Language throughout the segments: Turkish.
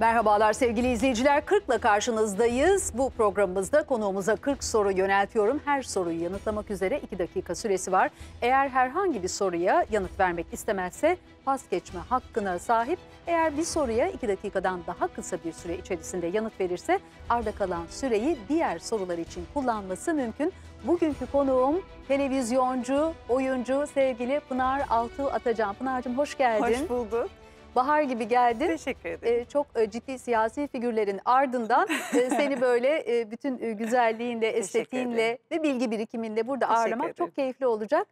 Merhabalar sevgili izleyiciler. 40'la karşınızdayız. Bu programımızda konuğumuza 40 soru yöneltiyorum. Her soruyu yanıtlamak üzere 2 dakika süresi var. Eğer herhangi bir soruya yanıt vermek istemezse pas geçme hakkına sahip. Eğer bir soruya 2 dakikadan daha kısa bir süre içerisinde yanıt verirse arda kalan süreyi diğer sorular için kullanması mümkün. Bugünkü konuğum televizyoncu, oyuncu sevgili Pınar Altı Atacan. Pınar'cığım hoş geldin. Hoş bulduk bahar gibi geldin. Teşekkür ederim. E, çok e, ciddi siyasi figürlerin ardından e, seni böyle e, bütün e, güzelliğinle, estetiğinle ve bilgi birikiminle burada Teşekkür ağırlamak ederim. çok keyifli olacak.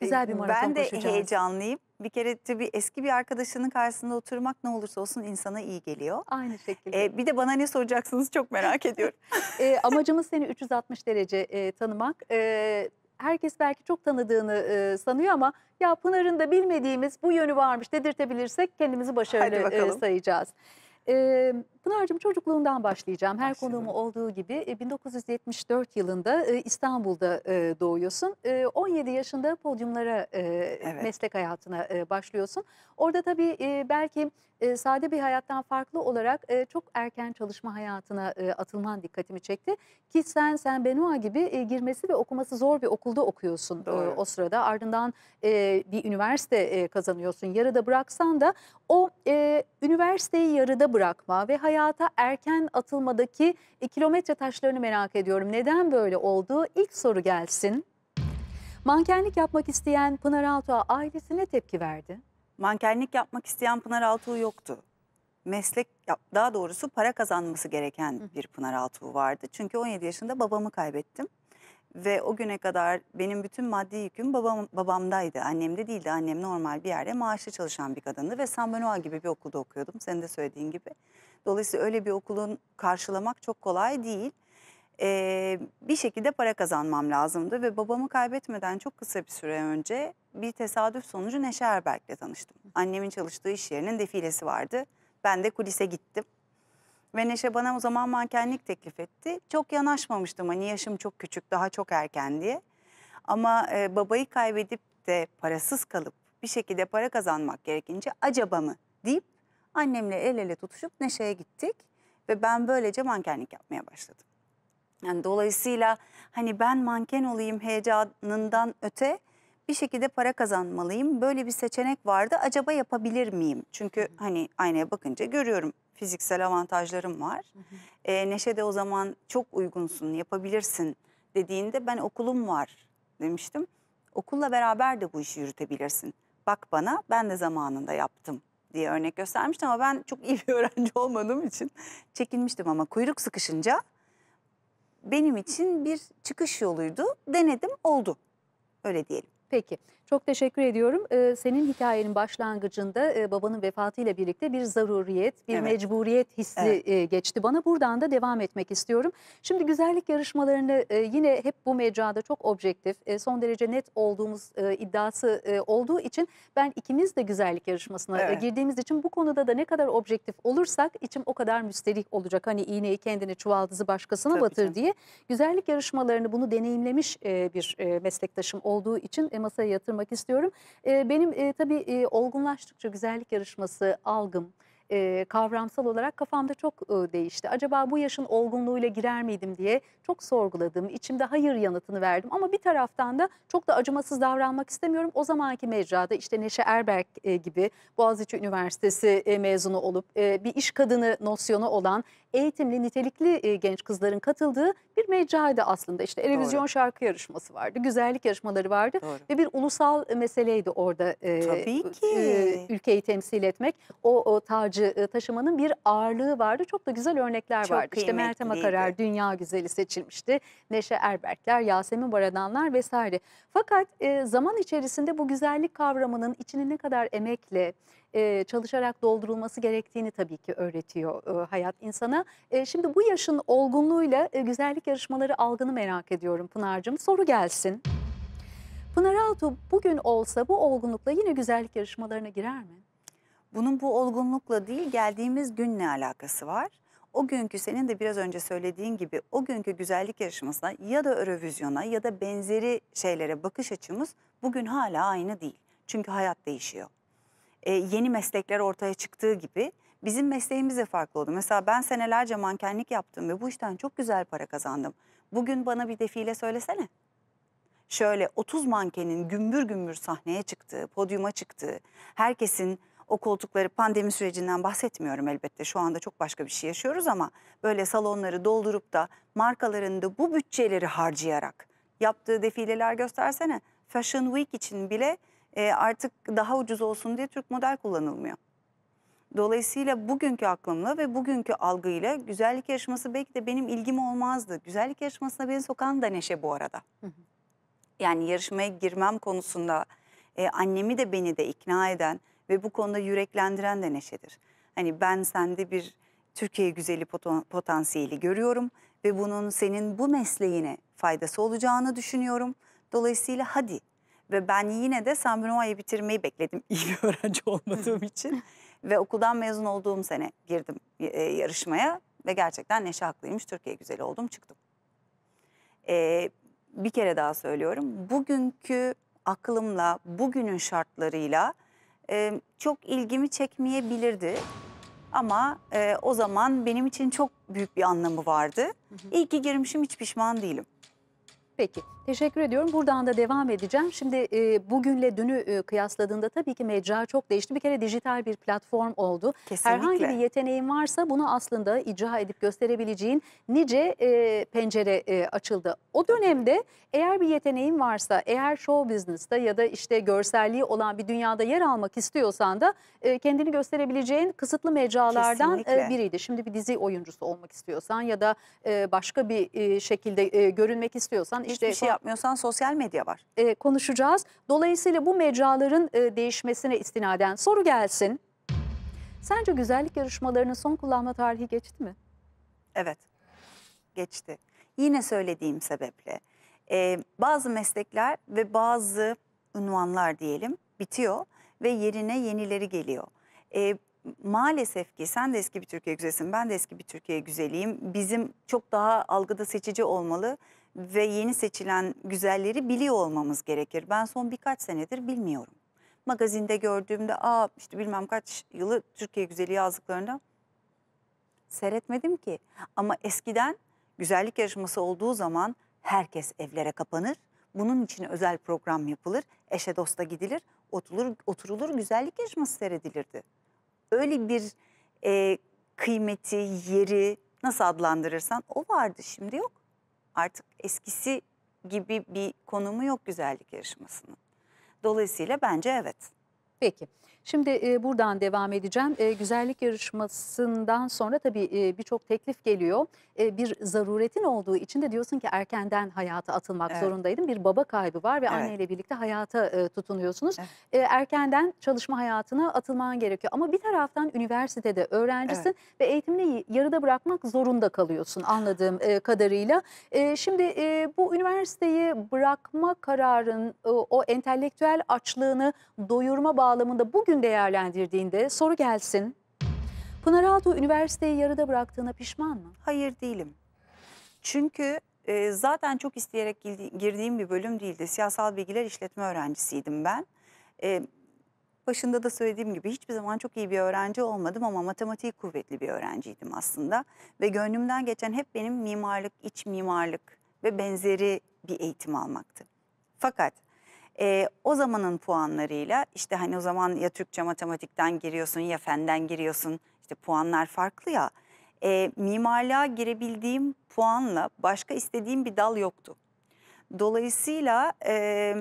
Güzel bir ee, maraton Ben de koşacağız. heyecanlıyım. Bir kere tabii eski bir arkadaşının karşısında oturmak ne olursa olsun insana iyi geliyor. Aynı şekilde. Ee, bir de bana ne soracaksınız çok merak ediyorum. e, amacımız seni 360 derece e, tanımak. E, herkes belki çok tanıdığını e, sanıyor ama ya Pınar'ın da bilmediğimiz bu yönü varmış dedirtebilirsek kendimizi başarılı e, sayacağız. E, Pınar'cığım çocukluğundan başlayacağım. Her Başlayalım. konuğumu olduğu gibi 1974 e, yılında e, İstanbul'da e, doğuyorsun. 17 yaşında podyumlara evet. meslek hayatına başlıyorsun. Orada tabii belki sade bir hayattan farklı olarak çok erken çalışma hayatına atılman dikkatimi çekti. Ki sen sen Benua gibi girmesi ve okuması zor bir okulda okuyorsun Doğru. o sırada. Ardından bir üniversite kazanıyorsun. Yarıda bıraksan da o üniversiteyi yarıda bırakma ve hayat hayata erken atılmadaki e, kilometre taşlarını merak ediyorum. Neden böyle oldu? İlk soru gelsin. Mankenlik yapmak isteyen Pınar Altuğ ailesine tepki verdi. Mankenlik yapmak isteyen Pınar Altuğ yoktu. Meslek, daha doğrusu para kazanması gereken bir Pınar Altuğ vardı. Çünkü 17 yaşında babamı kaybettim. Ve o güne kadar benim bütün maddi yüküm babam, babamdaydı. Annemde değildi. Annem normal bir yerde maaşlı çalışan bir kadındı. Ve San Benoa gibi bir okulda okuyordum. Senin de söylediğin gibi. Dolayısıyla öyle bir okulun karşılamak çok kolay değil. Ee, bir şekilde para kazanmam lazımdı ve babamı kaybetmeden çok kısa bir süre önce bir tesadüf sonucu Neşe Erberk'le tanıştım. Annemin çalıştığı iş yerinin defilesi vardı. Ben de kulise gittim. Ve Neşe bana o zaman mankenlik teklif etti. Çok yanaşmamıştım hani yaşım çok küçük daha çok erken diye. Ama e, babayı kaybedip de parasız kalıp bir şekilde para kazanmak gerekince acaba mı deyip Annemle el ele tutuşup Neşe'ye gittik ve ben böylece mankenlik yapmaya başladım. Yani dolayısıyla hani ben manken olayım heyecanından öte bir şekilde para kazanmalıyım. Böyle bir seçenek vardı. Acaba yapabilir miyim? Çünkü hani aynaya bakınca görüyorum fiziksel avantajlarım var. E, Neşe de o zaman çok uygunsun, yapabilirsin dediğinde ben okulum var demiştim. Okulla beraber de bu işi yürütebilirsin. Bak bana ben de zamanında yaptım diye örnek göstermiştim ama ben çok iyi bir öğrenci olmadığım için çekinmiştim ama kuyruk sıkışınca benim için bir çıkış yoluydu. Denedim oldu öyle diyelim. Peki çok teşekkür ediyorum. Ee, senin hikayenin başlangıcında e, babanın vefatıyla birlikte bir zaruriyet, bir evet. mecburiyet hissi evet. e, geçti bana. Buradan da devam etmek istiyorum. Şimdi güzellik yarışmalarını e, yine hep bu mecrada çok objektif, e, son derece net olduğumuz e, iddiası e, olduğu için ben ikimiz de güzellik yarışmasına e, evet. e, girdiğimiz için bu konuda da ne kadar objektif olursak içim o kadar müsterih olacak. Hani iğneyi kendine çuvaldızı başkasına Tabii batır canım. diye. Güzellik yarışmalarını bunu deneyimlemiş e, bir e, meslektaşım olduğu için e, masaya yatırmıştım sormak istiyorum. benim tabii olgunlaştıkça güzellik yarışması algım, e, kavramsal olarak kafamda çok e, değişti. Acaba bu yaşın olgunluğuyla girer miydim diye çok sorguladım. İçimde hayır yanıtını verdim ama bir taraftan da çok da acımasız davranmak istemiyorum. O zamanki mecrada işte Neşe Erberk e, gibi Boğaziçi Üniversitesi e, mezunu olup e, bir iş kadını nosyonu olan eğitimli, nitelikli e, genç kızların katıldığı bir mecraydı aslında. İşte televizyon Doğru. şarkı yarışması vardı, güzellik yarışmaları vardı Doğru. ve bir ulusal meseleydi orada. E, Tabii ki. E, ülkeyi temsil etmek, o, o tacı amacı taşımanın bir ağırlığı vardı. Çok da güzel örnekler Çok vardı. İşte Mertem Akarar Dünya Güzeli seçilmişti. Neşe Erberkler, Yasemin Baradanlar vesaire. Fakat zaman içerisinde bu güzellik kavramının içini ne kadar emekle, e, çalışarak doldurulması gerektiğini tabii ki öğretiyor e, hayat insana. E, şimdi bu yaşın olgunluğuyla e, güzellik yarışmaları algını merak ediyorum Pınar'cığım. Soru gelsin. Pınar Altuğ bugün olsa bu olgunlukla yine güzellik yarışmalarına girer mi? Bunun bu olgunlukla değil geldiğimiz günle alakası var. O günkü senin de biraz önce söylediğin gibi o günkü güzellik yarışmasına ya da Eurovizyona ya da benzeri şeylere bakış açımız bugün hala aynı değil. Çünkü hayat değişiyor. Ee, yeni meslekler ortaya çıktığı gibi bizim mesleğimiz de farklı oldu. Mesela ben senelerce mankenlik yaptım ve bu işten çok güzel para kazandım. Bugün bana bir defile söylesene şöyle 30 mankenin gümbür gümbür sahneye çıktığı, podyuma çıktığı, herkesin o koltukları pandemi sürecinden bahsetmiyorum elbette. Şu anda çok başka bir şey yaşıyoruz ama böyle salonları doldurup da markaların da bu bütçeleri harcayarak yaptığı defileler göstersene. Fashion Week için bile e, artık daha ucuz olsun diye Türk model kullanılmıyor. Dolayısıyla bugünkü aklımla ve bugünkü algıyla güzellik yarışması belki de benim ilgim olmazdı. Güzellik yarışmasına beni sokan da Neşe bu arada. Yani yarışmaya girmem konusunda e, annemi de beni de ikna eden ve bu konuda yüreklendiren de Neşe'dir. Hani ben sende bir Türkiye güzeli potansiyeli görüyorum ve bunun senin bu mesleğine faydası olacağını düşünüyorum. Dolayısıyla hadi ve ben yine de Sambinova'yı bitirmeyi bekledim iyi bir öğrenci olmadığım için. ve okuldan mezun olduğum sene girdim e, e, yarışmaya ve gerçekten Neşe haklıymış Türkiye güzeli oldum çıktım. E, bir kere daha söylüyorum bugünkü aklımla bugünün şartlarıyla e, çok ilgimi çekmeyebilirdi. Ama e, o zaman benim için çok büyük bir anlamı vardı. Hı hı. İyi ki girmişim hiç pişman değilim. Peki teşekkür ediyorum. Buradan da devam edeceğim. Şimdi e, bugünle dünü e, kıyasladığında tabii ki mecra çok değişti. Bir kere dijital bir platform oldu. Kesinlikle. Herhangi bir yeteneğin varsa bunu aslında icra edip gösterebileceğin nice e, pencere e, açıldı. O dönemde eğer bir yeteneğin varsa, eğer show business'ta ya da işte görselliği olan bir dünyada yer almak istiyorsan da e, kendini gösterebileceğin kısıtlı mecralardan e, biriydi. Şimdi bir dizi oyuncusu olmak istiyorsan ya da e, başka bir e, şekilde e, görünmek istiyorsan işte, hiçbir şey yapmıyorsan sosyal medya var. E, konuşacağız. Dolayısıyla bu mecraların e, değişmesine istinaden soru gelsin. Sence güzellik yarışmalarının son kullanma tarihi geçti mi? Evet, geçti. Yine söylediğim sebeple e, bazı meslekler ve bazı ünvanlar diyelim bitiyor ve yerine yenileri geliyor. E, maalesef ki sen de eski bir Türkiye güzelsin, ben de eski bir Türkiye güzeliyim. Bizim çok daha algıda seçici olmalı ve yeni seçilen güzelleri biliyor olmamız gerekir. Ben son birkaç senedir bilmiyorum. Magazinde gördüğümde aa işte bilmem kaç yılı Türkiye güzeli yazdıklarında seyretmedim ki. Ama eskiden güzellik yarışması olduğu zaman herkes evlere kapanır. Bunun için özel program yapılır. Eşe dosta gidilir. Oturulur, oturulur güzellik yarışması seyredilirdi. Öyle bir e, kıymeti, yeri nasıl adlandırırsan o vardı şimdi yok. Artık eskisi gibi bir konumu yok güzellik yarışmasının. Dolayısıyla bence evet. Peki. Şimdi e, buradan devam edeceğim. E, güzellik yarışmasından sonra tabii e, birçok teklif geliyor. E, bir zaruretin olduğu için de diyorsun ki erkenden hayata atılmak evet. zorundaydım. Bir baba kaybı var ve evet. anneyle birlikte hayata e, tutunuyorsunuz. Evet. E, erkenden çalışma hayatına atılman gerekiyor. Ama bir taraftan üniversitede öğrencisin evet. ve eğitimini yarıda bırakmak zorunda kalıyorsun anladığım e, kadarıyla. E, şimdi e, bu üniversiteyi bırakma kararın e, o entelektüel açlığını doyurma bağlamında bugün bugün değerlendirdiğinde soru gelsin. Pınar Altuğ üniversiteyi yarıda bıraktığına pişman mı? Hayır değilim. Çünkü e, zaten çok isteyerek girdiğim bir bölüm değildi. Siyasal bilgiler işletme öğrencisiydim ben. E, başında da söylediğim gibi hiçbir zaman çok iyi bir öğrenci olmadım ama matematiği kuvvetli bir öğrenciydim aslında. Ve gönlümden geçen hep benim mimarlık, iç mimarlık ve benzeri bir eğitim almaktı. Fakat e, o zamanın puanlarıyla işte hani o zaman ya Türkçe matematikten giriyorsun ya fenden giriyorsun. işte puanlar farklı ya. E, mimarlığa girebildiğim puanla başka istediğim bir dal yoktu. Dolayısıyla e,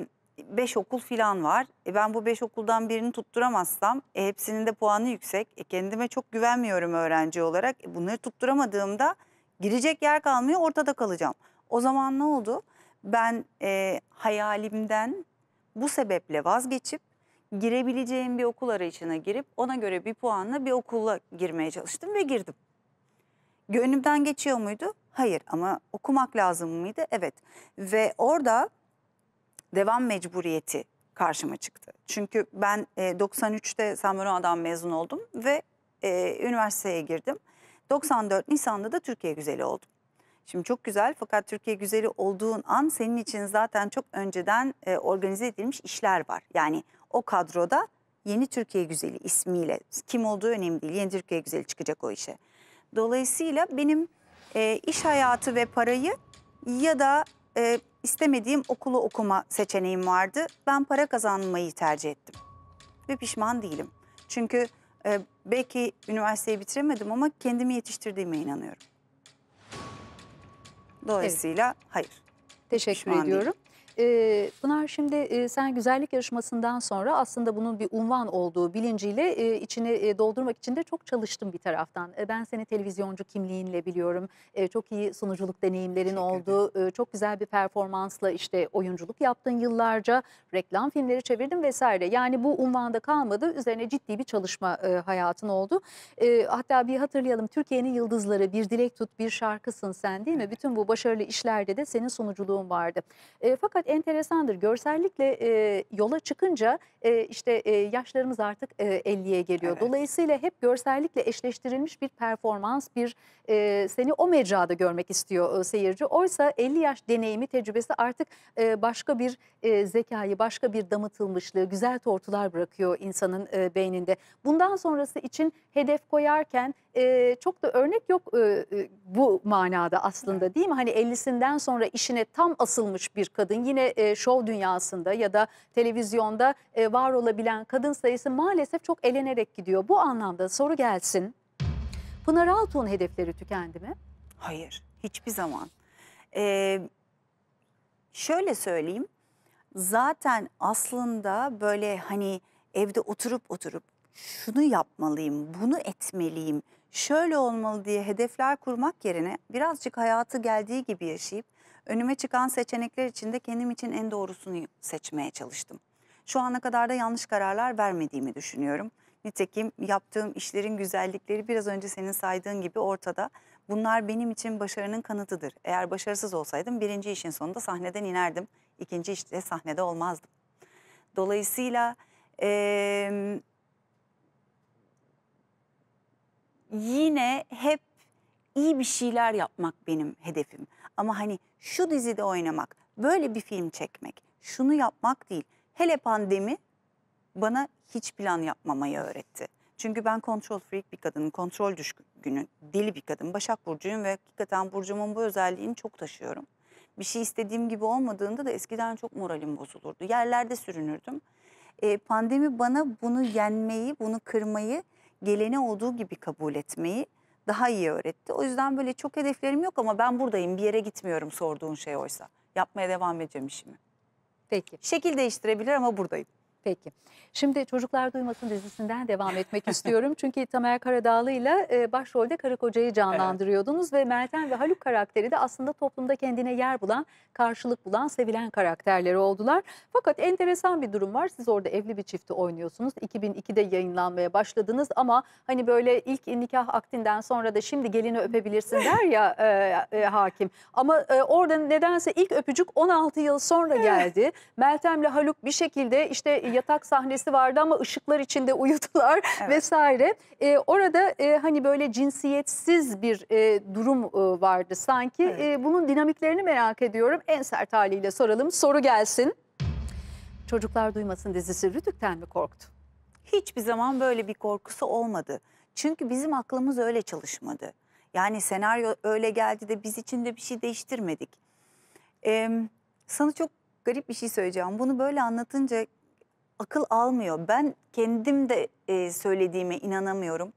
beş okul filan var. E, ben bu beş okuldan birini tutturamazsam e, hepsinin de puanı yüksek. E, kendime çok güvenmiyorum öğrenci olarak. E, bunları tutturamadığımda girecek yer kalmıyor ortada kalacağım. O zaman ne oldu? Ben e, hayalimden bu sebeple vazgeçip girebileceğim bir okul arayışına girip ona göre bir puanla bir okula girmeye çalıştım ve girdim. Gönlümden geçiyor muydu? Hayır ama okumak lazım mıydı? Evet. Ve orada devam mecburiyeti karşıma çıktı. Çünkü ben e, 93'te San Marino'dan mezun oldum ve e, üniversiteye girdim. 94 Nisan'da da Türkiye güzeli oldum. Şimdi çok güzel fakat Türkiye güzeli olduğun an senin için zaten çok önceden e, organize edilmiş işler var. Yani o kadroda yeni Türkiye güzeli ismiyle kim olduğu önemli değil. Yeni Türkiye güzeli çıkacak o işe. Dolayısıyla benim e, iş hayatı ve parayı ya da e, istemediğim okulu okuma seçeneğim vardı. Ben para kazanmayı tercih ettim ve pişman değilim. Çünkü e, belki üniversiteyi bitiremedim ama kendimi yetiştirdiğime inanıyorum. Dolayısıyla hayır. Teşekkür Pişman ediyorum. Değil. E, Pınar şimdi sen güzellik yarışmasından sonra aslında bunun bir unvan olduğu bilinciyle e, içini doldurmak için de çok çalıştım bir taraftan. ben seni televizyoncu kimliğinle biliyorum. çok iyi sunuculuk deneyimlerin oldu. çok güzel bir performansla işte oyunculuk yaptın yıllarca. Reklam filmleri çevirdin vesaire. Yani bu unvanda kalmadı. Üzerine ciddi bir çalışma hayatın oldu. hatta bir hatırlayalım Türkiye'nin yıldızları bir dilek tut bir şarkısın sen değil mi? Bütün bu başarılı işlerde de senin sunuculuğun vardı. fakat fakat enteresandır. Görsellikle e, yola çıkınca e, işte e, yaşlarımız artık e, 50'ye geliyor. Evet. Dolayısıyla hep görsellikle eşleştirilmiş bir performans, bir e, seni o mecrada görmek istiyor e, seyirci. Oysa 50 yaş deneyimi, tecrübesi artık e, başka bir e, zekayı, başka bir damıtılmışlığı, güzel tortular bırakıyor insanın e, beyninde. Bundan sonrası için hedef koyarken e, çok da örnek yok e, bu manada aslında değil mi? Hani 50'sinden sonra işine tam asılmış bir kadın yine e, şov dünyasında ya da televizyonda e, var olabilen kadın sayısı maalesef çok elenerek gidiyor. Bu anlamda soru gelsin. Pınar Altun hedefleri tükendi mi? Hayır, hiçbir zaman. Ee, şöyle söyleyeyim, zaten aslında böyle hani evde oturup oturup şunu yapmalıyım, bunu etmeliyim şöyle olmalı diye hedefler kurmak yerine birazcık hayatı geldiği gibi yaşayıp önüme çıkan seçenekler içinde kendim için en doğrusunu seçmeye çalıştım. Şu ana kadar da yanlış kararlar vermediğimi düşünüyorum. Nitekim yaptığım işlerin güzellikleri biraz önce senin saydığın gibi ortada. Bunlar benim için başarının kanıtıdır. Eğer başarısız olsaydım birinci işin sonunda sahneden inerdim. İkinci işte sahnede olmazdım. Dolayısıyla... Ee, yine hep iyi bir şeyler yapmak benim hedefim. Ama hani şu dizide oynamak, böyle bir film çekmek, şunu yapmak değil. Hele pandemi bana hiç plan yapmamayı öğretti. Çünkü ben kontrol freak bir kadının, kontrol düşkünü, deli bir kadın. Başak Burcu'yum ve hakikaten Burcu'mun bu özelliğini çok taşıyorum. Bir şey istediğim gibi olmadığında da eskiden çok moralim bozulurdu. Yerlerde sürünürdüm. E, pandemi bana bunu yenmeyi, bunu kırmayı geleni olduğu gibi kabul etmeyi daha iyi öğretti. O yüzden böyle çok hedeflerim yok ama ben buradayım bir yere gitmiyorum sorduğun şey oysa. Yapmaya devam edeceğim işimi. Peki. Şekil değiştirebilir ama buradayım. Peki. Şimdi Çocuklar Duymasın dizisinden devam etmek istiyorum. Çünkü Tamer Karadağlı ile e, başrolde karı kocayı canlandırıyordunuz evet. ve Meltem ve Haluk karakteri de aslında toplumda kendine yer bulan, karşılık bulan, sevilen karakterleri oldular. Fakat enteresan bir durum var. Siz orada evli bir çifti oynuyorsunuz. 2002'de yayınlanmaya başladınız ama hani böyle ilk nikah aktinden sonra da şimdi gelini öpebilirsin der ya e, e, hakim. Ama e, orada nedense ilk öpücük 16 yıl sonra geldi. Meltem'le Haluk bir şekilde işte yatak sahnesi vardı ama ışıklar içinde uyudular evet. vesaire. E, orada e, hani böyle cinsiyetsiz bir e, durum e, vardı sanki. Evet. E, bunun dinamiklerini merak ediyorum. En sert haliyle soralım. Soru gelsin. Çocuklar Duymasın dizisi Rütük'ten mi korktu? Hiçbir zaman böyle bir korkusu olmadı. Çünkü bizim aklımız öyle çalışmadı. Yani senaryo öyle geldi de biz içinde bir şey değiştirmedik. Ee, sana çok garip bir şey söyleyeceğim. Bunu böyle anlatınca akıl almıyor. Ben kendim de e, söylediğime inanamıyorum.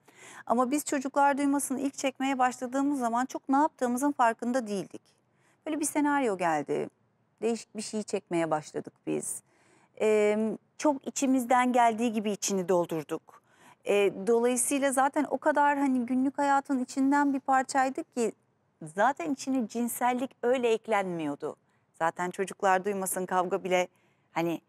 Ama biz çocuklar duymasını ilk çekmeye başladığımız zaman çok ne yaptığımızın farkında değildik. Böyle bir senaryo geldi. Değişik bir şeyi çekmeye başladık biz. E, çok içimizden geldiği gibi içini doldurduk. E, dolayısıyla zaten o kadar hani günlük hayatın içinden bir parçaydık ki zaten içine cinsellik öyle eklenmiyordu. Zaten çocuklar duymasın kavga bile hani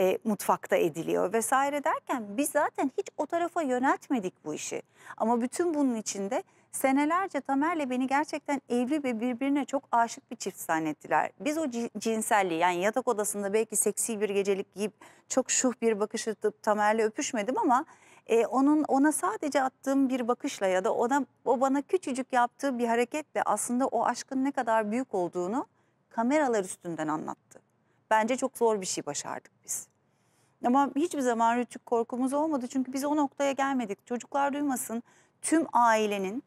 e, mutfakta ediliyor vesaire derken biz zaten hiç o tarafa yöneltmedik bu işi. Ama bütün bunun içinde senelerce Tamer'le beni gerçekten evli ve birbirine çok aşık bir çift zannettiler. Biz o cinselliği yani yatak odasında belki seksi bir gecelik giyip çok şuh bir bakış atıp Tamer'le öpüşmedim ama e, onun ona sadece attığım bir bakışla ya da ona o bana küçücük yaptığı bir hareketle aslında o aşkın ne kadar büyük olduğunu kameralar üstünden anlattı. Bence çok zor bir şey başardık. Ama hiçbir zaman rütük korkumuz olmadı. Çünkü biz o noktaya gelmedik. Çocuklar duymasın tüm ailenin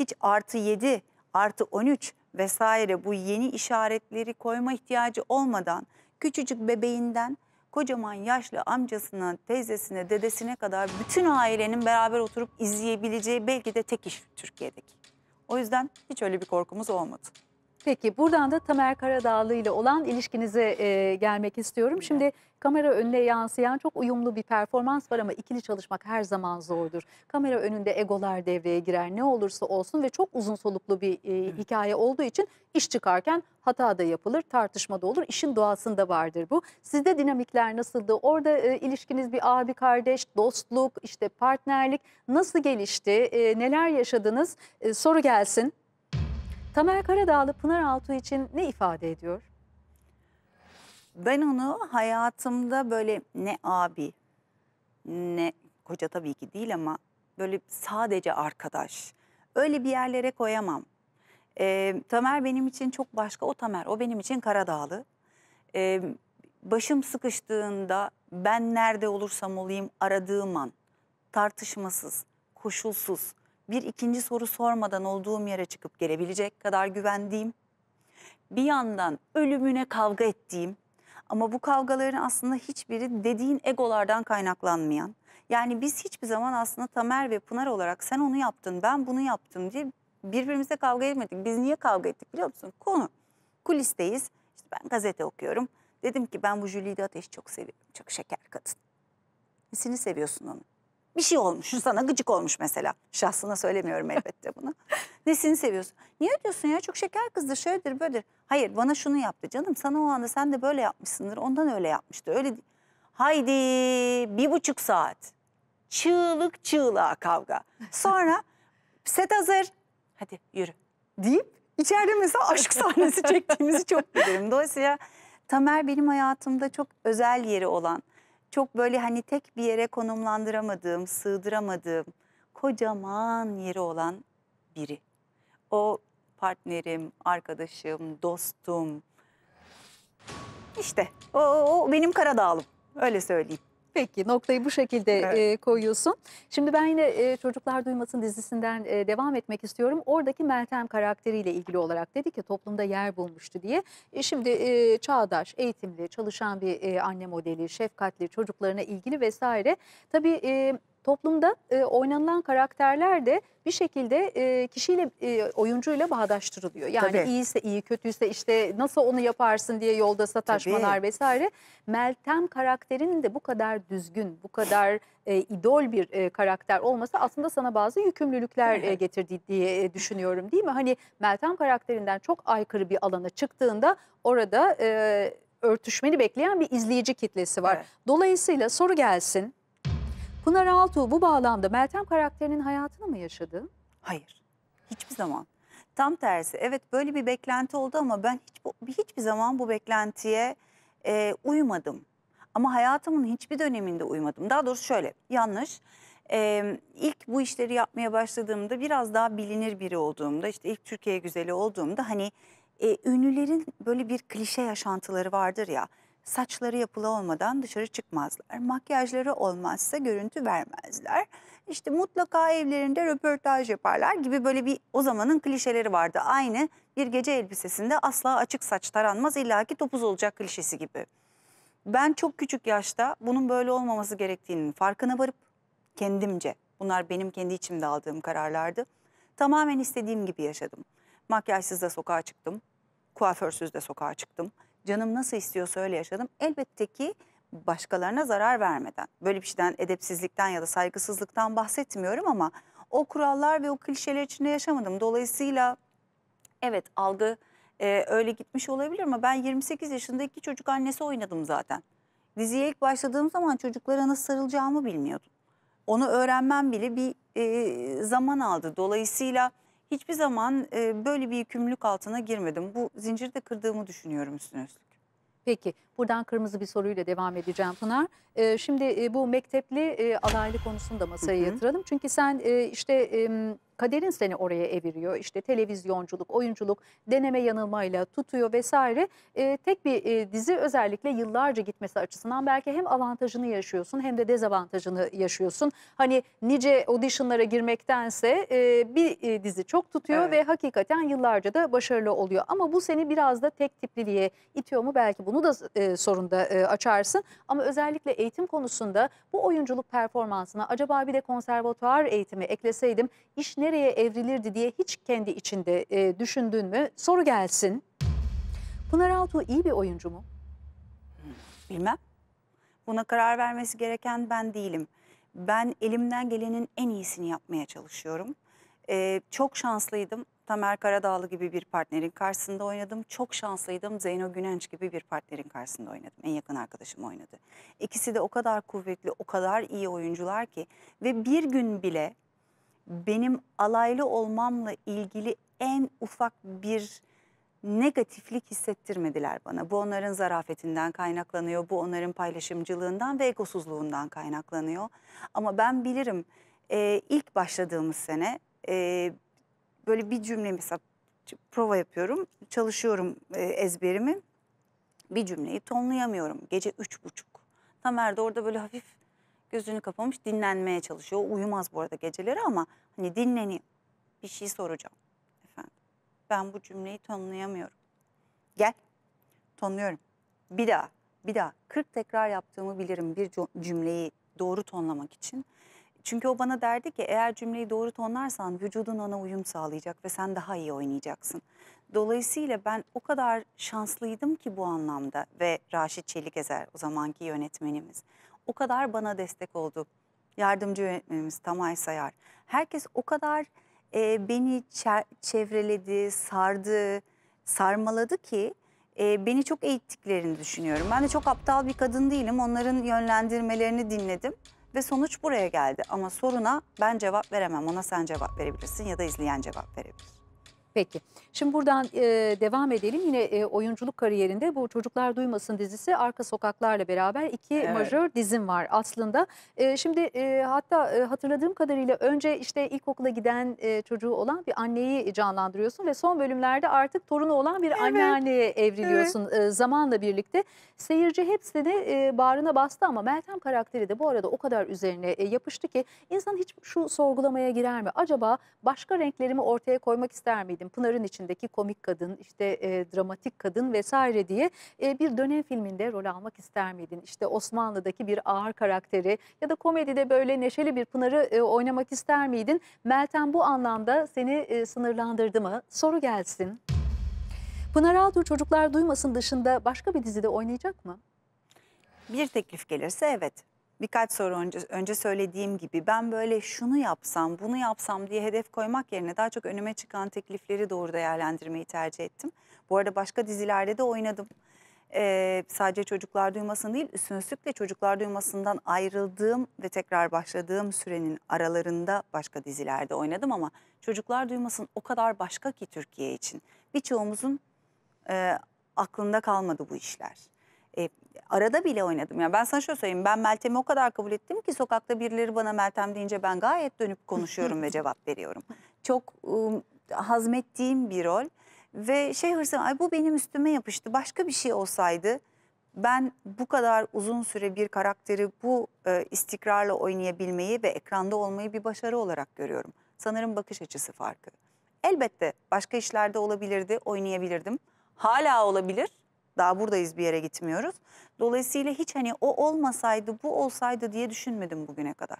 hiç artı 7, artı 13 vesaire bu yeni işaretleri koyma ihtiyacı olmadan küçücük bebeğinden kocaman yaşlı amcasına, teyzesine, dedesine kadar bütün ailenin beraber oturup izleyebileceği belki de tek iş Türkiye'deki. O yüzden hiç öyle bir korkumuz olmadı. Peki buradan da Tamer Karadağlı ile olan ilişkinize e, gelmek istiyorum. Şimdi kamera önüne yansıyan çok uyumlu bir performans var ama ikili çalışmak her zaman zordur. Kamera önünde egolar devreye girer ne olursa olsun ve çok uzun soluklu bir e, evet. hikaye olduğu için iş çıkarken hata da yapılır, tartışma da olur. İşin doğasında vardır bu. Sizde dinamikler nasıldı? Orada e, ilişkiniz bir abi kardeş, dostluk, işte partnerlik nasıl gelişti? E, neler yaşadınız? E, soru gelsin. Tamer Karadağlı Pınar Altuğ için ne ifade ediyor? Ben onu hayatımda böyle ne abi ne koca tabii ki değil ama böyle sadece arkadaş. Öyle bir yerlere koyamam. E, Tamer benim için çok başka. O Tamer, o benim için Karadağlı. E, başım sıkıştığında ben nerede olursam olayım aradığım an tartışmasız, koşulsuz bir ikinci soru sormadan olduğum yere çıkıp gelebilecek kadar güvendiğim, bir yandan ölümüne kavga ettiğim ama bu kavgaların aslında hiçbiri dediğin egolardan kaynaklanmayan. Yani biz hiçbir zaman aslında Tamer ve Pınar olarak sen onu yaptın ben bunu yaptım diye birbirimize kavga etmedik. Biz niye kavga ettik biliyor musun? Konu kulisteyiz İşte ben gazete okuyorum. Dedim ki ben bu Jülide Ateş'i çok seviyorum çok şeker kadın. Nesini seviyorsun onu? Bir şey olmuş sana gıcık olmuş mesela. Şahsına söylemiyorum elbette bunu. Nesini seviyorsun? Niye diyorsun ya çok şeker kızdır şöyledir böyledir. Hayır bana şunu yaptı canım sana o anda sen de böyle yapmışsındır ondan öyle yapmıştı. Öyle Haydi bir buçuk saat çığlık çığlığa kavga. Sonra set hazır hadi yürü deyip içeride mesela aşk sahnesi çektiğimizi çok bilirim. Dolayısıyla Tamer benim hayatımda çok özel yeri olan çok böyle hani tek bir yere konumlandıramadığım, sığdıramadığım kocaman yeri olan biri. O partnerim, arkadaşım, dostum. İşte o, o benim Karadağlım öyle söyleyeyim. Peki noktayı bu şekilde evet. e, koyuyorsun. Şimdi ben yine e, Çocuklar Duymasın dizisinden e, devam etmek istiyorum. Oradaki Meltem karakteriyle ilgili olarak dedi ki toplumda yer bulmuştu diye. E, şimdi e, çağdaş, eğitimli, çalışan bir e, anne modeli, şefkatli, çocuklarına ilgili vesaire. Tabii... E, toplumda e, oynanılan karakterler de bir şekilde e, kişiyle e, oyuncuyla bağdaştırılıyor. Yani Tabii. iyiyse iyi, kötüyse işte nasıl onu yaparsın diye yolda sataşmalar Tabii. vesaire. Meltem karakterinin de bu kadar düzgün, bu kadar e, idol bir e, karakter olması aslında sana bazı yükümlülükler e, getirdi diye e, düşünüyorum değil mi? Hani Meltem karakterinden çok aykırı bir alana çıktığında orada e, örtüşmeni bekleyen bir izleyici kitlesi var. Evet. Dolayısıyla soru gelsin Pınar Altuğ bu bağlamda Meltem karakterinin hayatını mı yaşadı? Hayır. Hiçbir zaman. Tam tersi. Evet böyle bir beklenti oldu ama ben hiç, hiçbir zaman bu beklentiye e, uymadım. Ama hayatımın hiçbir döneminde uymadım. Daha doğrusu şöyle yanlış. Ee, ilk bu işleri yapmaya başladığımda biraz daha bilinir biri olduğumda işte ilk Türkiye güzeli olduğumda hani e, ünlülerin böyle bir klişe yaşantıları vardır ya saçları yapılı olmadan dışarı çıkmazlar. Makyajları olmazsa görüntü vermezler. İşte mutlaka evlerinde röportaj yaparlar gibi böyle bir o zamanın klişeleri vardı. Aynı bir gece elbisesinde asla açık saç taranmaz illaki topuz olacak klişesi gibi. Ben çok küçük yaşta bunun böyle olmaması gerektiğinin farkına varıp kendimce bunlar benim kendi içimde aldığım kararlardı. Tamamen istediğim gibi yaşadım. Makyajsız da sokağa çıktım. Kuaförsüz de sokağa çıktım canım nasıl istiyorsa öyle yaşadım. Elbette ki başkalarına zarar vermeden. Böyle bir şeyden edepsizlikten ya da saygısızlıktan bahsetmiyorum ama o kurallar ve o klişeler içinde yaşamadım. Dolayısıyla evet algı e, öyle gitmiş olabilir ama ben 28 yaşında iki çocuk annesi oynadım zaten. Diziye ilk başladığım zaman çocuklara nasıl sarılacağımı bilmiyordum. Onu öğrenmem bile bir e, zaman aldı. Dolayısıyla hiçbir zaman e, böyle bir yükümlülük altına girmedim. Bu zinciri de kırdığımı düşünüyorum üstüne üstlük. Peki buradan kırmızı bir soruyla devam edeceğim Pınar. E, şimdi e, bu mektepli e, alaylı konusunu da masaya Hı -hı. yatıralım. Çünkü sen e, işte... E, kaderin seni oraya eviriyor. İşte televizyonculuk, oyunculuk, deneme yanılmayla tutuyor vesaire. E, tek bir e, dizi özellikle yıllarca gitmesi açısından belki hem avantajını yaşıyorsun hem de dezavantajını yaşıyorsun. Hani nice auditionlara girmektense e, bir e, dizi çok tutuyor evet. ve hakikaten yıllarca da başarılı oluyor. Ama bu seni biraz da tek tipliliğe itiyor mu? Belki bunu da e, sorunda e, açarsın. Ama özellikle eğitim konusunda bu oyunculuk performansına acaba bir de konservatuar eğitimi ekleseydim iş nereye nereye evrilirdi diye hiç kendi içinde e, düşündün mü? Soru gelsin. Pınar Altuğ iyi bir oyuncu mu? Bilmem. Buna karar vermesi gereken ben değilim. Ben elimden gelenin en iyisini yapmaya çalışıyorum. Ee, çok şanslıydım. Tamer Karadağlı gibi bir partnerin karşısında oynadım. Çok şanslıydım. Zeyno Günenç gibi bir partnerin karşısında oynadım. En yakın arkadaşım oynadı. İkisi de o kadar kuvvetli, o kadar iyi oyuncular ki. Ve bir gün bile benim alaylı olmamla ilgili en ufak bir negatiflik hissettirmediler bana. Bu onların zarafetinden kaynaklanıyor, bu onların paylaşımcılığından ve egosuzluğundan kaynaklanıyor. Ama ben bilirim e, ilk başladığımız sene e, böyle bir cümle mesela prova yapıyorum, çalışıyorum e, ezberimi. Bir cümleyi tonlayamıyorum. Gece üç buçuk. Tamer de orada böyle hafif gözünü kapamış dinlenmeye çalışıyor. uyumaz bu arada geceleri ama hani dinleniyor. Bir şey soracağım. Efendim ben bu cümleyi tonlayamıyorum. Gel tonluyorum. Bir daha bir daha 40 tekrar yaptığımı bilirim bir cümleyi doğru tonlamak için. Çünkü o bana derdi ki eğer cümleyi doğru tonlarsan vücudun ona uyum sağlayacak ve sen daha iyi oynayacaksın. Dolayısıyla ben o kadar şanslıydım ki bu anlamda ve Raşit Çelikezer o zamanki yönetmenimiz o kadar bana destek oldu. Yardımcı yönetmenimiz Tamay Sayar. Herkes o kadar e, beni çevreledi, sardı, sarmaladı ki e, beni çok eğittiklerini düşünüyorum. Ben de çok aptal bir kadın değilim. Onların yönlendirmelerini dinledim ve sonuç buraya geldi. Ama soruna ben cevap veremem. Ona sen cevap verebilirsin ya da izleyen cevap verebilir. Peki. Şimdi buradan e, devam edelim. Yine e, oyunculuk kariyerinde bu Çocuklar Duymasın dizisi Arka Sokaklar'la beraber iki evet. majör dizim var aslında. E, şimdi e, hatta e, hatırladığım kadarıyla önce işte ilkokula giden e, çocuğu olan bir anneyi canlandırıyorsun ve son bölümlerde artık torunu olan bir evet. anneanneye evriliyorsun evet. e, zamanla birlikte. Seyirci hepsini e, bağrına bastı ama Meltem karakteri de bu arada o kadar üzerine e, yapıştı ki insan hiç şu sorgulamaya girer mi? Acaba başka renklerimi ortaya koymak ister miydi? dedim. Pınar'ın içindeki komik kadın, işte e, dramatik kadın vesaire diye e, bir dönem filminde rol almak ister miydin? İşte Osmanlı'daki bir ağır karakteri ya da komedide böyle neşeli bir Pınar'ı e, oynamak ister miydin? Meltem bu anlamda seni e, sınırlandırdı mı? Soru gelsin. Pınar Altuğ Çocuklar Duymasın dışında başka bir dizide oynayacak mı? Bir teklif gelirse evet birkaç soru önce, önce söylediğim gibi ben böyle şunu yapsam bunu yapsam diye hedef koymak yerine daha çok önüme çıkan teklifleri doğru değerlendirmeyi tercih ettim. Bu arada başka dizilerde de oynadım. Ee, sadece çocuklar duymasın değil üstünlükle çocuklar duymasından ayrıldığım ve tekrar başladığım sürenin aralarında başka dizilerde oynadım ama çocuklar duymasın o kadar başka ki Türkiye için. Birçoğumuzun e, aklında kalmadı bu işler. E, arada bile oynadım. Yani ben sana şöyle söyleyeyim. Ben Meltem'i o kadar kabul ettim ki sokakta birileri bana Meltem deyince ben gayet dönüp konuşuyorum ve cevap veriyorum. Çok ıı, hazmettiğim bir rol. Ve şey hırsım ay bu benim üstüme yapıştı. Başka bir şey olsaydı ben bu kadar uzun süre bir karakteri bu e, istikrarla oynayabilmeyi ve ekranda olmayı bir başarı olarak görüyorum. Sanırım bakış açısı farkı. Elbette başka işlerde olabilirdi, oynayabilirdim. Hala olabilir daha buradayız bir yere gitmiyoruz. Dolayısıyla hiç hani o olmasaydı bu olsaydı diye düşünmedim bugüne kadar.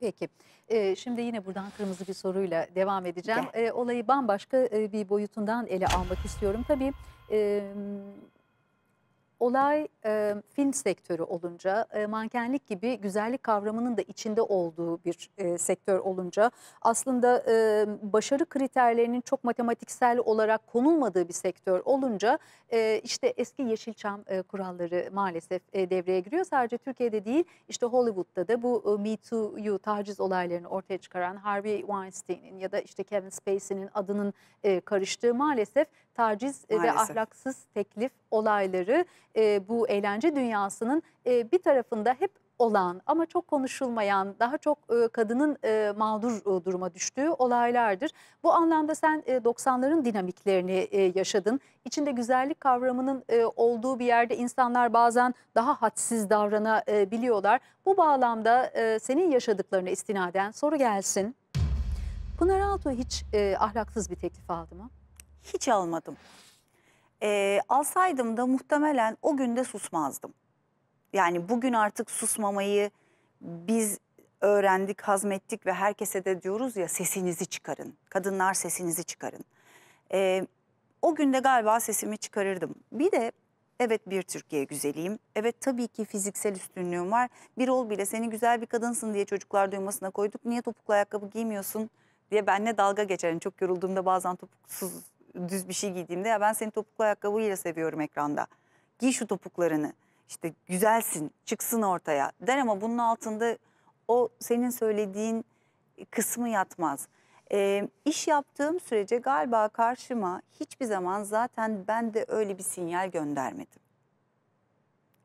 Peki. Ee, şimdi yine buradan kırmızı bir soruyla devam edeceğim. Ee, olayı bambaşka e, bir boyutundan ele almak istiyorum. Tabii e, Olay e, film sektörü olunca, e, mankenlik gibi güzellik kavramının da içinde olduğu bir e, sektör olunca aslında e, başarı kriterlerinin çok matematiksel olarak konulmadığı bir sektör olunca e, işte eski Yeşilçam e, kuralları maalesef e, devreye giriyor. Sadece Türkiye'de değil işte Hollywood'da da bu e, Me Too'yu taciz olaylarını ortaya çıkaran Harvey Weinstein'in ya da işte Kevin Spacey'nin adının e, karıştığı maalesef taciz e, Maalesef. ve ahlaksız teklif olayları e, bu eğlence dünyasının e, bir tarafında hep olan ama çok konuşulmayan, daha çok e, kadının e, mağdur e, duruma düştüğü olaylardır. Bu anlamda sen e, 90'ların dinamiklerini e, yaşadın. İçinde güzellik kavramının e, olduğu bir yerde insanlar bazen daha hadsiz davranabiliyorlar. E, bu bağlamda e, senin yaşadıklarına istinaden soru gelsin. Pınar Altuğ hiç e, ahlaksız bir teklif aldı mı? hiç almadım. E, alsaydım da muhtemelen o günde susmazdım. Yani bugün artık susmamayı biz öğrendik, hazmettik ve herkese de diyoruz ya sesinizi çıkarın. Kadınlar sesinizi çıkarın. E, o günde galiba sesimi çıkarırdım. Bir de evet bir Türkiye güzeliyim. Evet tabii ki fiziksel üstünlüğüm var. Bir ol bile seni güzel bir kadınsın diye çocuklar duymasına koyduk. Niye topuklu ayakkabı giymiyorsun diye benle dalga geçer. Yani çok yorulduğumda bazen topuksuz düz bir şey giydiğimde ya ben seni topuklu ayakkabıyla seviyorum ekranda. Giy şu topuklarını. işte güzelsin, çıksın ortaya der ama bunun altında o senin söylediğin kısmı yatmaz. E, iş yaptığım sürece galiba karşıma hiçbir zaman zaten ben de öyle bir sinyal göndermedim.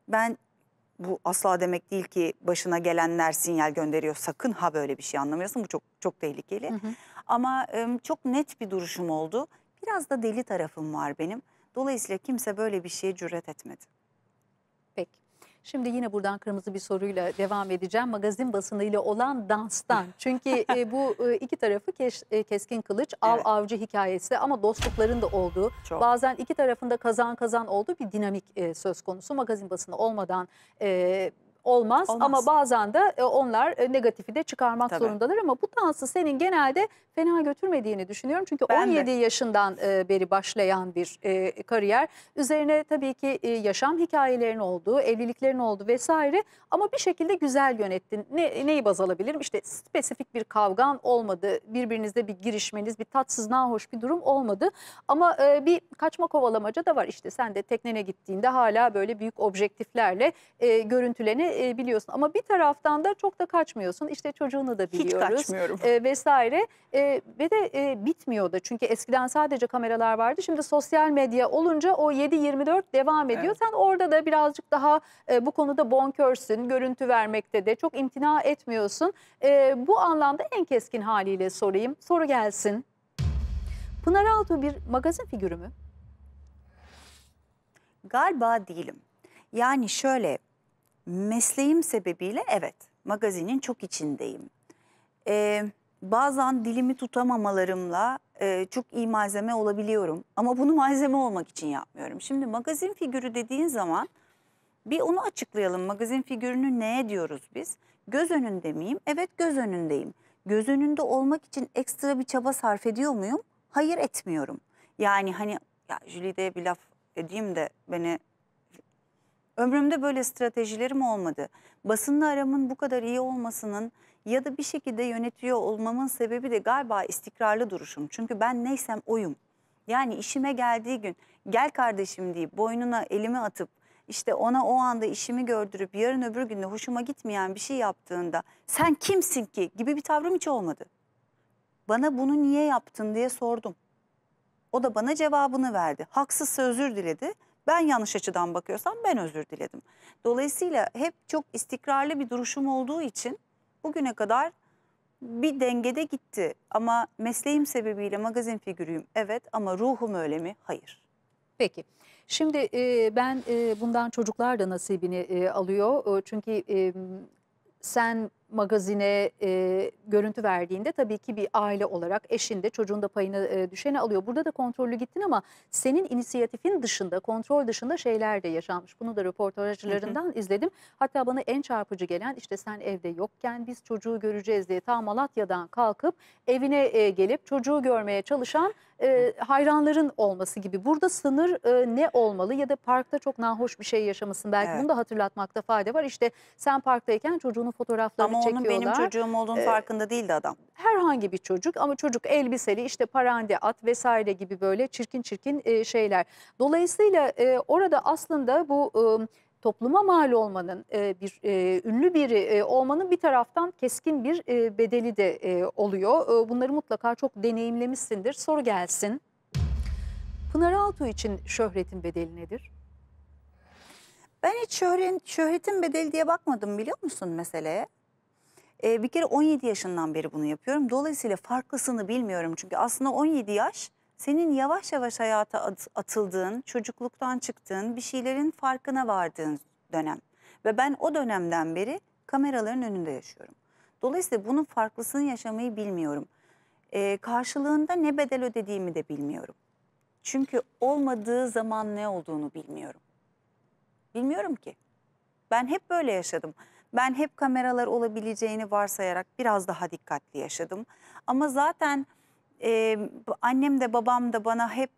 Ben bu asla demek değil ki başına gelenler sinyal gönderiyor sakın ha böyle bir şey anlamıyorsun bu çok çok tehlikeli. Hı hı. Ama e, çok net bir duruşum oldu. Biraz da deli tarafım var benim. Dolayısıyla kimse böyle bir şeye cüret etmedi. Peki. Şimdi yine buradan kırmızı bir soruyla devam edeceğim. Magazin basınıyla olan danstan. Çünkü e, bu e, iki tarafı keş, e, keskin kılıç, av evet. avcı hikayesi ama dostlukların da olduğu. Çok. Bazen iki tarafında kazan kazan olduğu bir dinamik söz konusu. Magazin basını olmadan olmaz. olmaz. Ama bazen de e, onlar e, negatifi de çıkarmak Tabii. zorundalar. Ama bu dansı senin genelde fena götürmediğini düşünüyorum. Çünkü ben 17 de. yaşından e, beri başlayan bir kariyer. Üzerine tabii ki yaşam hikayelerin olduğu, evliliklerin olduğu vesaire. Ama bir şekilde güzel yönettin. Ne, neyi baz alabilirim? İşte spesifik bir kavgan olmadı. Birbirinizde bir girişmeniz, bir tatsız, nahoş bir durum olmadı. Ama bir kaçma kovalamaca da var. İşte sen de teknene gittiğinde hala böyle büyük objektiflerle e, görüntüleni e, biliyorsun. Ama bir taraftan da çok da kaçmıyorsun. İşte çocuğunu da biliyoruz. Hiç kaçmıyorum. E, vesaire. E, ve de e, bitmiyor da. Çünkü eskiden sadece kameralar vardı. Şimdi sosyal medya olunca o 7-24 devam ediyor. Evet. Sen orada da birazcık daha e, bu konuda bonkörsün. Görüntü vermekte de çok imtina etmiyorsun. E, bu anlamda en keskin haliyle sorayım. Soru gelsin. Pınar Altuğ bir magazin figürü mü? Galiba değilim. Yani şöyle Mesleğim sebebiyle evet magazinin çok içindeyim. Ee, bazen dilimi tutamamalarımla e, çok iyi malzeme olabiliyorum. Ama bunu malzeme olmak için yapmıyorum. Şimdi magazin figürü dediğin zaman bir onu açıklayalım. Magazin figürünü ne diyoruz biz? Göz önünde miyim? Evet göz önündeyim. Göz önünde olmak için ekstra bir çaba sarf ediyor muyum? Hayır etmiyorum. Yani hani ya Jülide bir laf edeyim de beni Ömrümde böyle stratejilerim olmadı. Basınla aramın bu kadar iyi olmasının ya da bir şekilde yönetiyor olmamın sebebi de galiba istikrarlı duruşum. Çünkü ben neysem oyum. Yani işime geldiği gün gel kardeşim deyip boynuna elimi atıp işte ona o anda işimi gördürüp yarın öbür günde hoşuma gitmeyen bir şey yaptığında sen kimsin ki gibi bir tavrım hiç olmadı. Bana bunu niye yaptın diye sordum. O da bana cevabını verdi. Haksızsa özür diledi. Ben yanlış açıdan bakıyorsam ben özür diledim. Dolayısıyla hep çok istikrarlı bir duruşum olduğu için bugüne kadar bir dengede gitti. Ama mesleğim sebebiyle magazin figürüyüm evet ama ruhum öyle mi? Hayır. Peki. Şimdi e, ben e, bundan çocuklar da nasibini e, alıyor. E, çünkü e, sen magazine e, görüntü verdiğinde tabii ki bir aile olarak eşinde de çocuğun da payını e, düşeni alıyor. Burada da kontrollü gittin ama senin inisiyatifin dışında, kontrol dışında şeyler de yaşanmış. Bunu da röportajlarından izledim. Hatta bana en çarpıcı gelen işte sen evde yokken biz çocuğu göreceğiz diye ta Malatya'dan kalkıp evine e, gelip çocuğu görmeye çalışan e, hayranların olması gibi. Burada sınır e, ne olmalı ya da parkta çok nahoş bir şey yaşamasın belki evet. bunu da hatırlatmakta fayda var. İşte sen parktayken çocuğunun fotoğraflarını Ama çekiyorlar. onun benim çocuğum olduğunu ee, farkında değildi adam. Herhangi bir çocuk ama çocuk elbiseli işte parande at vesaire gibi böyle çirkin çirkin e, şeyler. Dolayısıyla e, orada aslında bu... E, topluma mal olmanın bir ünlü biri olmanın bir taraftan keskin bir bedeli de oluyor. bunları mutlaka çok deneyimlemişsindir. Soru gelsin. Pınar Altuğ için şöhretin bedeli nedir? Ben hiç şöhretin, şöhretin bedeli diye bakmadım biliyor musun meseleye? E, bir kere 17 yaşından beri bunu yapıyorum. Dolayısıyla farklısını bilmiyorum. Çünkü aslında 17 yaş senin yavaş yavaş hayata atıldığın, çocukluktan çıktığın, bir şeylerin farkına vardığın dönem. Ve ben o dönemden beri kameraların önünde yaşıyorum. Dolayısıyla bunun farklısını yaşamayı bilmiyorum. Ee, karşılığında ne bedel ödediğimi de bilmiyorum. Çünkü olmadığı zaman ne olduğunu bilmiyorum. Bilmiyorum ki. Ben hep böyle yaşadım. Ben hep kameralar olabileceğini varsayarak biraz daha dikkatli yaşadım. Ama zaten e, annem de babam da bana hep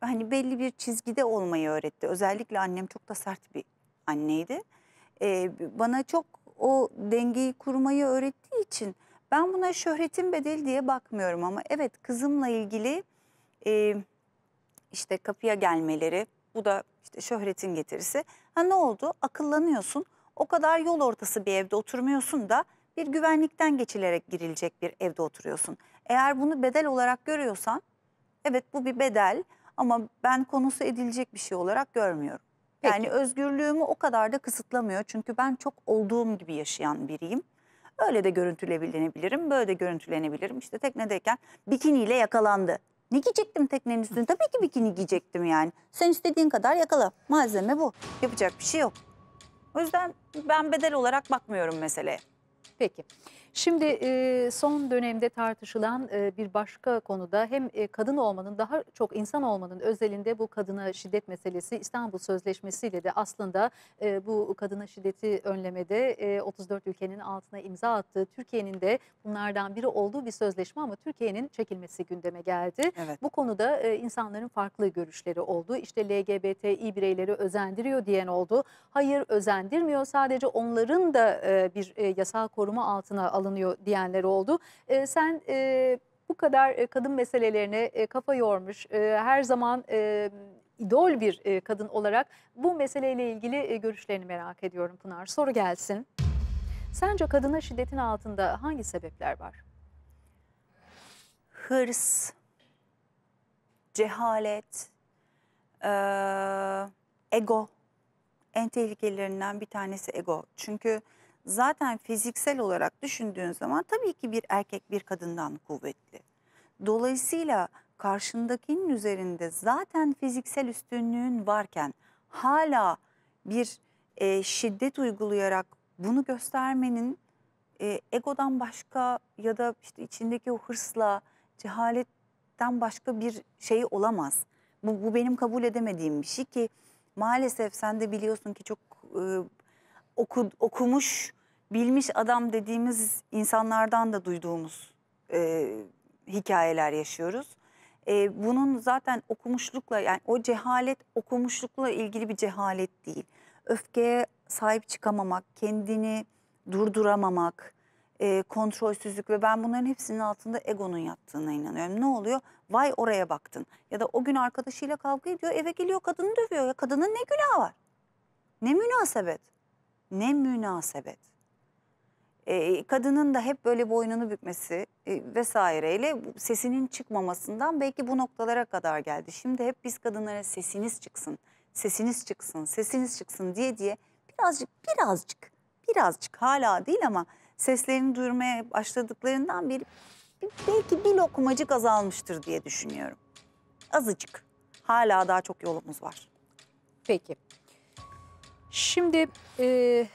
hani belli bir çizgide olmayı öğretti. Özellikle annem çok da sert bir anneydi. E, bana çok o dengeyi kurmayı öğrettiği için ben buna şöhretin bedeli diye bakmıyorum ama evet kızımla ilgili e, işte kapıya gelmeleri bu da işte şöhretin getirisi. Ha ne oldu? Akıllanıyorsun. O kadar yol ortası bir evde oturmuyorsun da bir güvenlikten geçilerek girilecek bir evde oturuyorsun. Eğer bunu bedel olarak görüyorsan evet bu bir bedel ama ben konusu edilecek bir şey olarak görmüyorum. Peki. Yani özgürlüğümü o kadar da kısıtlamıyor. Çünkü ben çok olduğum gibi yaşayan biriyim. Öyle de görüntülenebilirim, böyle de görüntülenebilirim. İşte teknedeyken bikiniyle yakalandı. Ne giyecektim teknenin üstüne? Tabii ki bikini giyecektim yani. Sen istediğin kadar yakala. Malzeme bu. Yapacak bir şey yok. O yüzden ben bedel olarak bakmıyorum meseleye. Peki. Şimdi son dönemde tartışılan bir başka konuda hem kadın olmanın daha çok insan olmanın özelinde bu kadına şiddet meselesi İstanbul Sözleşmesi ile de aslında bu kadına şiddeti önlemede 34 ülkenin altına imza attığı Türkiye'nin de bunlardan biri olduğu bir sözleşme ama Türkiye'nin çekilmesi gündeme geldi. Evet. Bu konuda insanların farklı görüşleri oldu. İşte LGBTİ bireyleri özendiriyor diyen oldu. Hayır özendirmiyor sadece onların da bir yasal koruma altına alınması alınıyor diyenler oldu. E, sen e, bu kadar e, kadın meselelerine kafa yormuş, e, her zaman e, idol bir kadın olarak bu meseleyle ilgili görüşlerini merak ediyorum Pınar. Soru gelsin. Sence kadına şiddetin altında hangi sebepler var? Hırs, cehalet, ego. En tehlikelerinden bir tanesi ego. Çünkü zaten fiziksel olarak düşündüğün zaman tabii ki bir erkek bir kadından kuvvetli. Dolayısıyla karşındakinin üzerinde zaten fiziksel üstünlüğün varken hala bir e, şiddet uygulayarak bunu göstermenin e, egodan başka ya da işte içindeki o hırsla cehaletten başka bir şey olamaz. Bu, bu benim kabul edemediğim bir şey ki maalesef sen de biliyorsun ki çok e, oku, okumuş, bilmiş adam dediğimiz insanlardan da duyduğumuz e, hikayeler yaşıyoruz. E, bunun zaten okumuşlukla yani o cehalet okumuşlukla ilgili bir cehalet değil. Öfkeye sahip çıkamamak, kendini durduramamak, e, kontrolsüzlük ve ben bunların hepsinin altında egonun yattığına inanıyorum. Ne oluyor? Vay oraya baktın. Ya da o gün arkadaşıyla kavga ediyor eve geliyor kadını dövüyor. Ya kadının ne günahı var? Ne münasebet? Ne münasebet. E, kadının da hep böyle boynunu bükmesi e, vesaireyle sesinin çıkmamasından belki bu noktalara kadar geldi. Şimdi hep biz kadınlara sesiniz çıksın, sesiniz çıksın, sesiniz çıksın diye diye birazcık birazcık birazcık hala değil ama seslerini duyurmaya başladıklarından beri belki bir lokumacık azalmıştır diye düşünüyorum. Azıcık. Hala daha çok yolumuz var. Peki. Şimdi e,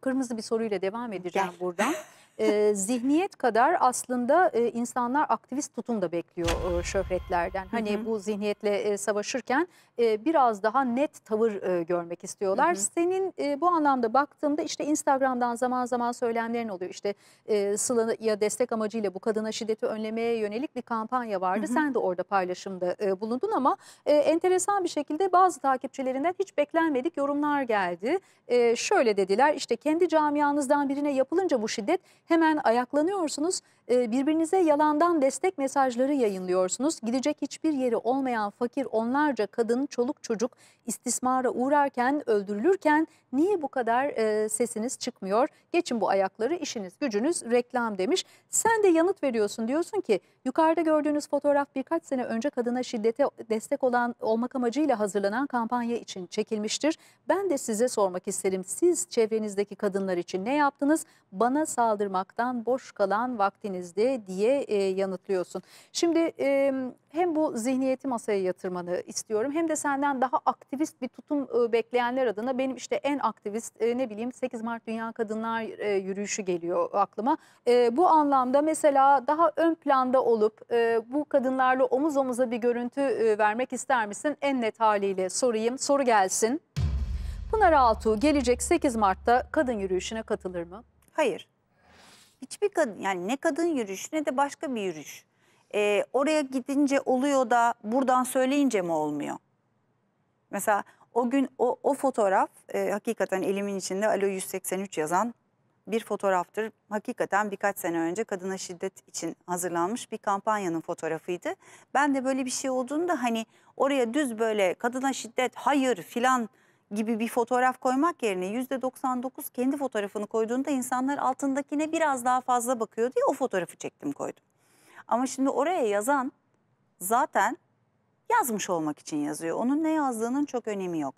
kırmızı bir soruyla devam edeceğim Gel. buradan. e, zihniyet kadar aslında e, insanlar aktivist tutum da bekliyor e, şöhretlerden. Hani hı hı. bu zihniyetle e, savaşırken e, biraz daha net tavır e, görmek istiyorlar. Hı hı. Senin e, bu anlamda baktığımda işte Instagram'dan zaman zaman söylemlerin oluyor. İşte e, Sıla'ya destek amacıyla bu kadına şiddeti önlemeye yönelik bir kampanya vardı. Hı hı. Sen de orada paylaşımda e, bulundun ama e, enteresan bir şekilde bazı takipçilerinden hiç beklenmedik yorumlar geldi. E, şöyle dediler işte kendi camianızdan birine yapılınca bu şiddet hemen ayaklanıyorsunuz. E, birbirinize yalandan destek mesajları yayınlıyorsunuz. Gidecek hiçbir yeri olmayan fakir onlarca kadın, çoluk çocuk istismara uğrarken, öldürülürken niye bu kadar e, sesiniz çıkmıyor? Geçin bu ayakları, işiniz, gücünüz reklam demiş. Sen de yanıt veriyorsun diyorsun ki yukarıda gördüğünüz fotoğraf birkaç sene önce kadına şiddete destek olan olmak amacıyla hazırlanan kampanya için çekilmiştir. Ben de size sormak isterim. Siz çevrenizdeki kadınlar için ne yaptınız? Bana saldırma harcamaktan boş kalan vaktinizde diye e, yanıtlıyorsun. Şimdi e, hem bu zihniyeti masaya yatırmanı istiyorum hem de senden daha aktivist bir tutum e, bekleyenler adına benim işte en aktivist e, ne bileyim 8 Mart Dünya Kadınlar e, Yürüyüşü geliyor aklıma. E, bu anlamda mesela daha ön planda olup e, bu kadınlarla omuz omuza bir görüntü e, vermek ister misin? En net haliyle sorayım. Soru gelsin. Pınar Altuğ gelecek 8 Mart'ta kadın yürüyüşüne katılır mı? Hayır hiçbir kadın yani ne kadın yürüyüşü ne de başka bir yürüyüş. E, oraya gidince oluyor da buradan söyleyince mi olmuyor? Mesela o gün o, o fotoğraf e, hakikaten elimin içinde Alo 183 yazan bir fotoğraftır. Hakikaten birkaç sene önce kadına şiddet için hazırlanmış bir kampanyanın fotoğrafıydı. Ben de böyle bir şey olduğunda hani oraya düz böyle kadına şiddet hayır filan gibi bir fotoğraf koymak yerine %99 kendi fotoğrafını koyduğunda insanlar altındakine biraz daha fazla bakıyor diye o fotoğrafı çektim koydum. Ama şimdi oraya yazan zaten yazmış olmak için yazıyor. Onun ne yazdığının çok önemi yok.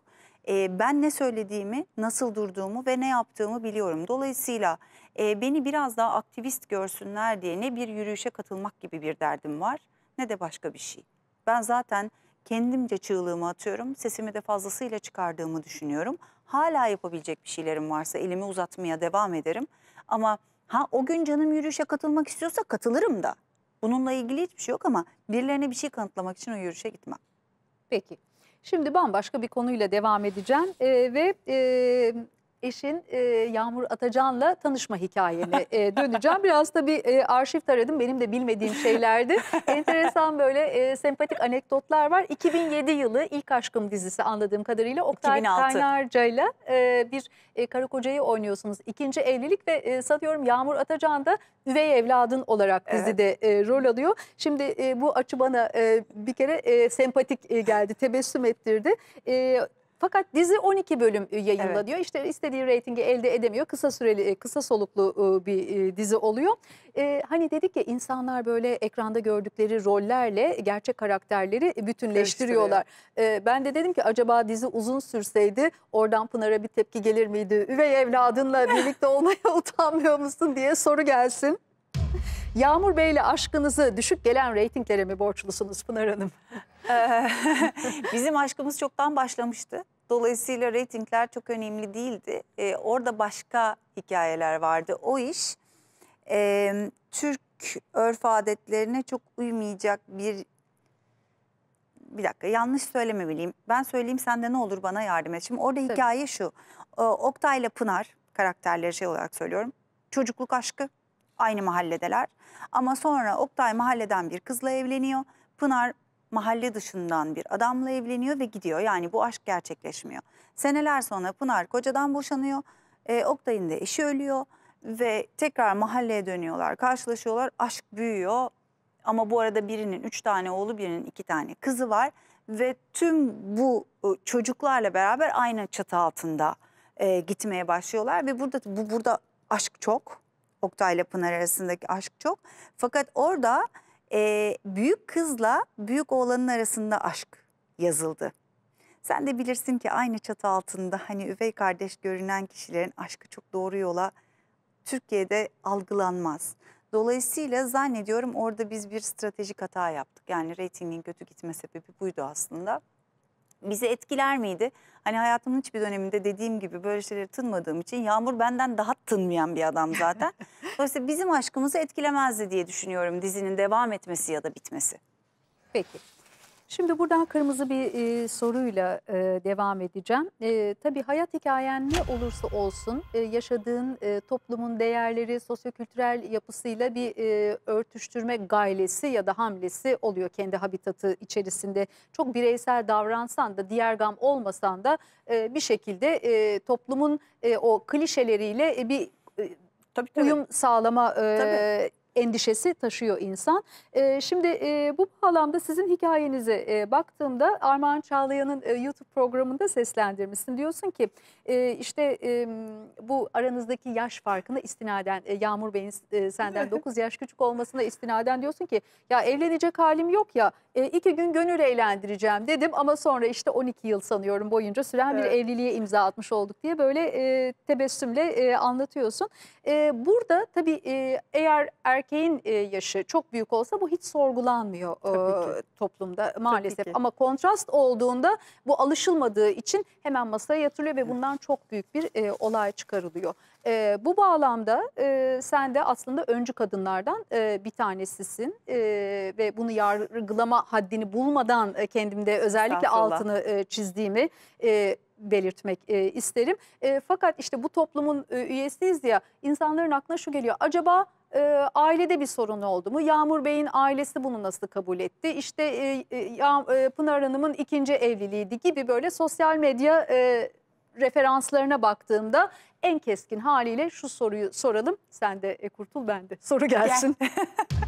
Ee, ben ne söylediğimi, nasıl durduğumu ve ne yaptığımı biliyorum. Dolayısıyla e, beni biraz daha aktivist görsünler diye ne bir yürüyüşe katılmak gibi bir derdim var ne de başka bir şey. Ben zaten kendimce çığlığımı atıyorum. Sesimi de fazlasıyla çıkardığımı düşünüyorum. Hala yapabilecek bir şeylerim varsa elimi uzatmaya devam ederim. Ama ha o gün canım yürüyüşe katılmak istiyorsa katılırım da. Bununla ilgili hiçbir şey yok ama birilerine bir şey kanıtlamak için o yürüyüşe gitmem. Peki. Şimdi bambaşka bir konuyla devam edeceğim ee, ve e, eşin e, Yağmur Atacan'la tanışma hikayeni e, döneceğim. Biraz tabii e, arşiv taradım. Benim de bilmediğim şeylerdi. Enteresan böyle e, sempatik anekdotlar var. 2007 yılı İlk Aşkım dizisi anladığım kadarıyla Oktay Kaynarca'yla e, bir e, karı kocayı oynuyorsunuz. İkinci evlilik ve e, sanıyorum Yağmur Atacan da üvey evladın olarak dizide evet. e, rol alıyor. Şimdi e, bu açı bana e, bir kere e, sempatik e, geldi. Tebessüm ettirdi. E, fakat dizi 12 bölüm e, yayınlanıyor. Evet. İşte istediği reytingi elde edemiyor. Kısa süreli, e, kısa soluklu e, bir dizi oluyor. Hani dedik ya insanlar böyle ekranda gördükleri rollerle gerçek karakterleri bütünleştiriyorlar. Ben de dedim ki acaba dizi uzun sürseydi oradan Pınar'a bir tepki gelir miydi? Üvey evladınla birlikte olmaya utanmıyor musun diye soru gelsin. Yağmur Bey ile aşkınızı düşük gelen reytinglere mi borçlusunuz Pınar Hanım? Ee, bizim aşkımız çoktan başlamıştı. Dolayısıyla reytingler çok önemli değildi. Ee, orada başka hikayeler vardı. O iş e, Türk örf adetlerine çok uymayacak bir... Bir dakika yanlış söylememeliyim. Ben söyleyeyim sen de ne olur bana yardım et. Şimdi orada Tabii. hikaye şu. Ee, Oktay ile Pınar karakterleri şey olarak söylüyorum. Çocukluk aşkı. Aynı mahalledeler. Ama sonra Oktay mahalleden bir kızla evleniyor. Pınar mahalle dışından bir adamla evleniyor ve gidiyor. Yani bu aşk gerçekleşmiyor. Seneler sonra Pınar kocadan boşanıyor. E, Oktay'ın da eşi ölüyor ve tekrar mahalleye dönüyorlar. Karşılaşıyorlar. Aşk büyüyor. Ama bu arada birinin üç tane oğlu, birinin iki tane kızı var. Ve tüm bu e, çocuklarla beraber aynı çatı altında e, gitmeye başlıyorlar. Ve burada bu burada aşk çok. Oktay ile Pınar arasındaki aşk çok. Fakat orada e, büyük kızla büyük oğlanın arasında aşk yazıldı. Sen de bilirsin ki aynı çatı altında hani üvey kardeş görünen kişilerin aşkı çok doğru yola Türkiye'de algılanmaz. Dolayısıyla zannediyorum orada biz bir stratejik hata yaptık. Yani reytingin kötü gitme sebebi buydu aslında bizi etkiler miydi? Hani hayatımın hiçbir döneminde dediğim gibi böyle şeyleri tınmadığım için Yağmur benden daha tınmayan bir adam zaten. Dolayısıyla bizim aşkımızı etkilemezdi diye düşünüyorum dizinin devam etmesi ya da bitmesi. Peki. Şimdi buradan kırmızı bir e, soruyla e, devam edeceğim. E, tabii hayat hikayen ne olursa olsun e, yaşadığın e, toplumun değerleri, sosyokültürel yapısıyla bir e, örtüştürme gailesi ya da hamlesi oluyor kendi habitatı içerisinde. Çok bireysel davransan da diğer gam olmasan da e, bir şekilde e, toplumun e, o klişeleriyle e, bir... E, Tabii, tabii. Uyum sağlama e, tabii endişesi taşıyor insan. E, şimdi e, bu bağlamda sizin hikayenize e, baktığımda Armağan Çağlayan'ın e, YouTube programında seslendirmişsin. Diyorsun ki e, işte e, bu aranızdaki yaş farkını istinaden e, Yağmur Bey'in e, senden 9 yaş küçük olmasına istinaden diyorsun ki ya evlenecek halim yok ya e, iki gün gönül eğlendireceğim dedim ama sonra işte 12 yıl sanıyorum boyunca süren bir evliliğe imza atmış olduk diye böyle e, tebessümle e, anlatıyorsun. E, burada tabii e, eğer erkek erkeğin e, yaşı çok büyük olsa bu hiç sorgulanmıyor e, toplumda maalesef. Ama kontrast olduğunda bu alışılmadığı için hemen masaya yatırılıyor ve bundan çok büyük bir e, olay çıkarılıyor. bu bağlamda sen de aslında öncü kadınlardan bir tanesisin ve bunu yargılama haddini bulmadan kendimde özellikle altını çizdiğimi belirtmek isterim. fakat işte bu toplumun e, üyesiyiz ya insanların aklına şu geliyor acaba e, ailede bir sorun oldu mu? Yağmur Bey'in ailesi bunu nasıl kabul etti? İşte e, e, Pınar Hanım'ın ikinci evliliğiydi gibi böyle sosyal medya e, referanslarına baktığımda en keskin haliyle şu soruyu soralım. Sen de e, kurtul ben de. Soru gelsin. Gel.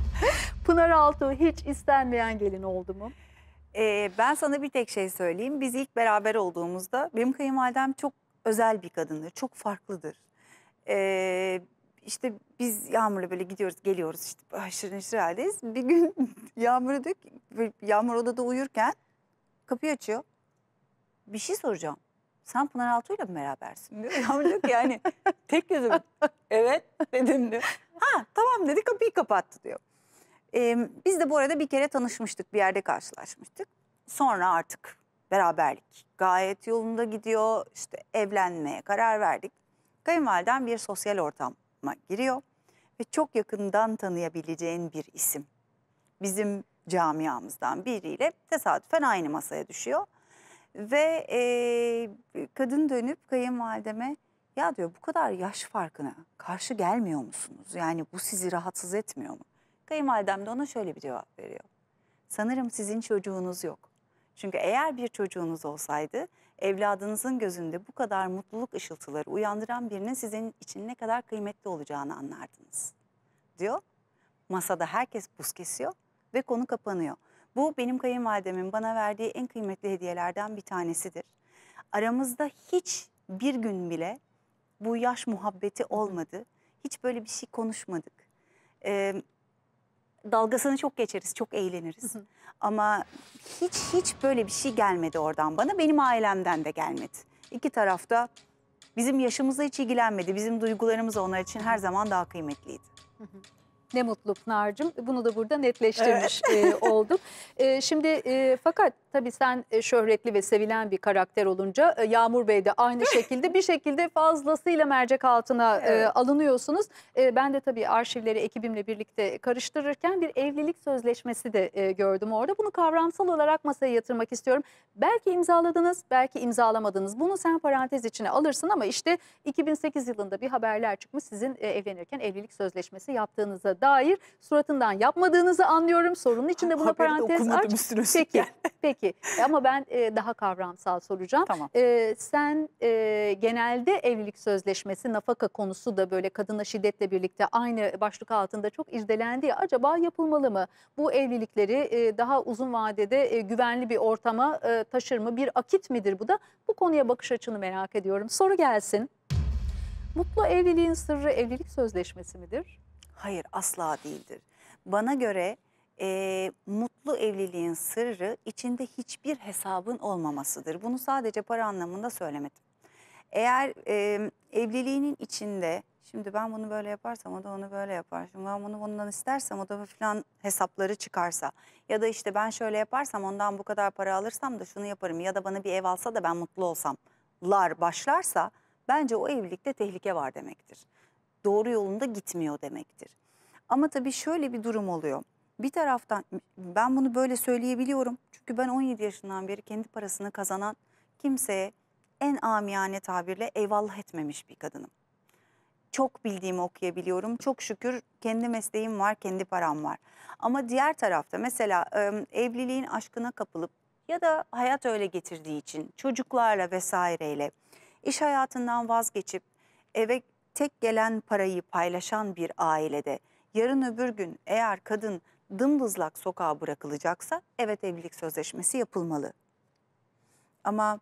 Pınar Altuğ hiç istenmeyen gelin oldu mu? Ee, ben sana bir tek şey söyleyeyim. Biz ilk beraber olduğumuzda benim kayınvalidem çok özel bir kadındır. Çok farklıdır. Ee, işte biz Yağmur'la böyle gidiyoruz geliyoruz işte aşırı neşir haldeyiz. Bir gün Yağmur'a diyor ki Yağmur odada uyurken kapıyı açıyor. Bir şey soracağım. Sen Pınar Altuğ'yla mı berabersin diyor. Yağmur diyor ki yani tek gözüm evet dedim diyor. Ha tamam dedi kapıyı kapattı diyor. Ee, biz de bu arada bir kere tanışmıştık bir yerde karşılaşmıştık. Sonra artık beraberlik gayet yolunda gidiyor. İşte evlenmeye karar verdik. Kayınvaliden bir sosyal ortam hayatıma giriyor ve çok yakından tanıyabileceğin bir isim. Bizim camiamızdan biriyle tesadüfen aynı masaya düşüyor. Ve e, kadın dönüp kayınvalideme ya diyor bu kadar yaş farkına karşı gelmiyor musunuz? Yani bu sizi rahatsız etmiyor mu? Kayınvalidem de ona şöyle bir cevap veriyor. Sanırım sizin çocuğunuz yok. Çünkü eğer bir çocuğunuz olsaydı evladınızın gözünde bu kadar mutluluk ışıltıları uyandıran birinin sizin için ne kadar kıymetli olacağını anlardınız. Diyor. Masada herkes buz kesiyor ve konu kapanıyor. Bu benim kayınvalidemin bana verdiği en kıymetli hediyelerden bir tanesidir. Aramızda hiç bir gün bile bu yaş muhabbeti olmadı. Hiç böyle bir şey konuşmadık. Ee, dalgasını çok geçeriz, çok eğleniriz. Ama hiç hiç böyle bir şey gelmedi oradan bana. Benim ailemden de gelmedi. İki tarafta bizim yaşımızla hiç ilgilenmedi. Bizim duygularımız onlar için her zaman daha kıymetliydi. Ne mutlu Pınar'cığım. Bunu da burada netleştirmiş evet. e, olduk. E, şimdi e, fakat Tabii sen e, şöhretli ve sevilen bir karakter olunca e, Yağmur Bey de aynı şekilde bir şekilde fazlasıyla mercek altına e, evet. alınıyorsunuz. Ben de tabii arşivleri ekibimle birlikte karıştırırken bir evlilik sözleşmesi de gördüm orada. Bunu kavramsal olarak masaya yatırmak istiyorum. Belki imzaladınız, belki imzalamadınız. Bunu sen parantez içine alırsın ama işte 2008 yılında bir haberler çıkmış sizin evlenirken evlilik sözleşmesi yaptığınıza dair suratından yapmadığınızı anlıyorum. Sorunun içinde buna parantez aç. Peki, peki. Peki ama ben e, daha kavramsal soracağım. Tamam. E, sen e, genelde evlilik sözleşmesi, nafaka konusu da böyle kadına şiddetle birlikte aynı başlık altında çok irdelendi. Acaba yapılmalı mı? Bu evlilikleri e, daha uzun vadede e, güvenli bir ortama e, taşır mı? Bir akit midir bu da? Bu konuya bakış açını merak ediyorum. Soru gelsin. Mutlu evliliğin sırrı evlilik sözleşmesi midir? Hayır asla değildir. Bana göre e, mutlu evliliğin sırrı içinde hiçbir hesabın olmamasıdır. Bunu sadece para anlamında söylemedim. Eğer e, evliliğinin içinde şimdi ben bunu böyle yaparsam o da onu böyle yapar. Şimdi ben bunu bundan istersem o da filan hesapları çıkarsa ya da işte ben şöyle yaparsam ondan bu kadar para alırsam da şunu yaparım ya da bana bir ev alsa da ben mutlu olsamlar başlarsa bence o evlilikte tehlike var demektir. Doğru yolunda gitmiyor demektir. Ama tabii şöyle bir durum oluyor bir taraftan ben bunu böyle söyleyebiliyorum. Çünkü ben 17 yaşından beri kendi parasını kazanan kimseye en amiyane tabirle eyvallah etmemiş bir kadınım. Çok bildiğimi okuyabiliyorum. Çok şükür kendi mesleğim var, kendi param var. Ama diğer tarafta mesela evliliğin aşkına kapılıp ya da hayat öyle getirdiği için çocuklarla vesaireyle iş hayatından vazgeçip eve tek gelen parayı paylaşan bir ailede yarın öbür gün eğer kadın dımdızlak sokağa bırakılacaksa evet evlilik sözleşmesi yapılmalı. Ama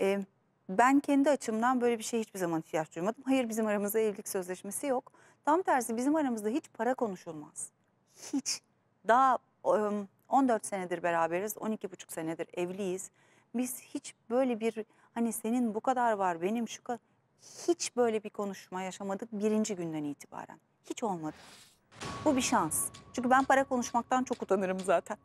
e, ben kendi açımdan böyle bir şey hiçbir zaman ihtiyaç duymadım. Hayır bizim aramızda evlilik sözleşmesi yok. Tam tersi bizim aramızda hiç para konuşulmaz. Hiç. Daha um, 14 senedir beraberiz, 12,5 senedir evliyiz. Biz hiç böyle bir hani senin bu kadar var, benim şu kadar... Hiç böyle bir konuşma yaşamadık birinci günden itibaren. Hiç olmadı. Bu bir şans. Çünkü ben para konuşmaktan çok utanırım zaten.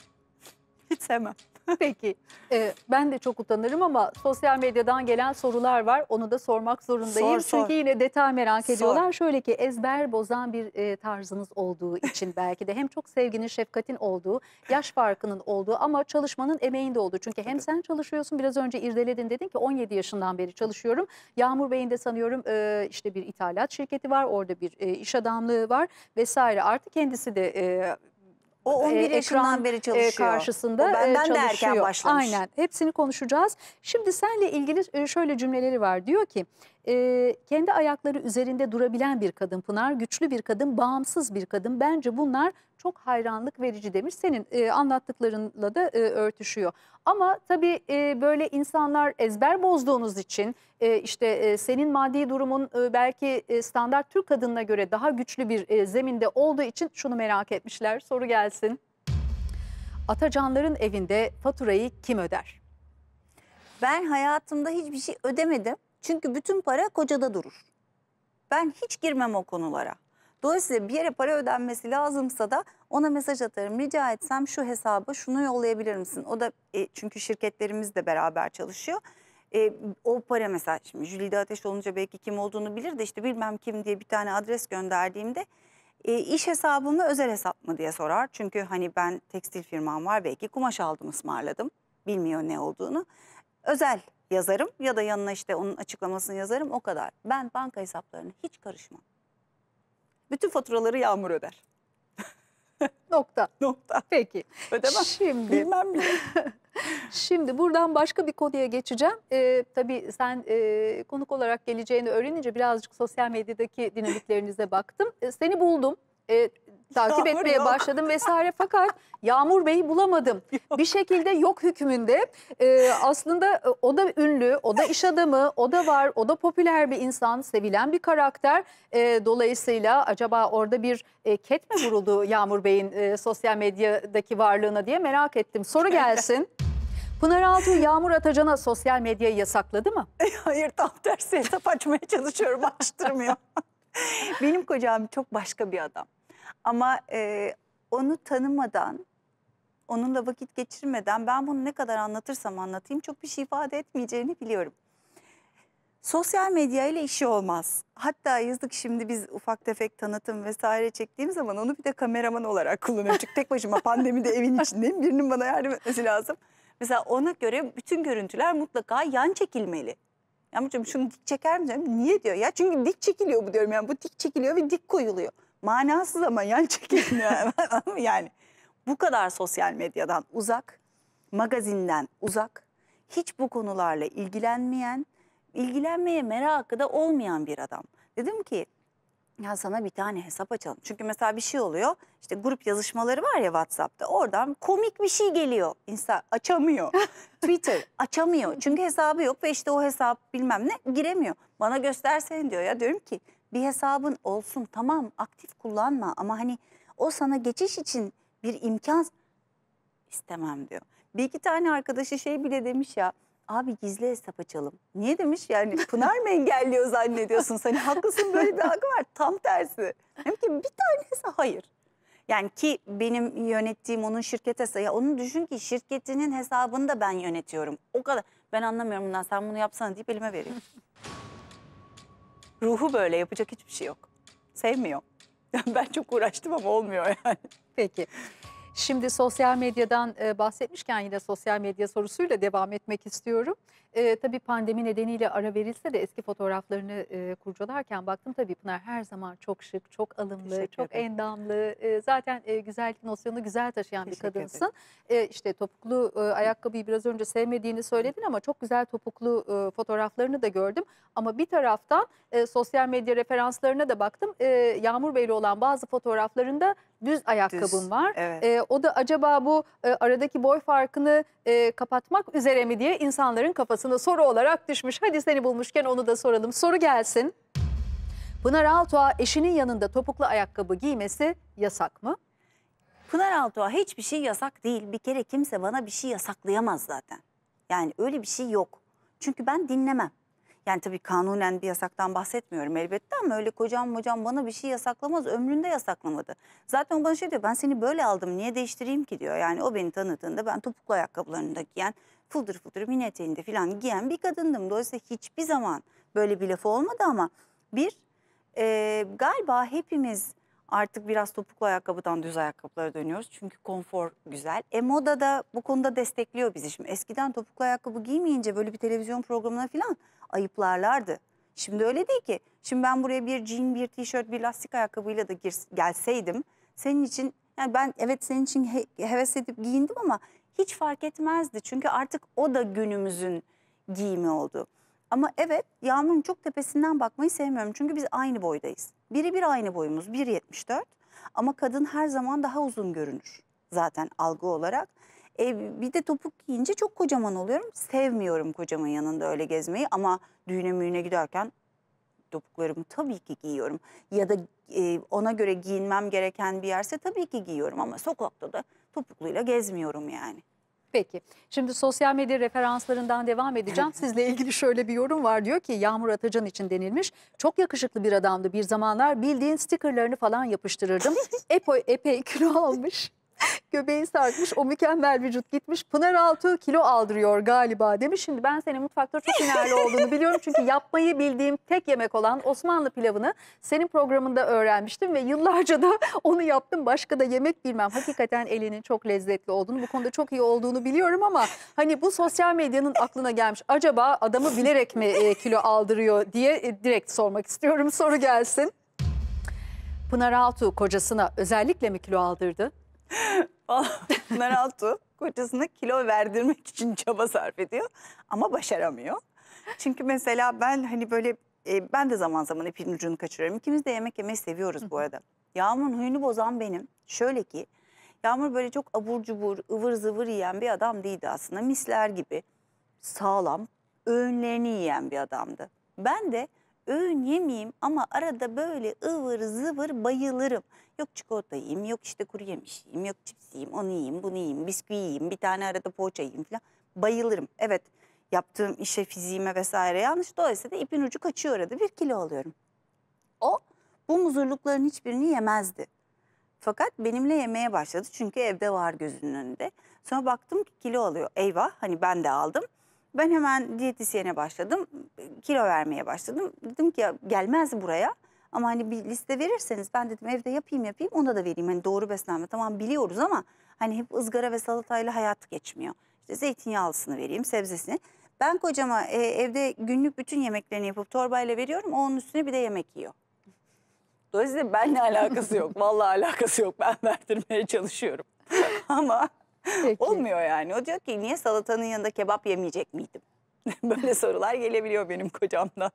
Hiç sevmem. Peki. Ee, ben de çok utanırım ama sosyal medyadan gelen sorular var. Onu da sormak zorundayım. Sor, sor. Çünkü yine detay merak sor. ediyorlar. Şöyle ki ezber bozan bir e, tarzınız olduğu için belki de hem çok sevginin, şefkatin olduğu, yaş farkının olduğu ama çalışmanın emeğin de olduğu. Çünkü hem sen çalışıyorsun biraz önce irdeledin dedin ki 17 yaşından beri çalışıyorum. Yağmur Bey'in de sanıyorum e, işte bir ithalat şirketi var. Orada bir e, iş adamlığı var vesaire. Artık kendisi de e, o 11 ee, yaşından e, beri çalışıyor. karşısında o e, benden çalışıyor. de erken başlamış. Aynen hepsini konuşacağız. Şimdi senle ilgili e, şöyle cümleleri var. Diyor ki e, kendi ayakları üzerinde durabilen bir kadın Pınar, güçlü bir kadın, bağımsız bir kadın. Bence bunlar çok hayranlık verici demiş. Senin e, anlattıklarınla da e, örtüşüyor. Ama tabii e, böyle insanlar ezber bozduğunuz için e, işte e, senin maddi durumun e, belki e, standart Türk kadınına göre daha güçlü bir e, zeminde olduğu için şunu merak etmişler. Soru gelsin. Atacanların evinde faturayı kim öder? Ben hayatımda hiçbir şey ödemedim. Çünkü bütün para kocada durur. Ben hiç girmem o konulara. Dolayısıyla bir yere para ödenmesi lazımsa da ona mesaj atarım. Rica etsem şu hesaba şunu yollayabilir misin? O da e, çünkü şirketlerimiz de beraber çalışıyor. E, o para mesela şimdi Jülide Ateş olunca belki kim olduğunu bilir de işte bilmem kim diye bir tane adres gönderdiğimde e, iş hesabımı özel hesap mı diye sorar. Çünkü hani ben tekstil firmam var belki kumaş aldım ısmarladım. Bilmiyor ne olduğunu. Özel yazarım ya da yanına işte onun açıklamasını yazarım o kadar. Ben banka hesaplarına hiç karışmam. Bütün faturaları Yağmur öder. Nokta. Nokta. Peki. Ödemem. Şimdi. Bilmem bile. Şimdi buradan başka bir konuya geçeceğim. Ee, tabii sen e, konuk olarak geleceğini öğrenince birazcık sosyal medyadaki dinamiklerinize baktım. Ee, seni buldum. Ee, takip etmeye yok. başladım vesaire fakat Yağmur Bey'i bulamadım. Yok. Bir şekilde yok hükmünde ee, e, aslında o da ünlü, o da iş adamı, o da var, o da popüler bir insan, sevilen bir karakter. E, dolayısıyla acaba orada bir e, ket mi vuruldu Yağmur Bey'in e, sosyal medyadaki varlığına diye merak ettim. Soru gelsin. Pınar Altuğ Yağmur Atacan'a sosyal medyayı yasakladı mı? Hayır tam tersi hesap açmaya çalışıyorum açtırmıyor. Benim kocam çok başka bir adam. Ama e, onu tanımadan, onunla vakit geçirmeden ben bunu ne kadar anlatırsam anlatayım çok bir şey ifade etmeyeceğini biliyorum. Sosyal medya ile işi olmaz. Hatta yazdık şimdi biz ufak tefek tanıtım vesaire çektiğim zaman onu bir de kameraman olarak kullanıyorum. Çünkü tek başıma pandemide evin içindeyim. Birinin bana yardım etmesi lazım. Mesela ona göre bütün görüntüler mutlaka yan çekilmeli. Ya hocam şunu dik çeker mi diyorum. Niye diyor ya? Çünkü dik çekiliyor bu diyorum. Yani bu dik çekiliyor ve dik koyuluyor manasız ama yan çekilmiyor. yani bu kadar sosyal medyadan uzak, magazinden uzak, hiç bu konularla ilgilenmeyen, ilgilenmeye merakı da olmayan bir adam. Dedim ki ya sana bir tane hesap açalım. Çünkü mesela bir şey oluyor. İşte grup yazışmaları var ya WhatsApp'ta. Oradan komik bir şey geliyor. Insta açamıyor. Twitter açamıyor. Çünkü hesabı yok ve işte o hesap bilmem ne giremiyor. Bana göstersen diyor ya diyorum ki bir hesabın olsun tamam aktif kullanma ama hani o sana geçiş için bir imkan istemem diyor. Bir iki tane arkadaşı şey bile demiş ya abi gizli hesap açalım. Niye demiş yani Pınar mı engelliyor zannediyorsun sen haklısın böyle bir hakkı var tam tersi. Hem ki bir tanesi hayır. Yani ki benim yönettiğim onun şirket hesabı. Ya onu düşün ki şirketinin hesabını da ben yönetiyorum. O kadar. Ben anlamıyorum bundan sen bunu yapsana deyip elime veriyorum. Ruhu böyle yapacak hiçbir şey yok. Sevmiyor. ben çok uğraştım ama olmuyor yani. Peki. Şimdi sosyal medyadan bahsetmişken yine sosyal medya sorusuyla devam etmek istiyorum e, tabii pandemi nedeniyle ara verilse de eski fotoğraflarını e, kurcalarken baktım tabii Pınar her zaman çok şık, çok alımlı, çok endamlı. E, zaten e, güzellik nosyonunu güzel taşıyan Teşekkür bir kadınsın. Ederim. E, işte topuklu e, ayakkabıyı biraz önce sevmediğini söyledin ama çok güzel topuklu e, fotoğraflarını da gördüm. Ama bir taraftan e, sosyal medya referanslarına da baktım. E, Yağmur Bey'le olan bazı fotoğraflarında düz ayakkabım düz, var. Evet. E, o da acaba bu e, aradaki boy farkını e, kapatmak üzere mi diye insanların kafasını aslında soru olarak düşmüş. Hadi seni bulmuşken onu da soralım. Soru gelsin. Pınar Altuğ'a eşinin yanında topuklu ayakkabı giymesi yasak mı? Pınar Altuğ'a hiçbir şey yasak değil. Bir kere kimse bana bir şey yasaklayamaz zaten. Yani öyle bir şey yok. Çünkü ben dinlemem. Yani tabii kanunen bir yasaktan bahsetmiyorum elbette ama öyle kocam hocam bana bir şey yasaklamaz ömründe yasaklamadı. Zaten o bana şey diyor ben seni böyle aldım niye değiştireyim ki diyor. Yani o beni tanıdığında ben topuklu ayakkabılarını da giyen fuldur fuldur mini eteğinde falan giyen bir kadındım. Dolayısıyla hiçbir zaman böyle bir laf olmadı ama bir e, galiba hepimiz artık biraz topuklu ayakkabıdan düz ayakkabılara dönüyoruz. Çünkü konfor güzel. E moda da bu konuda destekliyor bizi. Şimdi eskiden topuklu ayakkabı giymeyince böyle bir televizyon programına falan ayıplarlardı. Şimdi öyle değil ki. Şimdi ben buraya bir jean, bir tişört, bir lastik ayakkabıyla da gelseydim senin için yani ben evet senin için he, heves edip giyindim ama hiç fark etmezdi. Çünkü artık o da günümüzün giyimi oldu. Ama evet yağmurun çok tepesinden bakmayı sevmiyorum. Çünkü biz aynı boydayız. Biri bir aynı boyumuz 1.74 ama kadın her zaman daha uzun görünür zaten algı olarak. E, bir de topuk giyince çok kocaman oluyorum. Sevmiyorum kocaman yanında öyle gezmeyi ama düğüne müğüne giderken topuklarımı tabii ki giyiyorum. Ya da e, ona göre giyinmem gereken bir yerse tabii ki giyiyorum ama sokakta da topukluyla gezmiyorum yani. Peki. Şimdi sosyal medya referanslarından devam edeceğim. Sizle ilgili şöyle bir yorum var. Diyor ki Yağmur Atacan için denilmiş. Çok yakışıklı bir adamdı bir zamanlar. Bildiğin stickerlarını falan yapıştırırdım. Epo, epey kilo almış. Göbeği sarkmış o mükemmel vücut gitmiş. Pınar Altı kilo aldırıyor galiba demiş. Şimdi ben senin mutfakta çok inerli olduğunu biliyorum. Çünkü yapmayı bildiğim tek yemek olan Osmanlı pilavını senin programında öğrenmiştim. Ve yıllarca da onu yaptım. Başka da yemek bilmem. Hakikaten elinin çok lezzetli olduğunu bu konuda çok iyi olduğunu biliyorum ama hani bu sosyal medyanın aklına gelmiş. Acaba adamı bilerek mi e, kilo aldırıyor diye e, direkt sormak istiyorum. Soru gelsin. Pınar Altuğ kocasına özellikle mi kilo aldırdı? Meraltu kocasına kilo verdirmek için çaba sarf ediyor ama başaramıyor. Çünkü mesela ben hani böyle e, ben de zaman zaman ipin ucunu kaçırıyorum. İkimiz de yemek yemeyi seviyoruz bu arada. Yağmur'un huyunu bozan benim. Şöyle ki Yağmur böyle çok abur cubur, ıvır zıvır yiyen bir adam değildi aslında. Misler gibi sağlam, öğünlerini yiyen bir adamdı. Ben de öğün yemeyeyim ama arada böyle ıvır zıvır bayılırım. Yok çikolata yiyeyim, yok işte kuru yemiş yiyeyim, yok cips yiyeyim, onu yiyeyim, bunu yiyeyim, bisküvi yiyeyim, bir tane arada poğaça yiyeyim falan. Bayılırım. Evet yaptığım işe, fiziğime vesaire yanlış. Dolayısıyla ipin ucu kaçıyor arada bir kilo alıyorum. O bu muzurlukların hiçbirini yemezdi. Fakat benimle yemeye başladı çünkü evde var gözünün önünde. Sonra baktım ki kilo alıyor. Eyvah hani ben de aldım. Ben hemen diyetisyene başladım. Kilo vermeye başladım. Dedim ki ya gelmez buraya. Ama hani bir liste verirseniz ben dedim evde yapayım yapayım ona da vereyim. Hani doğru beslenme tamam biliyoruz ama hani hep ızgara ve salatayla hayat geçmiyor. İşte zeytinyağlısını vereyim sebzesini. Ben kocama e, evde günlük bütün yemeklerini yapıp torbayla veriyorum. O onun üstüne bir de yemek yiyor. Dolayısıyla benle alakası yok. Vallahi alakası yok. Ben verdirmeye çalışıyorum. ama Peki. olmuyor yani. O diyor ki niye salatanın yanında kebap yemeyecek miydim? Böyle sorular gelebiliyor benim kocamdan.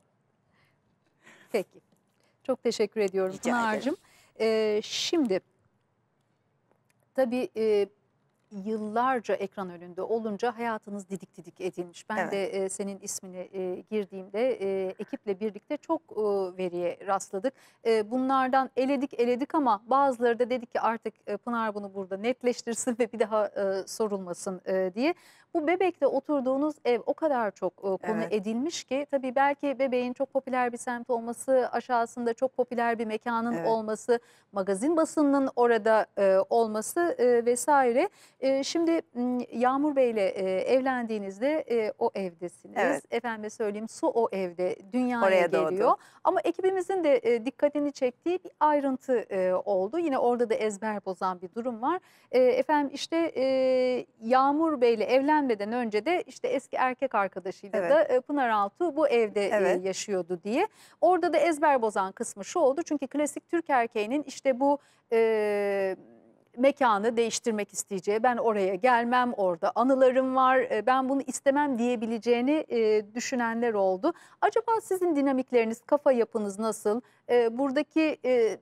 Peki. Çok teşekkür ediyorum Pınar'cığım. Ee, şimdi tabii e, yıllarca ekran önünde olunca hayatınız didik didik edilmiş. Ben evet. de e, senin ismini e, girdiğimde e, ekiple birlikte çok e, veriye rastladık. E, bunlardan eledik eledik ama bazıları da dedik ki artık e, Pınar bunu burada netleştirsin ve bir daha e, sorulmasın e, diye. Bu bebekte oturduğunuz ev o kadar çok e, konu evet. edilmiş ki tabii belki bebeğin çok popüler bir semt olması, aşağısında çok popüler bir mekanın evet. olması, magazin basınının orada e, olması e, vesaire. E, şimdi Yağmur Bey'le e, evlendiğinizde e, o evdesiniz. Evet. Efendime söyleyeyim su o evde dünyaya Oraya geliyor. Doğdu. Ama ekibimizin de e, dikkatini çektiği bir ayrıntı e, oldu. Yine orada da ezber bozan bir durum var. E, efendim işte e, Yağmur Bey'le evlen evlenmeden önce de işte eski erkek arkadaşıyla evet. da e, Pınar Altuğ bu evde e, evet. yaşıyordu diye. Orada da ezber bozan kısmı şu oldu. Çünkü klasik Türk erkeğinin işte bu... E, mekanı değiştirmek isteyeceği, ben oraya gelmem, orada anılarım var, e, ben bunu istemem diyebileceğini e, düşünenler oldu. Acaba sizin dinamikleriniz, kafa yapınız nasıl? E, buradaki e,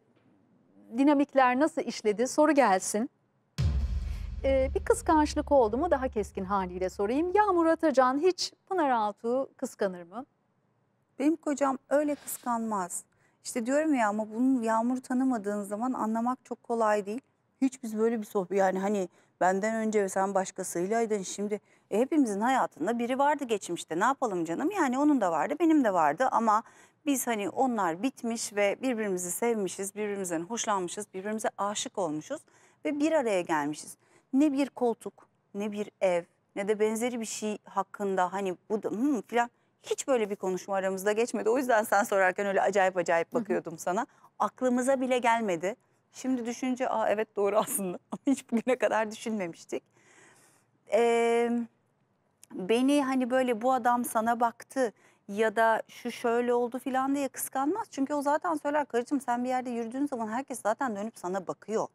dinamikler nasıl işledi? Soru gelsin. Ee, bir kıskançlık oldu mu daha keskin haliyle sorayım. Yağmur Atacan hiç Pınar Altuğ kıskanır mı? Benim kocam öyle kıskanmaz. İşte diyorum ya ama bunu Yağmur'u tanımadığın zaman anlamak çok kolay değil. Hiç biz böyle bir sohbet yani hani benden önce sen başkasıylaydın şimdi e, hepimizin hayatında biri vardı geçmişte ne yapalım canım yani onun da vardı benim de vardı ama biz hani onlar bitmiş ve birbirimizi sevmişiz birbirimizden hoşlanmışız birbirimize aşık olmuşuz ve bir araya gelmişiz ne bir koltuk ne bir ev ne de benzeri bir şey hakkında hani bu da hmm, falan hiç böyle bir konuşma aramızda geçmedi. O yüzden sen sorarken öyle acayip acayip bakıyordum sana. Aklımıza bile gelmedi. Şimdi düşünce Aa, evet doğru aslında ama hiç bugüne kadar düşünmemiştik. Ee, beni hani böyle bu adam sana baktı ya da şu şöyle oldu filan diye kıskanmaz. Çünkü o zaten söyler karıcığım sen bir yerde yürüdüğün zaman herkes zaten dönüp sana bakıyor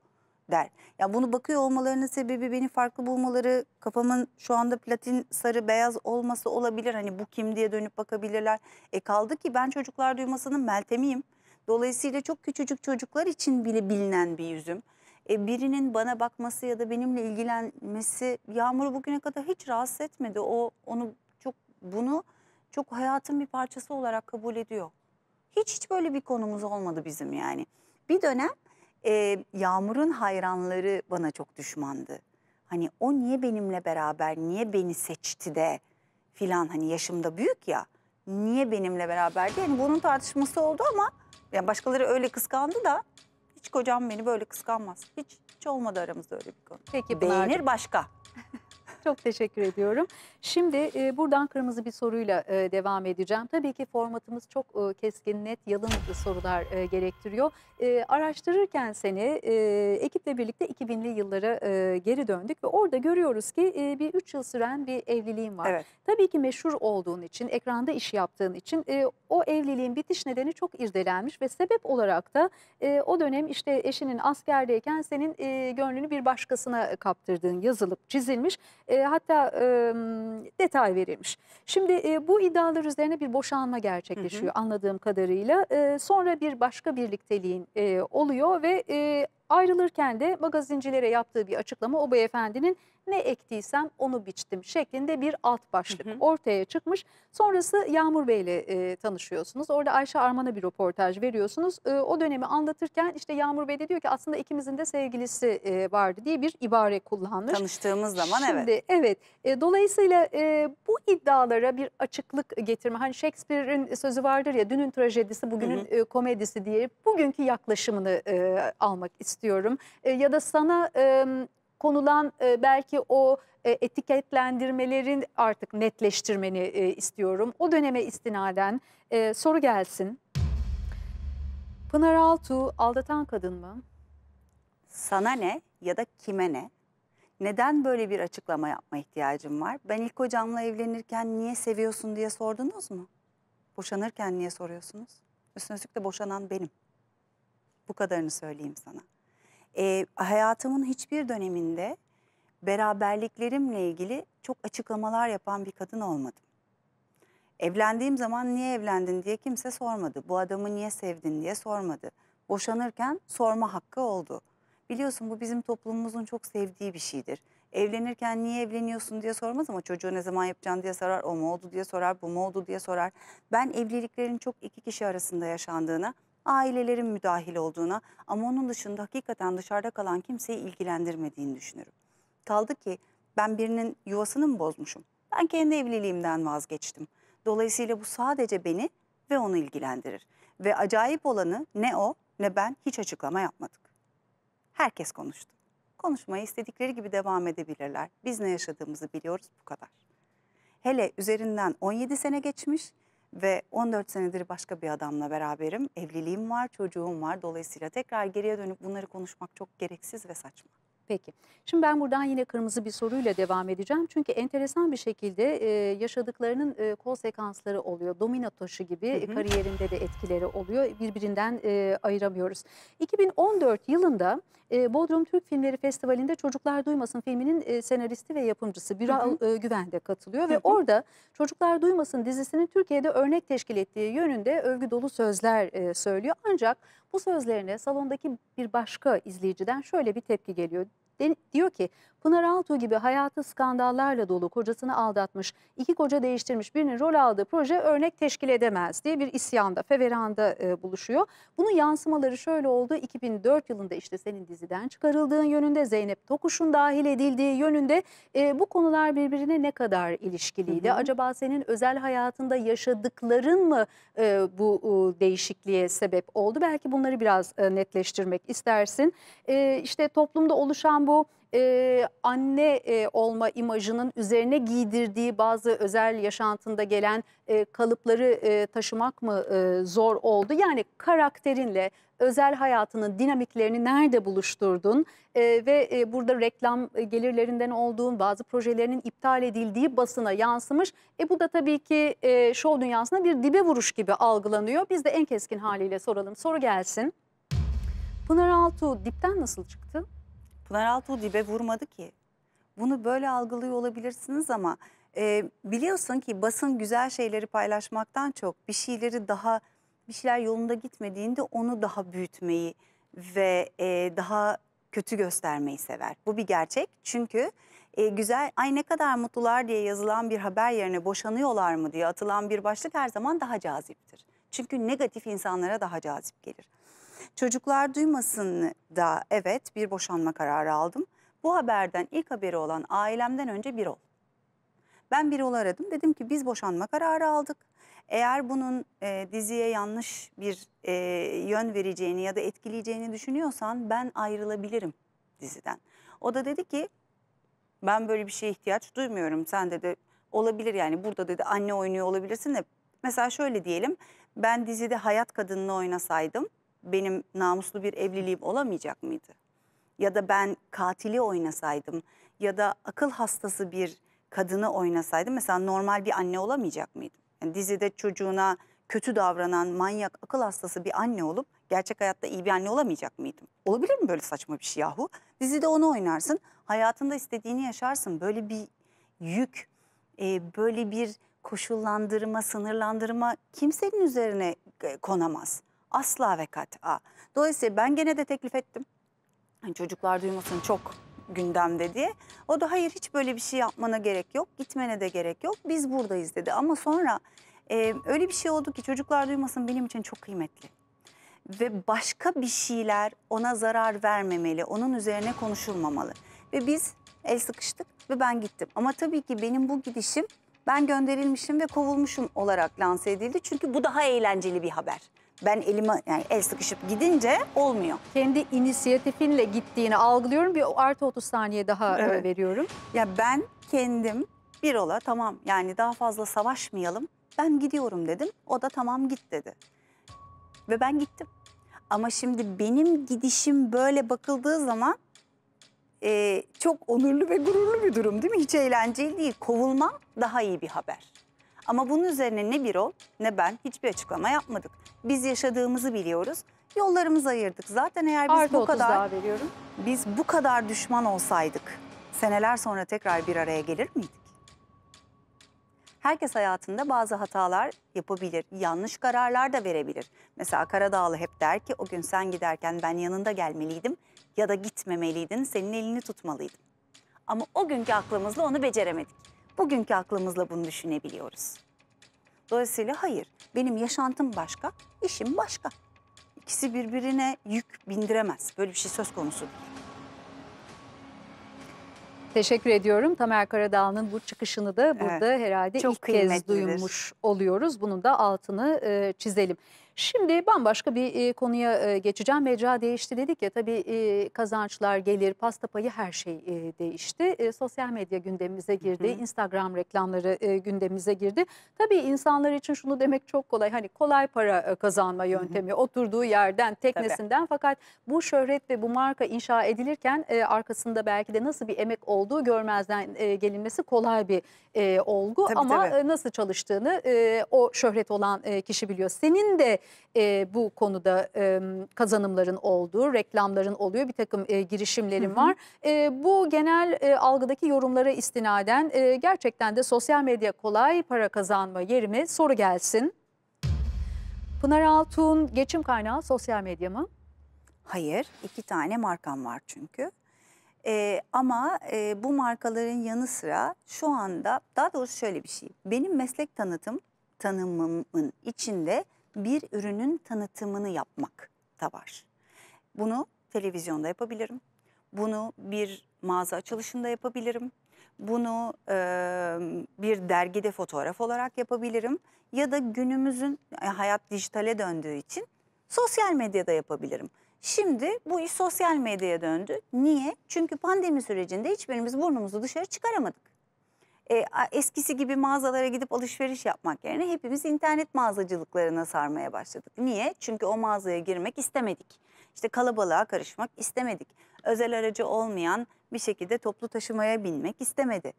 der. Ya bunu bakıyor olmalarının sebebi beni farklı bulmaları, kafamın şu anda platin sarı beyaz olması olabilir. Hani bu kim diye dönüp bakabilirler. E kaldı ki ben çocuklar duymasının Meltem'iyim. Dolayısıyla çok küçücük çocuklar için bile bilinen bir yüzüm. E, birinin bana bakması ya da benimle ilgilenmesi Yağmur'u bugüne kadar hiç rahatsız etmedi. O onu çok bunu çok hayatın bir parçası olarak kabul ediyor. Hiç hiç böyle bir konumuz olmadı bizim yani. Bir dönem e, Yağmur'un hayranları bana çok düşmandı. Hani o niye benimle beraber, niye beni seçti de filan hani yaşımda büyük ya. Niye benimle beraber diye. Yani bunun tartışması oldu ama yani başkaları öyle kıskandı da hiç kocam beni böyle kıskanmaz. Hiç, hiç olmadı aramızda öyle bir konu. Peki Beğenir başka. çok teşekkür ediyorum. Şimdi e, buradan kırmızı bir soruyla e, devam edeceğim. Tabii ki formatımız çok e, keskin, net, yalın sorular e, gerektiriyor. E, araştırırken seni e, ekiple birlikte 2000'li yıllara e, geri döndük ve orada görüyoruz ki e, bir 3 yıl süren bir evliliğin var. Evet. Tabii ki meşhur olduğun için, ekranda iş yaptığın için e, o evliliğin bitiş nedeni çok irdelenmiş ve sebep olarak da e, o dönem işte eşinin askerdeyken senin e, gönlünü bir başkasına kaptırdığın yazılıp çizilmiş. E, hatta... E, detay verilmiş. Şimdi e, bu iddialar üzerine bir boşanma gerçekleşiyor hı hı. anladığım kadarıyla. E, sonra bir başka birlikteliğin e, oluyor ve e, Ayrılırken de magazincilere yaptığı bir açıklama o beyefendinin ne ektiysem onu biçtim şeklinde bir alt başlık hı hı. ortaya çıkmış. Sonrası Yağmur Bey ile e, tanışıyorsunuz. Orada Ayşe Arman'a bir röportaj veriyorsunuz. E, o dönemi anlatırken işte Yağmur Bey de diyor ki aslında ikimizin de sevgilisi e, vardı diye bir ibare kullanmış. Tanıştığımız zaman Şimdi, evet. Evet. E, dolayısıyla e, bu iddialara bir açıklık getirme. Hani Shakespeare'in sözü vardır ya dünün trajedisi bugünün hı hı. E, komedisi diye bugünkü yaklaşımını e, almak istiyorum istiyorum. E, ya da sana e, konulan e, belki o e, etiketlendirmelerin artık netleştirmeni e, istiyorum. O döneme istinaden e, soru gelsin. Pınar Altuğ aldatan kadın mı? Sana ne ya da kime ne? Neden böyle bir açıklama yapma ihtiyacım var? Ben ilk hocamla evlenirken niye seviyorsun diye sordunuz mu? Boşanırken niye soruyorsunuz? Üstüne de boşanan benim. Bu kadarını söyleyeyim sana e, hayatımın hiçbir döneminde beraberliklerimle ilgili çok açıklamalar yapan bir kadın olmadım. Evlendiğim zaman niye evlendin diye kimse sormadı. Bu adamı niye sevdin diye sormadı. Boşanırken sorma hakkı oldu. Biliyorsun bu bizim toplumumuzun çok sevdiği bir şeydir. Evlenirken niye evleniyorsun diye sormaz ama çocuğu ne zaman yapacaksın diye sorar. O mu oldu diye sorar, bu mu oldu diye sorar. Ben evliliklerin çok iki kişi arasında yaşandığına ailelerin müdahil olduğuna ama onun dışında hakikaten dışarıda kalan kimseyi ilgilendirmediğini düşünürüm. Kaldı ki ben birinin yuvasını mı bozmuşum? Ben kendi evliliğimden vazgeçtim. Dolayısıyla bu sadece beni ve onu ilgilendirir. Ve acayip olanı ne o ne ben hiç açıklama yapmadık. Herkes konuştu. Konuşmayı istedikleri gibi devam edebilirler. Biz ne yaşadığımızı biliyoruz bu kadar. Hele üzerinden 17 sene geçmiş ve 14 senedir başka bir adamla beraberim. Evliliğim var, çocuğum var. Dolayısıyla tekrar geriye dönüp bunları konuşmak çok gereksiz ve saçma. Peki. Şimdi ben buradan yine kırmızı bir soruyla devam edeceğim. Çünkü enteresan bir şekilde e, yaşadıklarının e, kol sekansları oluyor. Domino taşı gibi hı hı. kariyerinde de etkileri oluyor. Birbirinden e, ayıramıyoruz. 2014 yılında ee, Bodrum Türk Filmleri Festivali'nde Çocuklar Duymasın filminin e, senaristi ve yapımcısı Biral e, Güven de katılıyor. Hı hı. Ve orada Çocuklar Duymasın dizisinin Türkiye'de örnek teşkil ettiği yönünde övgü dolu sözler e, söylüyor. Ancak bu sözlerine salondaki bir başka izleyiciden şöyle bir tepki geliyor. diyor ki Pınar Altuğ gibi hayatı skandallarla dolu kocasını aldatmış, iki koca değiştirmiş birinin rol aldığı proje örnek teşkil edemez diye bir isyanda, feveranda e, buluşuyor. Bunun yansımaları şöyle oldu. 2004 yılında işte senin diziden çıkarıldığın yönünde, Zeynep Tokuş'un dahil edildiği yönünde e, bu konular birbirine ne kadar ilişkiliydi? Hı hı. Acaba senin özel hayatında yaşadıkların mı e, bu e, değişikliğe sebep oldu? Belki bunları biraz e, netleştirmek istersin. E, işte toplumda oluşan bu e, anne e, olma imajının üzerine giydirdiği bazı özel yaşantında gelen e, kalıpları e, taşımak mı e, zor oldu? Yani karakterinle özel hayatının dinamiklerini nerede buluşturdun e, ve e, burada reklam gelirlerinden olduğun bazı projelerinin iptal edildiği basına yansımış. E bu da tabii ki e, şov dünyasına bir dibe vuruş gibi algılanıyor. Biz de en keskin haliyle soralım. Soru gelsin. Pınar Altuğ dipten nasıl çıktı? Pınar Altuğ dibe vurmadı ki. Bunu böyle algılıyor olabilirsiniz ama e, biliyorsun ki basın güzel şeyleri paylaşmaktan çok bir şeyleri daha bir şeyler yolunda gitmediğinde onu daha büyütmeyi ve e, daha kötü göstermeyi sever. Bu bir gerçek çünkü e, güzel ay ne kadar mutlular diye yazılan bir haber yerine boşanıyorlar mı diye atılan bir başlık her zaman daha caziptir. Çünkü negatif insanlara daha cazip gelir. Çocuklar duymasın da evet bir boşanma kararı aldım. Bu haberden ilk haberi olan ailemden önce bir ol. Ben bir ola aradım. Dedim ki biz boşanma kararı aldık. Eğer bunun e, diziye yanlış bir e, yön vereceğini ya da etkileyeceğini düşünüyorsan ben ayrılabilirim diziden. O da dedi ki ben böyle bir şeye ihtiyaç duymuyorum. Sen dedi olabilir yani burada dedi anne oynuyor olabilirsin de mesela şöyle diyelim ben dizide hayat kadınını oynasaydım benim namuslu bir evliliğim olamayacak mıydı? Ya da ben katili oynasaydım ya da akıl hastası bir kadını oynasaydım mesela normal bir anne olamayacak mıydım? Yani dizide çocuğuna kötü davranan manyak akıl hastası bir anne olup gerçek hayatta iyi bir anne olamayacak mıydım? Olabilir mi böyle saçma bir şey yahu? Dizide onu oynarsın hayatında istediğini yaşarsın böyle bir yük e, böyle bir koşullandırma sınırlandırma kimsenin üzerine e, konamaz. Asla ve kat'a. Dolayısıyla ben gene de teklif ettim. Yani çocuklar duymasın çok gündemde diye. O da hayır hiç böyle bir şey yapmana gerek yok. Gitmene de gerek yok. Biz buradayız dedi. Ama sonra e, öyle bir şey oldu ki çocuklar duymasın benim için çok kıymetli. Ve başka bir şeyler ona zarar vermemeli. Onun üzerine konuşulmamalı. Ve biz el sıkıştık ve ben gittim. Ama tabii ki benim bu gidişim ben gönderilmişim ve kovulmuşum olarak lanse edildi. Çünkü bu daha eğlenceli bir haber ben elime yani el sıkışıp gidince olmuyor. Kendi inisiyatifinle gittiğini algılıyorum. Bir artı 30 saniye daha e, evet. veriyorum. Ya ben kendim bir ola tamam yani daha fazla savaşmayalım. Ben gidiyorum dedim. O da tamam git dedi. Ve ben gittim. Ama şimdi benim gidişim böyle bakıldığı zaman e, çok onurlu ve gururlu bir durum değil mi? Hiç eğlenceli değil. Kovulmam daha iyi bir haber. Ama bunun üzerine ne bir o ne ben hiçbir açıklama yapmadık. Biz yaşadığımızı biliyoruz. Yollarımızı ayırdık. Zaten eğer biz Artı bu kadar daha veriyorum. biz bu kadar düşman olsaydık seneler sonra tekrar bir araya gelir miydik? Herkes hayatında bazı hatalar yapabilir, yanlış kararlar da verebilir. Mesela Karadağlı hep der ki o gün sen giderken ben yanında gelmeliydim ya da gitmemeliydin, senin elini tutmalıydım. Ama o günkü aklımızla onu beceremedik. Bugünkü aklımızla bunu düşünebiliyoruz. Dolayısıyla hayır, benim yaşantım başka, işim başka. İkisi birbirine yük bindiremez. Böyle bir şey söz konusu değil. Teşekkür ediyorum. Tamer Karadağ'ın bu çıkışını da burada evet, herhalde ilk kez duymuş oluyoruz. Bunun da altını e, çizelim. Şimdi bambaşka bir e, konuya e, geçeceğim. Mecra değişti dedik ya tabii e, kazançlar, gelir, pasta payı her şey e, değişti. E, sosyal medya gündemimize girdi. Hı hı. Instagram reklamları e, gündemimize girdi. Tabii insanlar için şunu demek çok kolay. Hani kolay para e, kazanma yöntemi. Hı hı. Oturduğu yerden, teknesinden. Tabii. Fakat bu şöhret ve bu marka inşa edilirken e, arkasında belki de nasıl bir emek olduğu görmezden e, gelinmesi kolay bir e, olgu. Tabii, Ama tabii. E, nasıl çalıştığını e, o şöhret olan e, kişi biliyor. Senin de e, bu konuda e, kazanımların olduğu, reklamların oluyor, bir takım e, girişimlerin var. E, bu genel e, algıdaki yorumlara istinaden e, gerçekten de sosyal medya kolay para kazanma yeri mi? Soru gelsin. Pınar Altun geçim kaynağı sosyal medya mı? Hayır, iki tane markam var çünkü. Ee, ama e, bu markaların yanı sıra şu anda daha doğrusu şöyle bir şey. Benim meslek tanıtım tanımımın içinde bir ürünün tanıtımını yapmak da var. Bunu televizyonda yapabilirim. Bunu bir mağaza açılışında yapabilirim. Bunu e, bir dergide fotoğraf olarak yapabilirim. Ya da günümüzün e, hayat dijitale döndüğü için sosyal medyada yapabilirim. Şimdi bu iş sosyal medyaya döndü. Niye? Çünkü pandemi sürecinde hiçbirimiz burnumuzu dışarı çıkaramadık e, eskisi gibi mağazalara gidip alışveriş yapmak yerine hepimiz internet mağazacılıklarına sarmaya başladık. Niye? Çünkü o mağazaya girmek istemedik. İşte kalabalığa karışmak istemedik. Özel aracı olmayan bir şekilde toplu taşımaya binmek istemedi.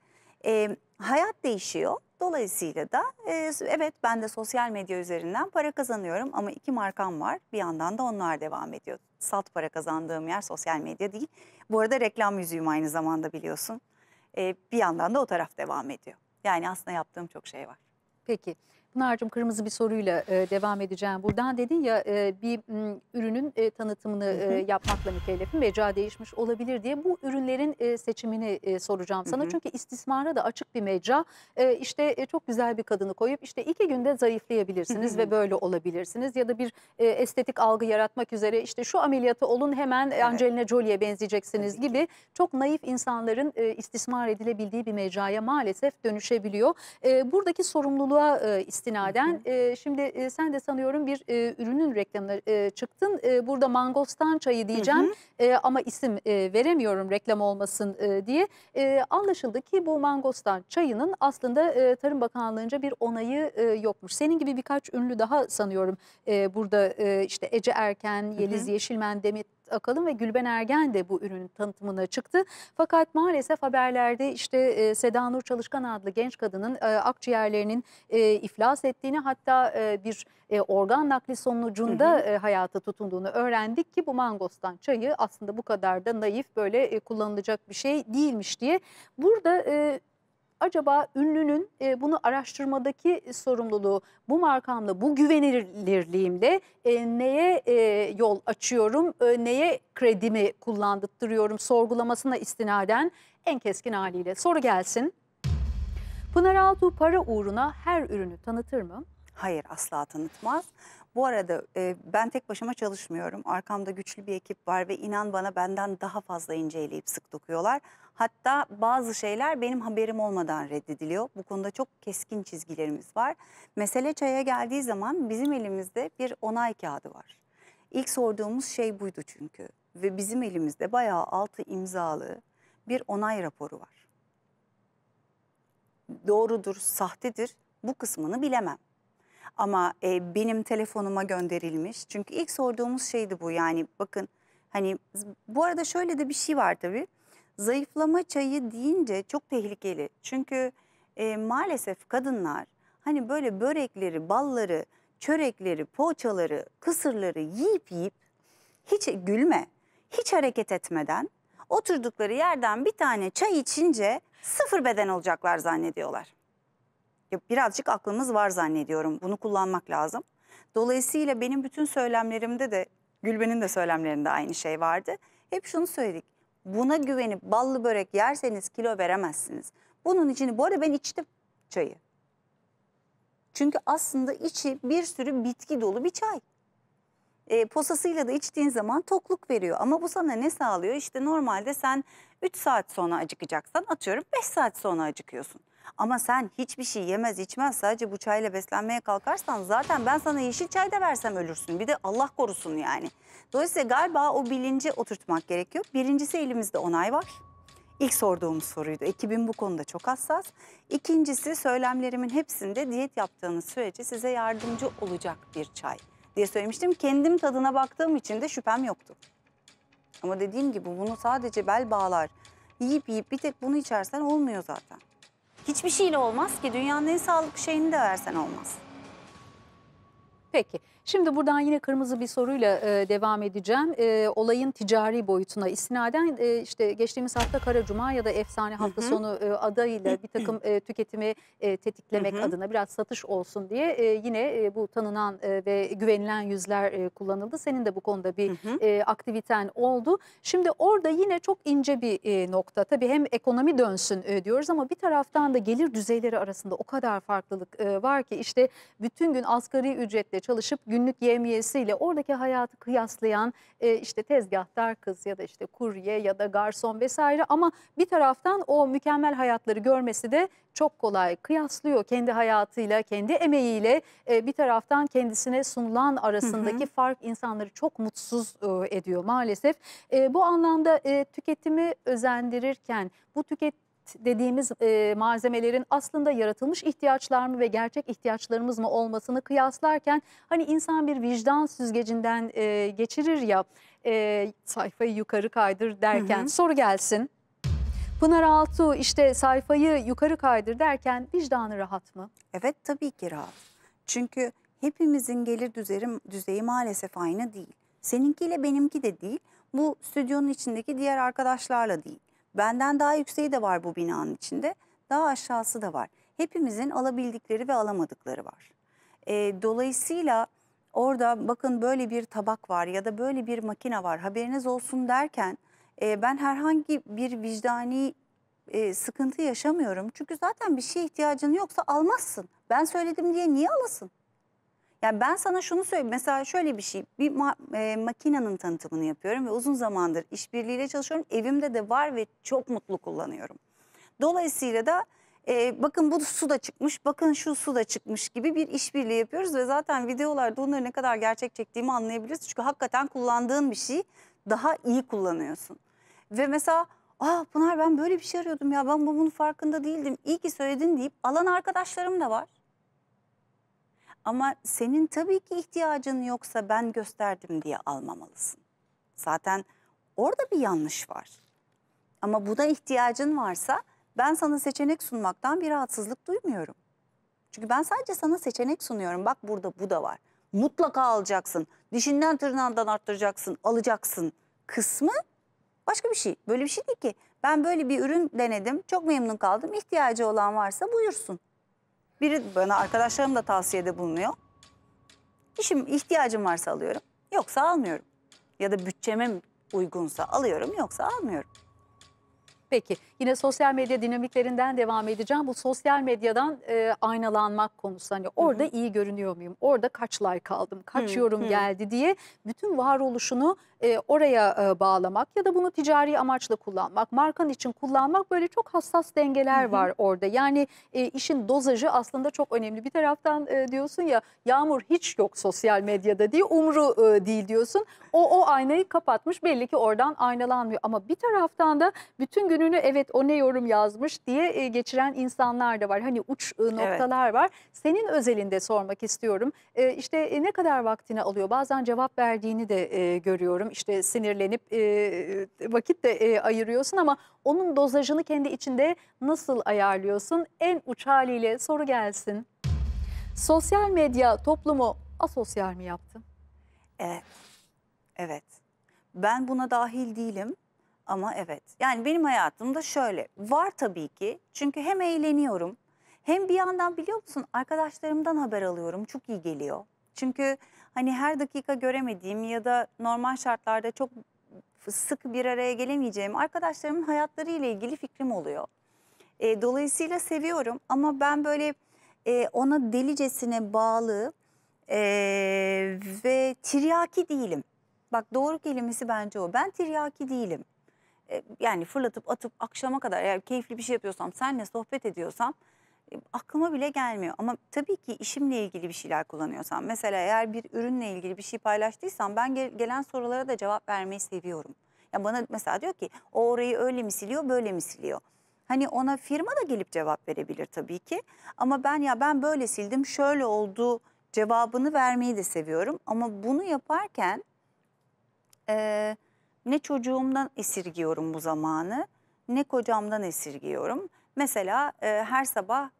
E, hayat değişiyor. Dolayısıyla da e, evet ben de sosyal medya üzerinden para kazanıyorum ama iki markam var. Bir yandan da onlar devam ediyor. Salt para kazandığım yer sosyal medya değil. Bu arada reklam yüzüğüm aynı zamanda biliyorsun bir yandan da o taraf devam ediyor. Yani aslında yaptığım çok şey var. Peki. Pınar'cığım kırmızı bir soruyla e, devam edeceğim. Buradan dedin ya e, bir m, ürünün e, tanıtımını e, yapmakla mükellefim. Mecra değişmiş olabilir diye bu ürünlerin e, seçimini e, soracağım sana. Hı hı. Çünkü istismara da açık bir mecra. E, işte e, çok güzel bir kadını koyup işte iki günde zayıflayabilirsiniz hı hı. ve böyle olabilirsiniz. Ya da bir e, estetik algı yaratmak üzere işte şu ameliyatı olun hemen evet. Angelina Jolie'ye benzeyeceksiniz Tabii gibi. Ki. Çok naif insanların e, istismar edilebildiği bir mecraya maalesef dönüşebiliyor. E, buradaki sorumluluğa e, istismar istinaden e, şimdi sen de sanıyorum bir ürünün reklamına çıktın. burada mangostan çayı diyeceğim hı hı. ama isim veremiyorum reklam olmasın diye. anlaşıldı ki bu mangostan çayının aslında Tarım Bakanlığı'nca bir onayı yokmuş. Senin gibi birkaç ünlü daha sanıyorum burada işte Ece Erken, Yeliz hı hı. Yeşilmen, Demet Akalın ve Gülben Ergen de bu ürünün tanıtımına çıktı. Fakat maalesef haberlerde işte e, Seda Nur Çalışkan adlı genç kadının e, akciğerlerinin e, iflas ettiğini hatta bir organ nakli sonucunda hı hı. hayata tutunduğunu öğrendik ki bu mangostan çayı aslında bu kadar da naif böyle kullanılacak bir şey değilmiş diye. Burada acaba ünlünün e, bunu araştırmadaki e, sorumluluğu bu markamla, bu güvenilirliğimde e, neye e, yol açıyorum, e, neye kredimi kullandırıyorum sorgulamasına istinaden en keskin haliyle. Soru gelsin. Pınar Altuğ para uğruna her ürünü tanıtır mı? Hayır asla tanıtmaz. Bu arada e, ben tek başıma çalışmıyorum. Arkamda güçlü bir ekip var ve inan bana benden daha fazla inceleyip sık dokuyorlar. Hatta bazı şeyler benim haberim olmadan reddediliyor. Bu konuda çok keskin çizgilerimiz var. Mesele çaya geldiği zaman bizim elimizde bir onay kağıdı var. İlk sorduğumuz şey buydu çünkü. Ve bizim elimizde bayağı altı imzalı bir onay raporu var. Doğrudur, sahtedir bu kısmını bilemem. Ama e, benim telefonuma gönderilmiş. Çünkü ilk sorduğumuz şeydi bu yani bakın hani bu arada şöyle de bir şey var tabii. Zayıflama çayı deyince çok tehlikeli. Çünkü e, maalesef kadınlar hani böyle börekleri, balları, çörekleri, poğaçaları, kısırları yiyip yiyip hiç gülme, hiç hareket etmeden oturdukları yerden bir tane çay içince sıfır beden olacaklar zannediyorlar birazcık aklımız var zannediyorum. Bunu kullanmak lazım. Dolayısıyla benim bütün söylemlerimde de Gülben'in de söylemlerinde aynı şey vardı. Hep şunu söyledik. Buna güvenip ballı börek yerseniz kilo veremezsiniz. Bunun için bu arada ben içtim çayı. Çünkü aslında içi bir sürü bitki dolu bir çay. E, posasıyla da içtiğin zaman tokluk veriyor. Ama bu sana ne sağlıyor? İşte normalde sen 3 saat sonra acıkacaksan atıyorum 5 saat sonra acıkıyorsun. Ama sen hiçbir şey yemez içmez sadece bu çayla beslenmeye kalkarsan zaten ben sana yeşil çay da versem ölürsün. Bir de Allah korusun yani. Dolayısıyla galiba o bilinci oturtmak gerekiyor. Birincisi elimizde onay var. İlk sorduğumuz soruydu. Ekibim bu konuda çok hassas. İkincisi söylemlerimin hepsinde diyet yaptığınız sürece size yardımcı olacak bir çay diye söylemiştim. Kendim tadına baktığım için de şüphem yoktu. Ama dediğim gibi bunu sadece bel bağlar, yiyip yiyip bir tek bunu içersen olmuyor zaten. Hiçbir şeyle olmaz ki. Dünyanın en sağlıklı şeyini de versen olmaz. Peki. Şimdi buradan yine kırmızı bir soruyla e, devam edeceğim. E, olayın ticari boyutuna istinaden e, işte geçtiğimiz hafta Kara Cuma ya da Efsane hafta sonu e, adayıyla bir takım e, tüketimi e, tetiklemek adına biraz satış olsun diye e, yine e, bu tanınan e, ve güvenilen yüzler e, kullanıldı. Senin de bu konuda bir E, aktiviten oldu. Şimdi orada yine çok ince bir e, nokta. Tabii hem ekonomi dönsün e, diyoruz ama bir taraftan da gelir düzeyleri arasında o kadar farklılık e, var ki işte bütün gün asgari ücretle çalışıp günlük yemyesiyle oradaki hayatı kıyaslayan e, işte tezgahtar kız ya da işte kurye ya da garson vesaire ama bir taraftan o mükemmel hayatları görmesi de çok kolay kıyaslıyor kendi hayatıyla, kendi emeğiyle e, bir taraftan kendisine sunulan arasındaki hı hı. fark insanları çok mutsuz e, ediyor maalesef. E, bu anlamda tüketimi özendirirken bu tüket dediğimiz e, malzemelerin aslında yaratılmış ihtiyaçlar mı ve gerçek ihtiyaçlarımız mı olmasını kıyaslarken hani insan bir vicdan süzgecinden e, geçirir ya e, sayfayı yukarı kaydır derken hı hı. soru gelsin. Pınar Altu işte sayfayı yukarı kaydır derken vicdanı rahat mı? Evet tabii ki rahat. Çünkü hepimizin gelir düzeyi, düzeyi maalesef aynı değil. Seninkiyle benimki de değil. Bu stüdyonun içindeki diğer arkadaşlarla değil. Benden daha yükseği de var bu binanın içinde. Daha aşağısı da var. Hepimizin alabildikleri ve alamadıkları var. E, dolayısıyla orada bakın böyle bir tabak var ya da böyle bir makine var haberiniz olsun derken e, ben herhangi bir vicdani e, sıkıntı yaşamıyorum. Çünkü zaten bir şeye ihtiyacın yoksa almazsın. Ben söyledim diye niye alasın? Yani ben sana şunu söyleyeyim. Mesela şöyle bir şey. Bir ma e, makinenin tanıtımını yapıyorum ve uzun zamandır işbirliğiyle çalışıyorum. Evimde de var ve çok mutlu kullanıyorum. Dolayısıyla da e, bakın bu su da çıkmış, bakın şu su da çıkmış gibi bir işbirliği yapıyoruz ve zaten videolarda onları ne kadar gerçek çektiğimi anlayabiliriz. Çünkü hakikaten kullandığın bir şey daha iyi kullanıyorsun. Ve mesela Aa Pınar ben böyle bir şey arıyordum ya ben bunun farkında değildim. İyi ki söyledin deyip alan arkadaşlarım da var. Ama senin tabii ki ihtiyacın yoksa ben gösterdim diye almamalısın. Zaten orada bir yanlış var. Ama buna ihtiyacın varsa ben sana seçenek sunmaktan bir rahatsızlık duymuyorum. Çünkü ben sadece sana seçenek sunuyorum. Bak burada bu da var. Mutlaka alacaksın. Dişinden tırnağından arttıracaksın, alacaksın kısmı başka bir şey. Böyle bir şey değil ki. Ben böyle bir ürün denedim, çok memnun kaldım. İhtiyacı olan varsa buyursun. Biri bana arkadaşlarım da tavsiyede bulunuyor. İşim ihtiyacım varsa alıyorum. Yoksa almıyorum. Ya da bütçeme uygunsa alıyorum yoksa almıyorum. Peki Yine sosyal medya dinamiklerinden devam edeceğim. Bu sosyal medyadan e, aynalanmak konusu. Hani orada Hı -hı. iyi görünüyor muyum? Orada kaç like aldım? Kaç Hı -hı. yorum geldi diye bütün varoluşunu e, oraya e, bağlamak ya da bunu ticari amaçla kullanmak, markan için kullanmak böyle çok hassas dengeler Hı -hı. var orada. Yani e, işin dozajı aslında çok önemli. Bir taraftan e, diyorsun ya yağmur hiç yok sosyal medyada diye umru e, değil diyorsun. O o aynayı kapatmış belli ki oradan aynalanmıyor. Ama bir taraftan da bütün gününü evet evet o ne yorum yazmış diye e, geçiren insanlar da var. Hani uç e, noktalar evet. var. Senin özelinde sormak istiyorum. E, işte ne kadar vaktini alıyor? Bazen cevap verdiğini de görüyorum. İşte sinirlenip vakit de ayırıyorsun ama onun dozajını kendi içinde nasıl ayarlıyorsun? En uç haliyle soru gelsin. Sosyal medya toplumu asosyal mi yaptı? Evet. Evet. Ben buna dahil değilim. Ama evet yani benim hayatımda şöyle var tabii ki çünkü hem eğleniyorum hem bir yandan biliyor musun arkadaşlarımdan haber alıyorum çok iyi geliyor. Çünkü hani her dakika göremediğim ya da normal şartlarda çok sık bir araya gelemeyeceğim arkadaşlarımın hayatları ile ilgili fikrim oluyor. E, dolayısıyla seviyorum ama ben böyle e, ona delicesine bağlı e, ve tiryaki değilim. Bak doğru kelimesi bence o. Ben tiryaki değilim. E, yani fırlatıp atıp akşama kadar eğer keyifli bir şey yapıyorsam senle sohbet ediyorsam e, aklıma bile gelmiyor. Ama tabii ki işimle ilgili bir şeyler kullanıyorsam mesela eğer bir ürünle ilgili bir şey paylaştıysam ben gelen sorulara da cevap vermeyi seviyorum. Ya bana mesela diyor ki o orayı öyle mi siliyor böyle mi siliyor? Hani ona firma da gelip cevap verebilir tabii ki. Ama ben ya ben böyle sildim şöyle oldu cevabını vermeyi de seviyorum. Ama bunu yaparken e, ne çocuğumdan esirgiyorum bu zamanı ne kocamdan esirgiyorum. Mesela e, her sabah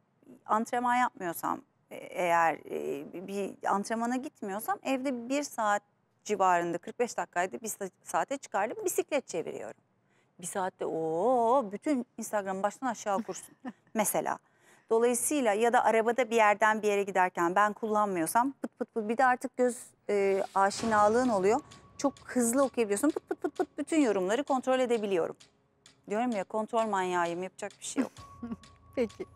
antrenman yapmıyorsam e, eğer e, bir antrenmana gitmiyorsam evde bir saat civarında 45 dakikaydı bir saate çıkardım bisiklet çeviriyorum. Bir saatte o bütün Instagram baştan aşağı kursun mesela. Dolayısıyla ya da arabada bir yerden bir yere giderken ben kullanmıyorsam pıt pıt pıt bir de artık göz e, aşinalığın oluyor çok hızlı okuyabiliyorsun. Pıt pıt pıt pıt bütün yorumları kontrol edebiliyorum. Diyorum ya kontrol manyağıyım yapacak bir şey yok. Peki.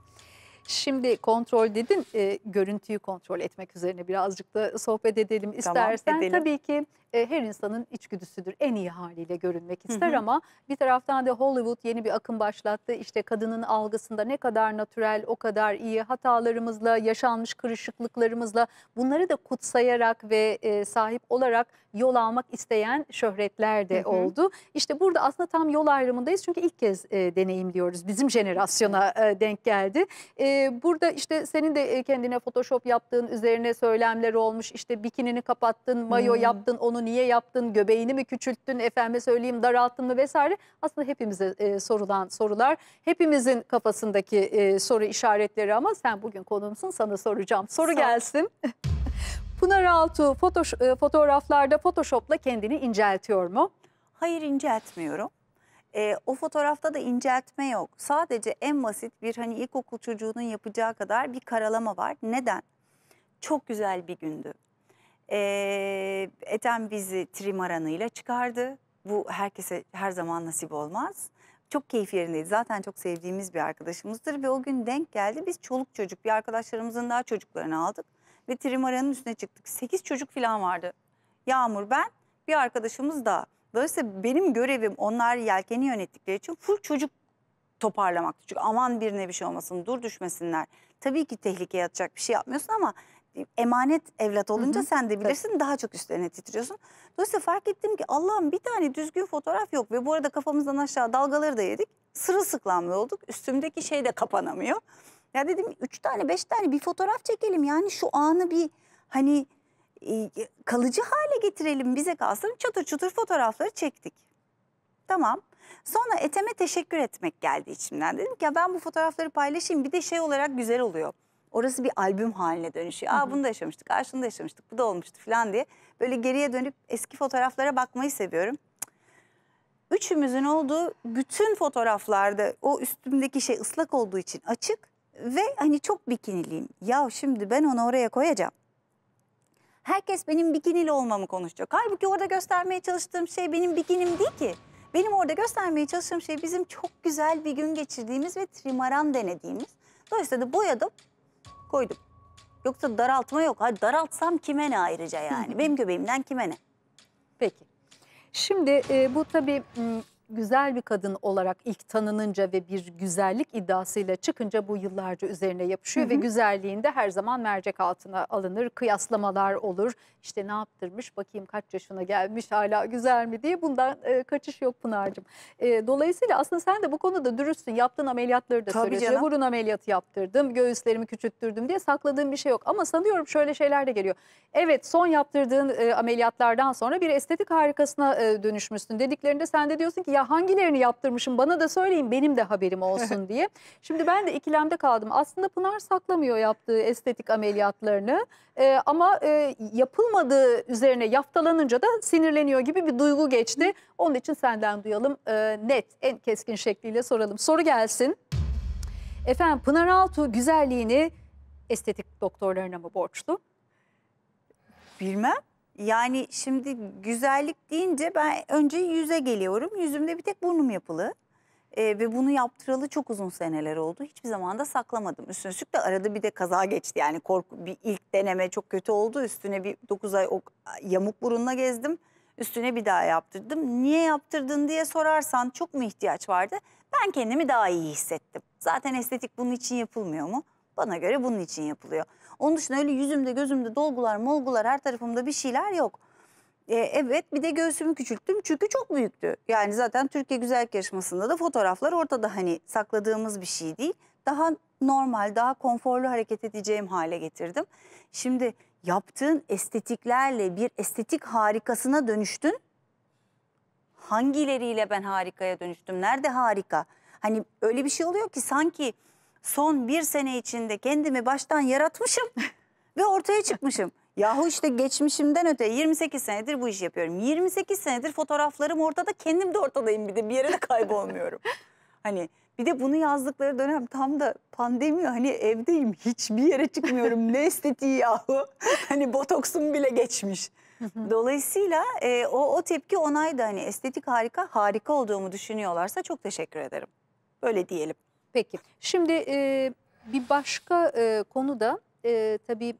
Şimdi kontrol dedin, e, görüntüyü kontrol etmek üzerine birazcık da sohbet edelim istersen. Tamam, edelim. Tabii ki e, her insanın içgüdüsüdür. En iyi haliyle görünmek ister ama bir taraftan da Hollywood yeni bir akım başlattı. İşte kadının algısında ne kadar natürel, o kadar iyi hatalarımızla, yaşanmış kırışıklıklarımızla bunları da kutsayarak ve e, sahip olarak yol almak isteyen şöhretler de oldu. İşte burada aslında tam yol ayrımındayız çünkü ilk kez e, deneyimliyoruz. Bizim jenerasyona e, denk geldi. E, burada işte senin de kendine Photoshop yaptığın üzerine söylemler olmuş. İşte bikinini kapattın, mayo hmm. yaptın, onu niye yaptın, göbeğini mi küçülttün, efendime söyleyeyim daralttın mı vesaire. Aslında hepimize e, sorulan sorular, hepimizin kafasındaki e, soru işaretleri ama sen bugün konumsun, sana soracağım. Soru Sağ gelsin. Pınar Altuğ foto, fotoğraflarda Photoshop'la kendini inceltiyor mu? Hayır inceltmiyorum. E, o fotoğrafta da inceltme yok. Sadece en basit bir hani ilkokul çocuğunun yapacağı kadar bir karalama var. Neden? Çok güzel bir gündü. E, Ethem bizi trimaranıyla çıkardı. Bu herkese her zaman nasip olmaz. Çok keyif yerindeydi. Zaten çok sevdiğimiz bir arkadaşımızdır ve o gün denk geldi. Biz çoluk çocuk bir arkadaşlarımızın daha çocuklarını aldık ve trimaranın üstüne çıktık. Sekiz çocuk falan vardı. Yağmur ben bir arkadaşımız daha. Dolayısıyla benim görevim onlar yelkeni yönettikleri için full çocuk toparlamaktı. Çünkü aman birine bir şey olmasın, dur düşmesinler. Tabii ki tehlikeye atacak bir şey yapmıyorsun ama emanet evlat olunca hı hı. sen de bilirsin Tabii. daha çok üstlerine titriyorsun. Dolayısıyla fark ettim ki Allah'ım bir tane düzgün fotoğraf yok ve bu arada kafamızdan aşağı dalgaları da yedik. Sırılsıklamlı olduk. Üstümdeki şey de kapanamıyor. Ya dedim üç tane beş tane bir fotoğraf çekelim yani şu anı bir hani kalıcı hale getirelim bize kalsın. Çatır çutur fotoğrafları çektik. Tamam. Sonra Etem'e teşekkür etmek geldi içimden. Dedim ki ya ben bu fotoğrafları paylaşayım bir de şey olarak güzel oluyor. Orası bir albüm haline dönüşüyor. Aa bunu da yaşamıştık, aa şunu da yaşamıştık, bu da olmuştu falan diye. Böyle geriye dönüp eski fotoğraflara bakmayı seviyorum. Üçümüzün olduğu bütün fotoğraflarda o üstümdeki şey ıslak olduğu için açık ve hani çok bikiniliyim. Ya şimdi ben onu oraya koyacağım herkes benim bikiniyle olmamı konuşacak. Halbuki orada göstermeye çalıştığım şey benim bikinim değil ki. Benim orada göstermeye çalıştığım şey bizim çok güzel bir gün geçirdiğimiz ve trimaran denediğimiz. Dolayısıyla da boyadım, koydum. Yoksa daraltma yok. Hayır, daraltsam kime ne ayrıca yani? Benim göbeğimden kime ne? Peki. Şimdi e, bu tabii güzel bir kadın olarak ilk tanınınca ve bir güzellik iddiasıyla çıkınca bu yıllarca üzerine yapışıyor hı hı. ve güzelliğinde her zaman mercek altına alınır. Kıyaslamalar olur. İşte ne yaptırmış bakayım kaç yaşına gelmiş hala güzel mi diye bundan e, kaçış yok Pınar'cığım. E, dolayısıyla aslında sen de bu konuda dürüstsün. Yaptığın ameliyatları da Tabii söylüyorsun. Burun ameliyatı yaptırdım, göğüslerimi küçülttürdüm diye sakladığım bir şey yok. Ama sanıyorum şöyle şeyler de geliyor. Evet son yaptırdığın e, ameliyatlardan sonra bir estetik harikasına e, dönüşmüşsün dediklerinde sen de diyorsun ki ya hangilerini yaptırmışım bana da söyleyin benim de haberim olsun diye. Şimdi ben de ikilemde kaldım. Aslında Pınar saklamıyor yaptığı estetik ameliyatlarını e, ama e, yapılmadığı üzerine yaftalanınca da sinirleniyor gibi bir duygu geçti. Onun için senden duyalım e, net en keskin şekliyle soralım. Soru gelsin. Efendim Pınar Altuğ güzelliğini estetik doktorlarına mı borçlu? Bilmem. Yani şimdi güzellik deyince ben önce yüze geliyorum. Yüzümde bir tek burnum yapılı. Ee, ve bunu yaptıralı çok uzun seneler oldu. Hiçbir zaman da saklamadım. Üstünsük de arada bir de kaza geçti. Yani korku bir ilk deneme çok kötü oldu. Üstüne bir 9 ay o yamuk burunla gezdim. Üstüne bir daha yaptırdım. Niye yaptırdın diye sorarsan çok mu ihtiyaç vardı? Ben kendimi daha iyi hissettim. Zaten estetik bunun için yapılmıyor mu? Bana göre bunun için yapılıyor. Onun dışında öyle yüzümde gözümde dolgular molgular her tarafımda bir şeyler yok. E, evet bir de göğsümü küçülttüm çünkü çok büyüktü. Yani zaten Türkiye Güzellik Yarışması'nda da fotoğraflar ortada hani sakladığımız bir şey değil. Daha normal, daha konforlu hareket edeceğim hale getirdim. Şimdi yaptığın estetiklerle bir estetik harikasına dönüştün. Hangileriyle ben harikaya dönüştüm? Nerede harika? Hani öyle bir şey oluyor ki sanki son bir sene içinde kendimi baştan yaratmışım ve ortaya çıkmışım. Yahu işte geçmişimden öte 28 senedir bu işi yapıyorum. 28 senedir fotoğraflarım ortada kendim de ortadayım bir de bir yere de kaybolmuyorum. hani bir de bunu yazdıkları dönem tam da pandemi hani evdeyim hiçbir yere çıkmıyorum ne estetiği yahu. hani botoksum bile geçmiş. Dolayısıyla e, o, o tepki onaydı hani estetik harika harika olduğumu düşünüyorlarsa çok teşekkür ederim. Böyle diyelim. Peki. Şimdi e, bir başka e, konu da e, tabii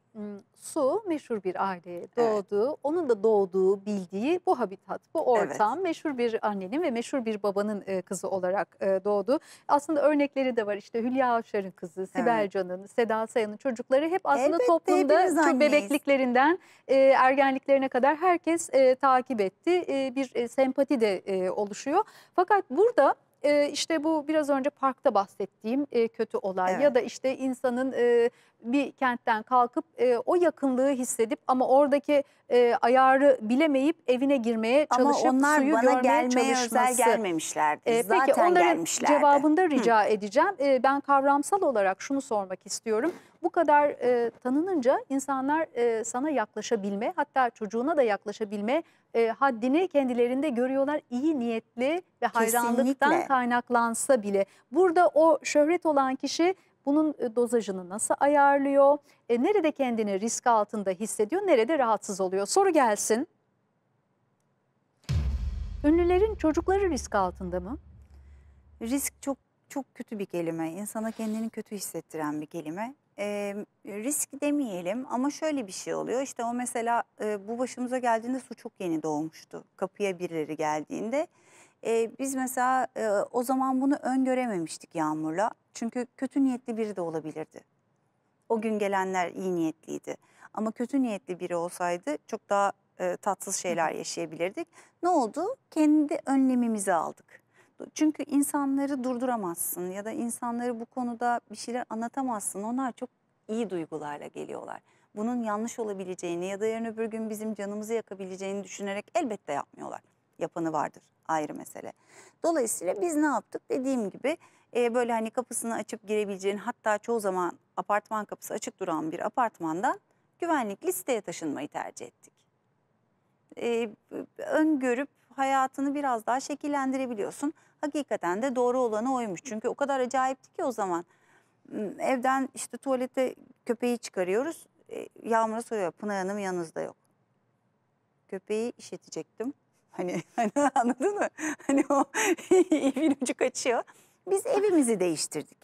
Su meşhur bir aileye doğdu. Evet. Onun da doğduğu, bildiği bu habitat, bu ortam evet. meşhur bir annenin ve meşhur bir babanın e, kızı olarak e, doğdu. Aslında örnekleri de var. İşte Hülya Avşar'ın kızı, Sibel evet. Can'ın, Seda Sayan'ın çocukları hep aslında Elbette toplumda çok bebekliklerinden e, ergenliklerine kadar herkes e, takip etti. E, bir e, sempati de e, oluşuyor. Fakat burada e, işte bu biraz önce parkta bahsettiğim e, kötü olay evet. ya da işte insanın e, bir kentten kalkıp e, o yakınlığı hissedip ama oradaki e, ayarı bilemeyip evine girmeye çalışıp ama onlar suyu bana görmeye çalışması. özel gelmemişlerdi. E, Zaten peki onların gelmişlerdi. cevabında rica Hı. edeceğim. E, ben kavramsal olarak şunu sormak istiyorum kadar e, tanınınca insanlar e, sana yaklaşabilme hatta çocuğuna da yaklaşabilme e, haddini kendilerinde görüyorlar iyi niyetli ve hayranlıktan Kesinlikle. kaynaklansa bile. Burada o şöhret olan kişi bunun dozajını nasıl ayarlıyor? E, nerede kendini risk altında hissediyor? Nerede rahatsız oluyor? Soru gelsin. Ünlülerin çocukları risk altında mı? Risk çok çok kötü bir kelime. İnsana kendini kötü hissettiren bir kelime e, risk demeyelim ama şöyle bir şey oluyor. İşte o mesela e, bu başımıza geldiğinde su çok yeni doğmuştu. Kapıya birileri geldiğinde. E, biz mesela e, o zaman bunu öngörememiştik Yağmur'la. Çünkü kötü niyetli biri de olabilirdi. O gün gelenler iyi niyetliydi. Ama kötü niyetli biri olsaydı çok daha e, tatsız şeyler yaşayabilirdik. Ne oldu? Kendi önlemimizi aldık. Çünkü insanları durduramazsın ya da insanları bu konuda bir şeyler anlatamazsın. Onlar çok iyi duygularla geliyorlar. Bunun yanlış olabileceğini ya da yarın öbür gün bizim canımızı yakabileceğini düşünerek elbette yapmıyorlar. Yapanı vardır ayrı mesele. Dolayısıyla biz ne yaptık? Dediğim gibi e, böyle hani kapısını açıp girebileceğin hatta çoğu zaman apartman kapısı açık duran bir apartmandan güvenlikli listeye taşınmayı tercih ettik. E, öngörüp hayatını biraz daha şekillendirebiliyorsun. Hakikaten de doğru olanı oymuş. Çünkü o kadar acayipti ki o zaman. Hmm, evden işte tuvalete köpeği çıkarıyoruz. E, yağmur'a soruyor Pınar Hanım yanınızda yok. Köpeği işitecektim. Hani, hani anladın mı? Hani o ipin ucu kaçıyor. Biz evimizi değiştirdik.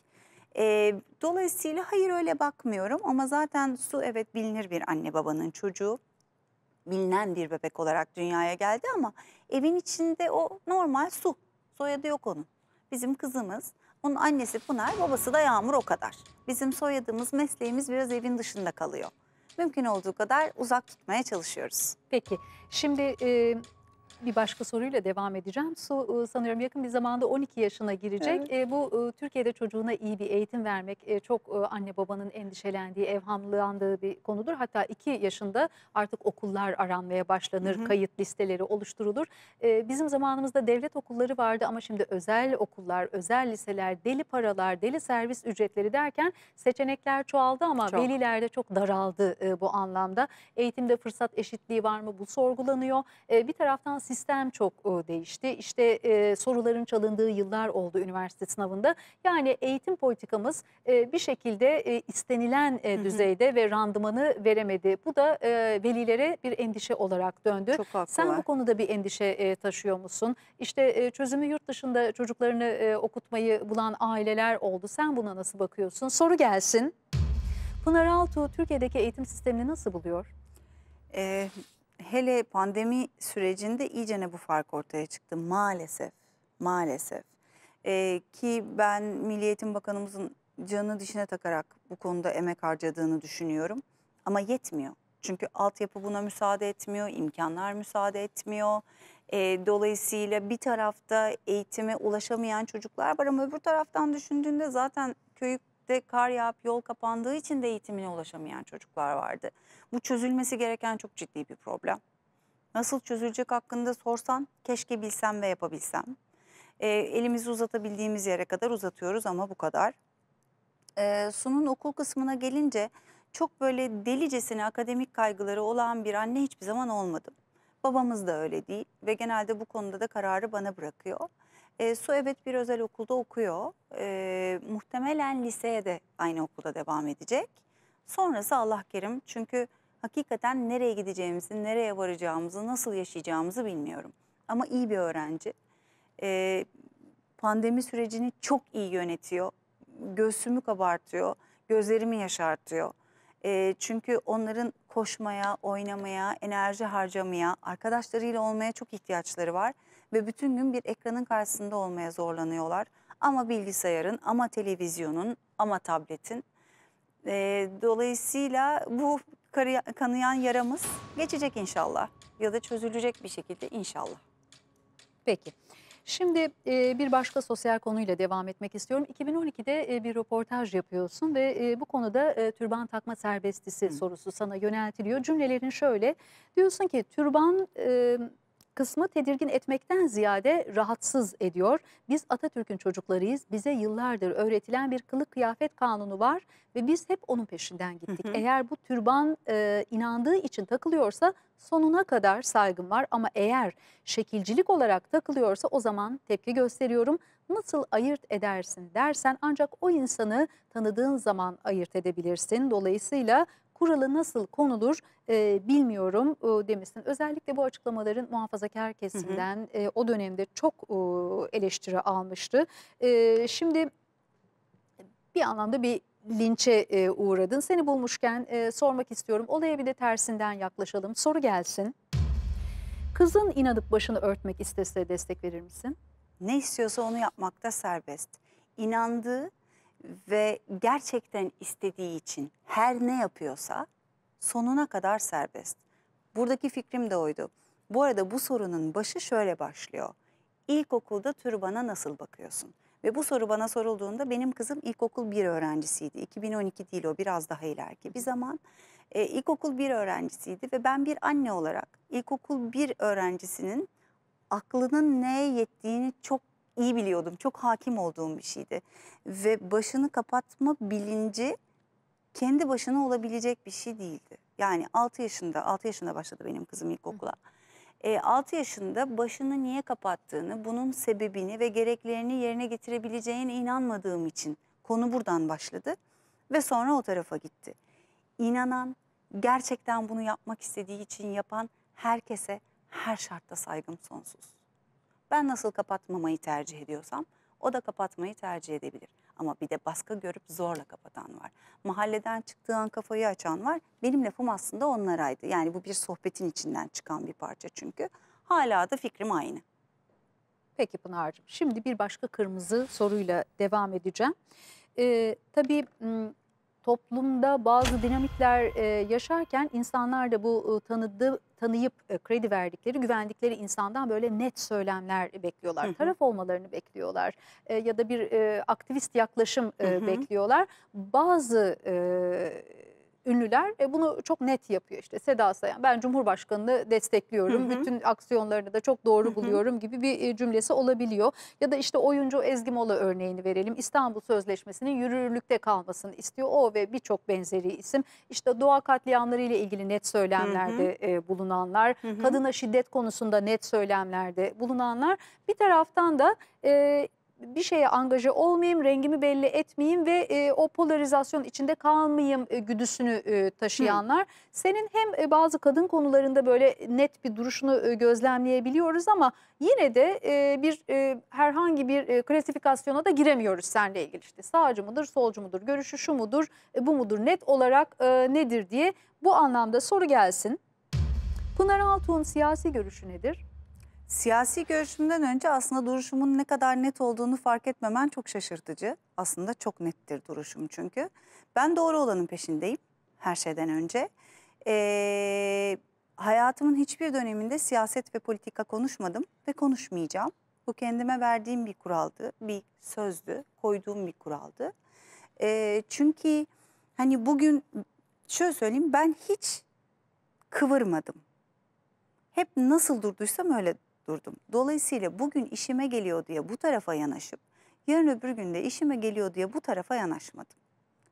E, dolayısıyla hayır öyle bakmıyorum ama zaten su evet bilinir bir anne babanın çocuğu bilinen bir bebek olarak dünyaya geldi ama evin içinde o normal su. Soyadı yok onun. Bizim kızımız, onun annesi Pınar, babası da Yağmur o kadar. Bizim soyadımız, mesleğimiz biraz evin dışında kalıyor. Mümkün olduğu kadar uzak tutmaya çalışıyoruz. Peki, şimdi... E bir başka soruyla devam edeceğim. Su ıı, sanıyorum yakın bir zamanda 12 yaşına girecek. Evet. E, bu ıı, Türkiye'de çocuğuna iyi bir eğitim vermek e, çok anne babanın endişelendiği, evhamlandığı bir konudur. Hatta 2 yaşında artık okullar aranmaya başlanır, hı hı. kayıt listeleri oluşturulur. E, bizim zamanımızda devlet okulları vardı ama şimdi özel okullar, özel liseler, deli paralar, deli servis ücretleri derken seçenekler çoğaldı ama çok. veliler çok daraldı e, bu anlamda. Eğitimde fırsat eşitliği var mı? Bu sorgulanıyor. E, bir taraftan sistem çok e, değişti. İşte e, soruların çalındığı yıllar oldu üniversite sınavında. Yani eğitim politikamız e, bir şekilde e, istenilen e, düzeyde ve randımanı veremedi. Bu da e, velilere bir endişe olarak döndü. Çok haklılar. Sen bu konuda bir endişe e, taşıyor musun? İşte e, çözümü yurt dışında çocuklarını e, okutmayı bulan aileler oldu. Sen buna nasıl bakıyorsun? Soru gelsin. Pınar Altuğ Türkiye'deki eğitim sistemini nasıl buluyor? Ee, hele pandemi sürecinde iyicene bu fark ortaya çıktı maalesef. Maalesef. Ee, ki ben milliyetin Bakanımızın canını dişine takarak bu konuda emek harcadığını düşünüyorum. Ama yetmiyor. Çünkü altyapı buna müsaade etmiyor, imkanlar müsaade etmiyor. E, dolayısıyla bir tarafta eğitime ulaşamayan çocuklar var ama öbür taraftan düşündüğünde zaten köyü trafikte kar yağıp yol kapandığı için de eğitimine ulaşamayan çocuklar vardı. Bu çözülmesi gereken çok ciddi bir problem. Nasıl çözülecek hakkında sorsan keşke bilsem ve yapabilsem. E, elimizi uzatabildiğimiz yere kadar uzatıyoruz ama bu kadar. E, Sun'un okul kısmına gelince çok böyle delicesine akademik kaygıları olan bir anne hiçbir zaman olmadım. Babamız da öyle değil ve genelde bu konuda da kararı bana bırakıyor. E, Su evet bir özel okulda okuyor. E, muhtemelen liseye de aynı okulda devam edecek. Sonrası Allah kerim çünkü hakikaten nereye gideceğimizi, nereye varacağımızı, nasıl yaşayacağımızı bilmiyorum. Ama iyi bir öğrenci. E, pandemi sürecini çok iyi yönetiyor. Göğsümü kabartıyor, gözlerimi yaşartıyor. E, çünkü onların koşmaya, oynamaya, enerji harcamaya, arkadaşlarıyla olmaya çok ihtiyaçları var ve bütün gün bir ekranın karşısında olmaya zorlanıyorlar. Ama bilgisayarın, ama televizyonun, ama tabletin. E, dolayısıyla bu kanayan yaramız geçecek inşallah ya da çözülecek bir şekilde inşallah. Peki. Şimdi e, bir başka sosyal konuyla devam etmek istiyorum. 2012'de e, bir röportaj yapıyorsun ve e, bu konuda e, türban takma serbestisi Hı. sorusu sana yöneltiliyor. Cümlelerin şöyle diyorsun ki türban kısmı tedirgin etmekten ziyade rahatsız ediyor. Biz Atatürk'ün çocuklarıyız. Bize yıllardır öğretilen bir kılık kıyafet kanunu var ve biz hep onun peşinden gittik. Hı hı. Eğer bu türban e, inandığı için takılıyorsa sonuna kadar saygım var ama eğer şekilcilik olarak takılıyorsa o zaman tepki gösteriyorum. Nasıl ayırt edersin dersen ancak o insanı tanıdığın zaman ayırt edebilirsin. Dolayısıyla kuralı nasıl konulur e, bilmiyorum e, demişsin. Özellikle bu açıklamaların muhafazakar kesimden hı hı. E, o dönemde çok e, eleştiri almıştı. E, şimdi bir anlamda bir linçe e, uğradın. Seni bulmuşken e, sormak istiyorum. Olaya bir de tersinden yaklaşalım. Soru gelsin. Kızın inanıp başını örtmek istese destek verir misin? Ne istiyorsa onu yapmakta serbest. İnandığı ve gerçekten istediği için her ne yapıyorsa sonuna kadar serbest. Buradaki fikrim de oydu. Bu arada bu sorunun başı şöyle başlıyor. İlkokulda türbana nasıl bakıyorsun? Ve bu soru bana sorulduğunda benim kızım ilkokul bir öğrencisiydi. 2012 değil o biraz daha ileriki bir zaman. E, ilkokul bir öğrencisiydi ve ben bir anne olarak ilkokul bir öğrencisinin aklının neye yettiğini çok iyi biliyordum. Çok hakim olduğum bir şeydi. Ve başını kapatma bilinci kendi başına olabilecek bir şey değildi. Yani 6 yaşında, 6 yaşında başladı benim kızım ilkokula. E, 6 yaşında başını niye kapattığını, bunun sebebini ve gereklerini yerine getirebileceğine inanmadığım için konu buradan başladı ve sonra o tarafa gitti. İnanan, gerçekten bunu yapmak istediği için yapan herkese her şartta saygım sonsuz. Ben nasıl kapatmamayı tercih ediyorsam o da kapatmayı tercih edebilir. Ama bir de baskı görüp zorla kapatan var. Mahalleden çıktığı an kafayı açan var. Benim lafım aslında onlaraydı. Yani bu bir sohbetin içinden çıkan bir parça çünkü. Hala da fikrim aynı. Peki Pınar'cığım. Şimdi bir başka kırmızı soruyla devam edeceğim. Ee, tabii toplumda bazı dinamikler e, yaşarken insanlar da bu e, tanıdığı tanıyıp e, kredi verdikleri, güvendikleri insandan böyle net söylemler bekliyorlar. Hı hı. Taraf olmalarını bekliyorlar e, ya da bir e, aktivist yaklaşım e, hı hı. bekliyorlar. Bazı e, ünlüler e, bunu çok net yapıyor. işte Seda Sayan ben Cumhurbaşkanı'nı destekliyorum. Hı hı. Bütün aksiyonlarını da çok doğru buluyorum hı hı. gibi bir e, cümlesi olabiliyor. Ya da işte oyuncu Ezgi Mola örneğini verelim. İstanbul Sözleşmesi'nin yürürlükte kalmasını istiyor. O ve birçok benzeri isim. işte doğa katliamları ile ilgili net söylemlerde hı hı. E, bulunanlar, hı hı. kadına şiddet konusunda net söylemlerde bulunanlar. Bir taraftan da e, bir şeye angaje olmayayım, rengimi belli etmeyeyim ve e, o polarizasyon içinde kalmayayım e, güdüsünü e, taşıyanlar. Hı. Senin hem e, bazı kadın konularında böyle net bir duruşunu e, gözlemleyebiliyoruz ama yine de e, bir e, herhangi bir e, klasifikasyona da giremiyoruz seninle ilgili. İşte sağcı mıdır, solcu mudur, görüşü şu mudur, e, bu mudur, net olarak e, nedir diye bu anlamda soru gelsin. Pınar Altuğ'un siyasi görüşü nedir? Siyasi görüşümden önce aslında duruşumun ne kadar net olduğunu fark etmemen çok şaşırtıcı. Aslında çok nettir duruşum çünkü. Ben doğru olanın peşindeyim her şeyden önce. Ee, hayatımın hiçbir döneminde siyaset ve politika konuşmadım ve konuşmayacağım. Bu kendime verdiğim bir kuraldı, bir sözdü, koyduğum bir kuraldı. Ee, çünkü hani bugün şöyle söyleyeyim ben hiç kıvırmadım. Hep nasıl durduysam öyle durdum. Dolayısıyla bugün işime geliyor diye bu tarafa yanaşıp yarın öbür günde işime geliyor diye bu tarafa yanaşmadım.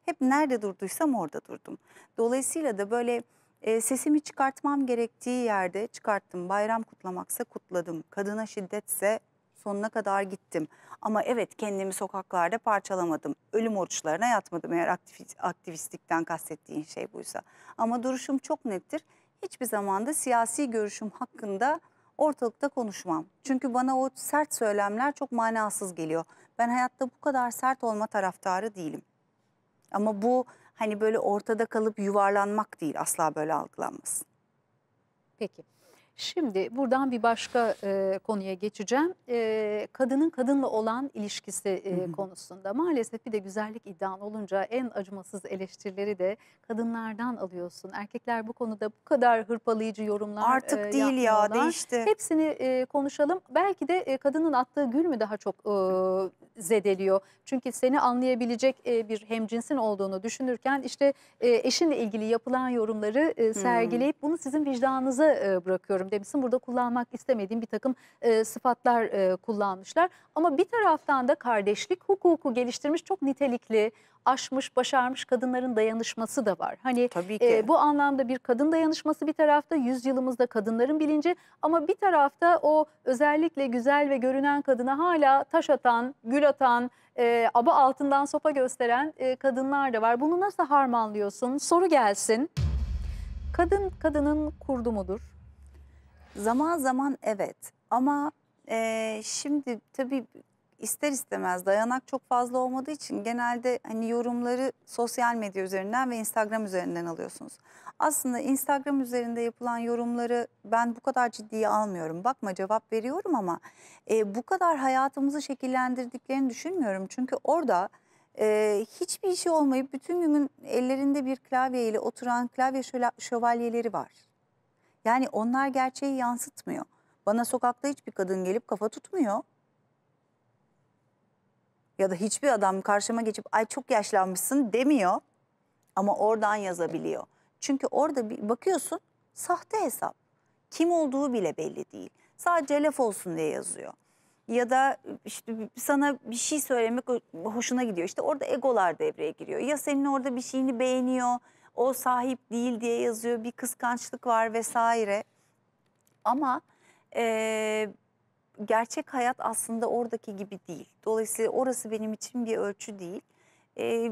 Hep nerede durduysam orada durdum. Dolayısıyla da böyle e, sesimi çıkartmam gerektiği yerde çıkarttım. Bayram kutlamaksa kutladım. Kadına şiddetse sonuna kadar gittim. Ama evet kendimi sokaklarda parçalamadım. Ölüm oruçlarına yatmadım eğer aktivist, aktivistlikten kastettiğin şey buysa. Ama duruşum çok nettir. Hiçbir zamanda siyasi görüşüm hakkında ortalıkta konuşmam. Çünkü bana o sert söylemler çok manasız geliyor. Ben hayatta bu kadar sert olma taraftarı değilim. Ama bu hani böyle ortada kalıp yuvarlanmak değil asla böyle algılanmasın. Peki. Şimdi buradan bir başka e, konuya geçeceğim. E, kadının kadınla olan ilişkisi e, konusunda maalesef bir de güzellik iddian olunca en acımasız eleştirileri de kadınlardan alıyorsun. Erkekler bu konuda bu kadar hırpalayıcı yorumlar Artık e, değil ya değişti. Hepsini e, konuşalım. Belki de e, kadının attığı gül mü daha çok e, zedeliyor. Çünkü seni anlayabilecek e, bir hemcinsin olduğunu düşünürken işte e, eşinle ilgili yapılan yorumları e, sergileyip bunu sizin vicdanınıza e, bırakıyorum istemiyorum demişsin. Burada kullanmak istemediğim bir takım e, sıfatlar e, kullanmışlar. Ama bir taraftan da kardeşlik hukuku geliştirmiş çok nitelikli, aşmış, başarmış kadınların dayanışması da var. Hani Tabii e, ki. E, bu anlamda bir kadın dayanışması bir tarafta, yüzyılımızda kadınların bilinci ama bir tarafta o özellikle güzel ve görünen kadına hala taş atan, gül atan, e, aba altından sopa gösteren e, kadınlar da var. Bunu nasıl harmanlıyorsun? Soru gelsin. Kadın kadının kurdu mudur? Zaman zaman evet ama e, şimdi tabii ister istemez dayanak çok fazla olmadığı için genelde hani yorumları sosyal medya üzerinden ve Instagram üzerinden alıyorsunuz. Aslında Instagram üzerinde yapılan yorumları ben bu kadar ciddiye almıyorum. Bakma cevap veriyorum ama e, bu kadar hayatımızı şekillendirdiklerini düşünmüyorum. Çünkü orada e, hiçbir işi şey olmayıp bütün günün ellerinde bir klavye ile oturan klavye şövalyeleri var. Yani onlar gerçeği yansıtmıyor. Bana sokakta hiçbir kadın gelip kafa tutmuyor. Ya da hiçbir adam karşıma geçip ay çok yaşlanmışsın demiyor. Ama oradan yazabiliyor. Çünkü orada bir bakıyorsun sahte hesap. Kim olduğu bile belli değil. Sadece laf olsun diye yazıyor. Ya da işte sana bir şey söylemek hoşuna gidiyor. İşte orada egolar devreye giriyor. Ya senin orada bir şeyini beğeniyor o sahip değil diye yazıyor. Bir kıskançlık var vesaire. Ama e, gerçek hayat aslında oradaki gibi değil. Dolayısıyla orası benim için bir ölçü değil. E,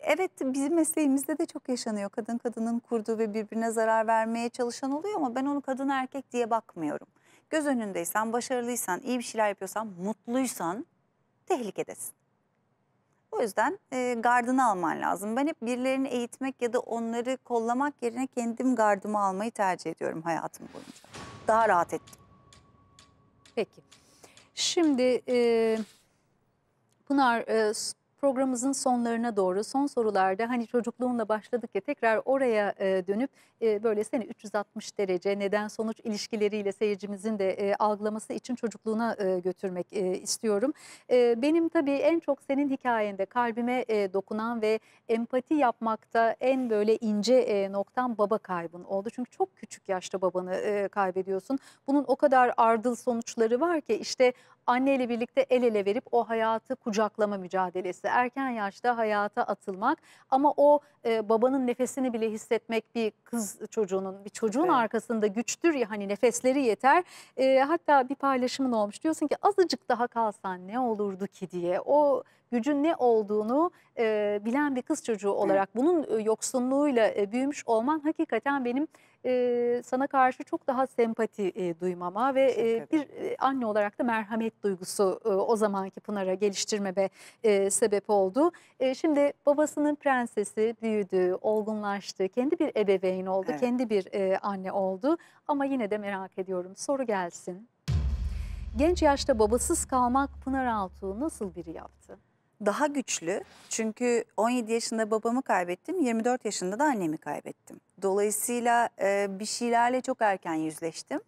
evet bizim mesleğimizde de çok yaşanıyor. Kadın kadının kurduğu ve birbirine zarar vermeye çalışan oluyor ama ben onu kadın erkek diye bakmıyorum. Göz önündeysen, başarılıysan, iyi bir şeyler yapıyorsan, mutluysan tehlikedesin. O yüzden e, gardını alman lazım. Ben hep birilerini eğitmek ya da onları kollamak yerine kendim gardımı almayı tercih ediyorum hayatım boyunca. Daha rahat ettim. Peki. Şimdi e, Pınar e, programımızın sonlarına doğru son sorularda hani çocukluğunla başladık ya tekrar oraya e, dönüp ee, böyle seni 360 derece neden sonuç ilişkileriyle seyircimizin de e, algılaması için çocukluğuna e, götürmek e, istiyorum. E, benim tabii en çok senin hikayende kalbime dokunan ve empati yapmakta en böyle ince e, noktam baba kaybın oldu. Çünkü çok küçük yaşta babanı kaybediyorsun. Bunun o kadar ardıl sonuçları var ki işte anneyle birlikte el ele verip o hayatı kucaklama mücadelesi. Erken yaşta hayata atılmak ama o babanın nefesini bile hissetmek bir kız kız çocuğunun bir çocuğun evet. arkasında güçtür ya hani nefesleri yeter. E, hatta bir paylaşımın olmuş diyorsun ki azıcık daha kalsan ne olurdu ki diye. O gücün ne olduğunu e, bilen bir kız çocuğu olarak evet. bunun yoksunluğuyla e, büyümüş olman hakikaten benim e, sana karşı çok daha sempati e, duymama ve e, bir e, anne olarak da merhamet duygusu e, o zamanki Pınar'a geliştirmeme e, sebep oldu. E, şimdi babasının prensesi büyüdü, olgunlaştı, kendi bir ebeveyn oldu, evet. kendi bir e, anne oldu ama yine de merak ediyorum soru gelsin. Genç yaşta babasız kalmak Pınar Altuğ nasıl biri yaptı? daha güçlü. Çünkü 17 yaşında babamı kaybettim, 24 yaşında da annemi kaybettim. Dolayısıyla e, bir şeylerle çok erken yüzleştim.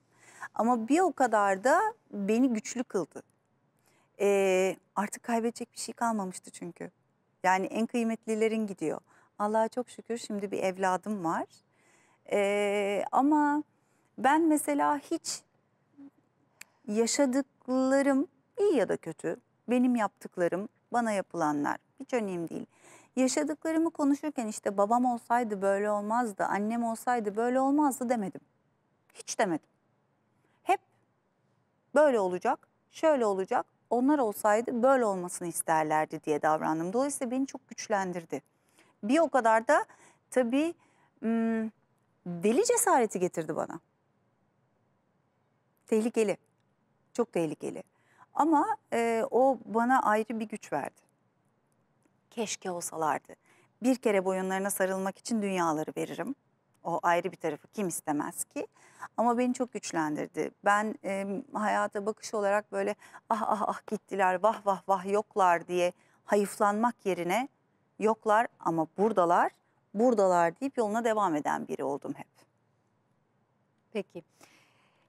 Ama bir o kadar da beni güçlü kıldı. E, artık kaybedecek bir şey kalmamıştı çünkü. Yani en kıymetlilerin gidiyor. Allah'a çok şükür şimdi bir evladım var. E, ama ben mesela hiç yaşadıklarım iyi ya da kötü benim yaptıklarım bana yapılanlar hiç önemli değil. Yaşadıklarımı konuşurken işte babam olsaydı böyle olmazdı, annem olsaydı böyle olmazdı demedim. Hiç demedim. Hep böyle olacak, şöyle olacak, onlar olsaydı böyle olmasını isterlerdi diye davrandım. Dolayısıyla beni çok güçlendirdi. Bir o kadar da tabii deli cesareti getirdi bana. Tehlikeli. Çok tehlikeli. Ama e, o bana ayrı bir güç verdi. Keşke olsalardı. Bir kere boyunlarına sarılmak için dünyaları veririm. O ayrı bir tarafı kim istemez ki. Ama beni çok güçlendirdi. Ben e, hayata bakış olarak böyle ah ah ah gittiler, vah vah vah yoklar diye hayıflanmak yerine yoklar ama buradalar, buradalar deyip yoluna devam eden biri oldum hep. Peki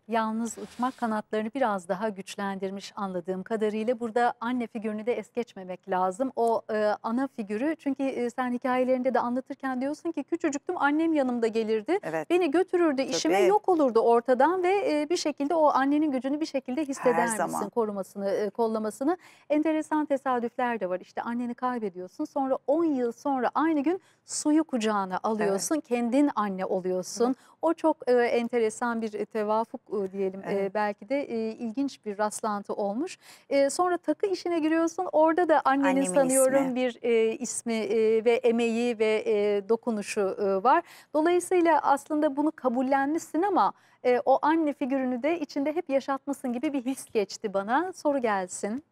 yalnız uçmak kanatlarını biraz daha güçlendirmiş anladığım kadarıyla. Burada anne figürünü de es geçmemek lazım. O e, ana figürü çünkü e, sen hikayelerinde de anlatırken diyorsun ki küçücüktüm annem yanımda gelirdi. Evet. Beni götürürdü Tabii. işime yok olurdu ortadan ve e, bir şekilde o annenin gücünü bir şekilde hisseder Her misin zaman. korumasını e, kollamasını. Enteresan tesadüfler de var işte anneni kaybediyorsun sonra 10 yıl sonra aynı gün suyu kucağına alıyorsun evet. kendin anne oluyorsun. Hı. O çok e, enteresan bir e, tevafuk e, e, diyelim e, evet. e, belki de e, ilginç bir rastlantı olmuş. E, sonra takı işine giriyorsun orada da annenin Annemin sanıyorum ismi. bir e, ismi e, ve emeği ve e, dokunuşu e, var. Dolayısıyla aslında bunu kabullenmişsin ama e, o anne figürünü de içinde hep yaşatmasın gibi bir his geçti bana. Soru gelsin.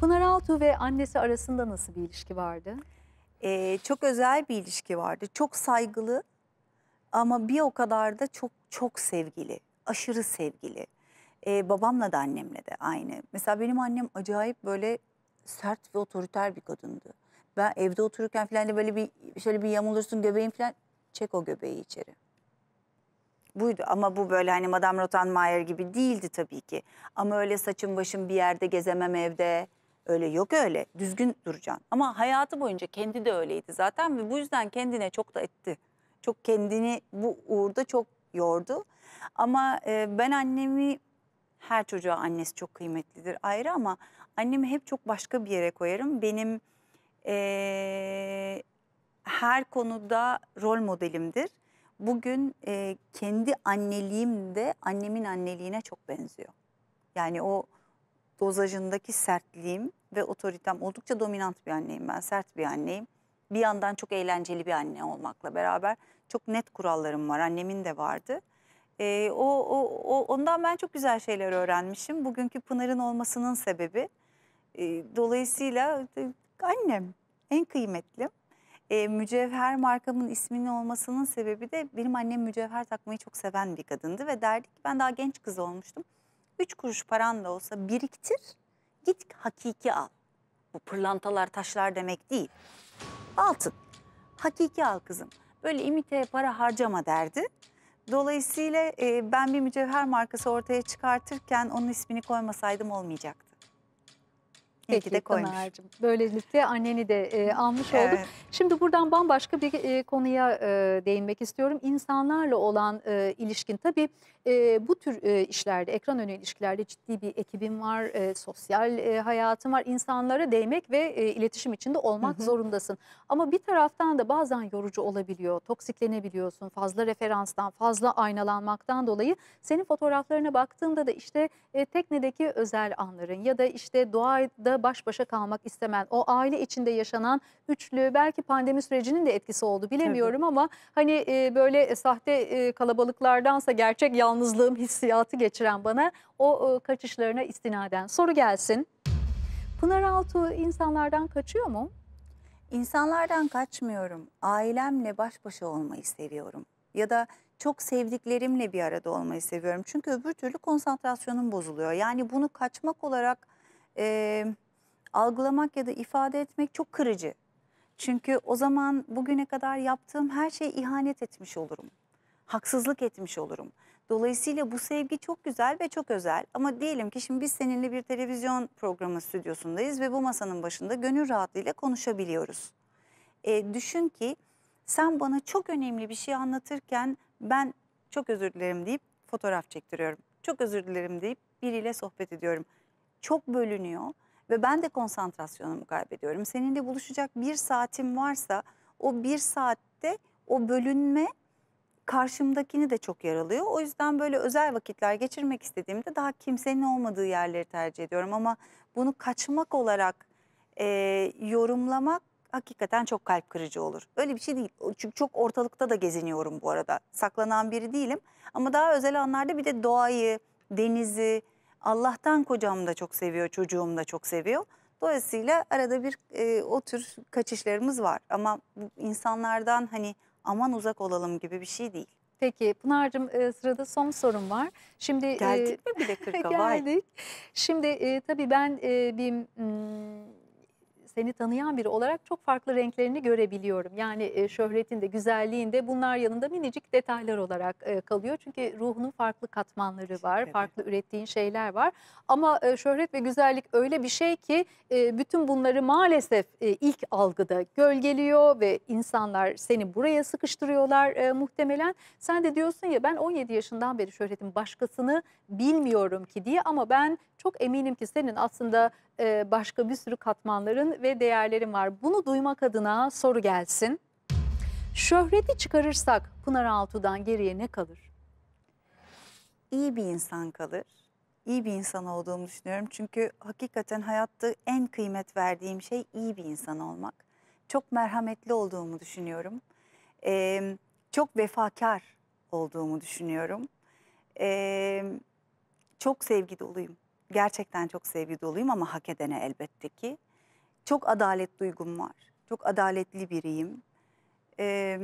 Pınar Altuğ ve annesi arasında nasıl bir ilişki vardı? Ee, çok özel bir ilişki vardı. Çok saygılı ama bir o kadar da çok çok sevgili aşırı sevgili. Ee, babamla da annemle de aynı. Mesela benim annem acayip böyle sert ve otoriter bir kadındı. Ben evde otururken falan da böyle bir şöyle bir yamulursun göbeğim falan çek o göbeği içeri. Buydu ama bu böyle hani Madame Rottenmeier gibi değildi tabii ki. Ama öyle saçım başım bir yerde gezemem evde. Öyle yok öyle. Düzgün duracaksın. Ama hayatı boyunca kendi de öyleydi zaten ve bu yüzden kendine çok da etti. Çok kendini bu uğurda çok yordu. Ama e, ben annemi her çocuğa annesi çok kıymetlidir ayrı ama annemi hep çok başka bir yere koyarım. Benim e, her konuda rol modelimdir. Bugün e, kendi anneliğim de annemin anneliğine çok benziyor. Yani o dozajındaki sertliğim ve otoritem oldukça dominant bir anneyim ben. Sert bir anneyim. Bir yandan çok eğlenceli bir anne olmakla beraber çok net kurallarım var. Annemin de vardı. E, o, o, o ondan ben çok güzel şeyler öğrenmişim. Bugünkü Pınar'ın olmasının sebebi e, dolayısıyla annem en kıymetli. E, mücevher markamın isminin olmasının sebebi de benim annem mücevher takmayı çok seven bir kadındı ve derdi ki ben daha genç kız olmuştum. Üç kuruş paran da olsa biriktir, git hakiki al. Bu pırlantalar, taşlar demek değil. Altın. Hakiki al kızım böyle imite para harcama derdi. Dolayısıyla e, ben bir mücevher markası ortaya çıkartırken onun ismini koymasaydım olmayacaktı. Peki de koymuş. Pınar'cığım. Böylelikle anneni de e, almış olduk. Şimdi buradan bambaşka bir e, konuya e, değinmek istiyorum. İnsanlarla olan e, ilişkin. Tabii e, bu tür e, işlerde, ekran önü ilişkilerde ciddi bir ekibim var, e, sosyal e, hayatım var. İnsanlara değmek ve e, iletişim içinde olmak Hı -hı. zorundasın. Ama bir taraftan da bazen yorucu olabiliyor, toksiklenebiliyorsun. Fazla referanstan, fazla aynalanmaktan dolayı senin fotoğraflarına baktığında da işte e, teknedeki özel anların ya da işte doğada baş başa kalmak istemen, o aile içinde yaşanan üçlü belki pandemi sürecinin de etkisi oldu bilemiyorum Tabii. ama hani e, böyle e, sahte e, kalabalıklardansa gerçek yalnızlığım hissiyatı geçiren bana o e, kaçışlarına istinaden. Soru gelsin. Pınar Altuğ insanlardan kaçıyor mu? İnsanlardan kaçmıyorum. Ailemle baş başa olmayı seviyorum. Ya da çok sevdiklerimle bir arada olmayı seviyorum. Çünkü öbür türlü konsantrasyonum bozuluyor. Yani bunu kaçmak olarak e, algılamak ya da ifade etmek çok kırıcı. Çünkü o zaman bugüne kadar yaptığım her şeye ihanet etmiş olurum. Haksızlık etmiş olurum. Dolayısıyla bu sevgi çok güzel ve çok özel. Ama diyelim ki şimdi biz seninle bir televizyon programı stüdyosundayız ve bu masanın başında gönül rahatlığıyla konuşabiliyoruz. E, düşün ki sen bana çok önemli bir şey anlatırken ben çok özür dilerim deyip fotoğraf çektiriyorum. Çok özür dilerim deyip biriyle sohbet ediyorum. Çok bölünüyor ve ben de konsantrasyonumu kaybediyorum. Seninle buluşacak bir saatim varsa o bir saatte o bölünme karşımdakini de çok yaralıyor. O yüzden böyle özel vakitler geçirmek istediğimde daha kimsenin olmadığı yerleri tercih ediyorum. Ama bunu kaçmak olarak e, yorumlamak hakikaten çok kalp kırıcı olur. Öyle bir şey değil. Çünkü çok ortalıkta da geziniyorum bu arada. Saklanan biri değilim. Ama daha özel anlarda bir de doğayı, denizi, Allah'tan kocam da çok seviyor, çocuğum da çok seviyor. Dolayısıyla arada bir e, o tür kaçışlarımız var. Ama bu insanlardan hani aman uzak olalım gibi bir şey değil. Peki Pınar'cığım e, sırada son sorum var. Şimdi e, Geldik e, mi bile 40'a? geldik. Şimdi e, tabii ben e, bir... Hmm, seni tanıyan biri olarak çok farklı renklerini görebiliyorum. Yani e, şöhretinde, güzelliğinde bunlar yanında minicik detaylar olarak e, kalıyor. Çünkü ruhunun farklı katmanları var, evet. farklı ürettiğin şeyler var. Ama e, şöhret ve güzellik öyle bir şey ki e, bütün bunları maalesef e, ilk algıda gölgeliyor ve insanlar seni buraya sıkıştırıyorlar e, muhtemelen. Sen de diyorsun ya ben 17 yaşından beri şöhretin başkasını bilmiyorum ki diye ama ben çok eminim ki senin aslında başka bir sürü katmanların ve değerlerin var. Bunu duymak adına soru gelsin. Şöhreti çıkarırsak Pınar Altu'dan geriye ne kalır? İyi bir insan kalır. İyi bir insan olduğumu düşünüyorum. Çünkü hakikaten hayatta en kıymet verdiğim şey iyi bir insan olmak. Çok merhametli olduğumu düşünüyorum. Ee, çok vefakar olduğumu düşünüyorum. Ee, çok sevgi doluyum gerçekten çok sevgi doluyum ama hak edene elbette ki. Çok adalet duygum var. Çok adaletli biriyim. Ee,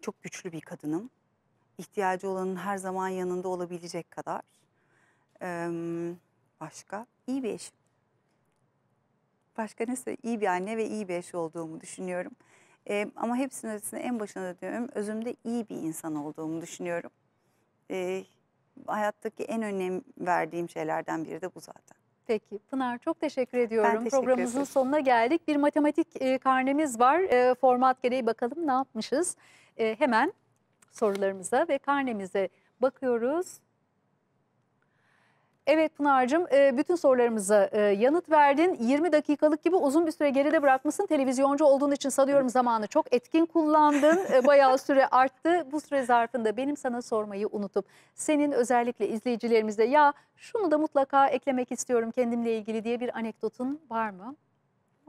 çok güçlü bir kadınım. İhtiyacı olanın her zaman yanında olabilecek kadar. Ee, başka? iyi bir eşim. Başka neyse iyi bir anne ve iyi bir eş olduğumu düşünüyorum. Ee, ama hepsinin ötesinde en başına da diyorum özümde iyi bir insan olduğumu düşünüyorum. Ee, hayattaki en önem verdiğim şeylerden biri de bu zaten. Peki Pınar çok teşekkür ediyorum. Ben teşekkür Programımızın ederim. sonuna geldik. Bir matematik e, karnemiz var. E, format gereği bakalım ne yapmışız. E, hemen sorularımıza ve karnemize bakıyoruz. Evet Pınar'cığım e, bütün sorularımıza e, yanıt verdin. 20 dakikalık gibi uzun bir süre geride bırakmışsın. Televizyoncu olduğun için sanıyorum zamanı çok etkin kullandın. E, bayağı süre arttı. Bu süre zarfında benim sana sormayı unutup senin özellikle izleyicilerimizde ya şunu da mutlaka eklemek istiyorum kendimle ilgili diye bir anekdotun var mı?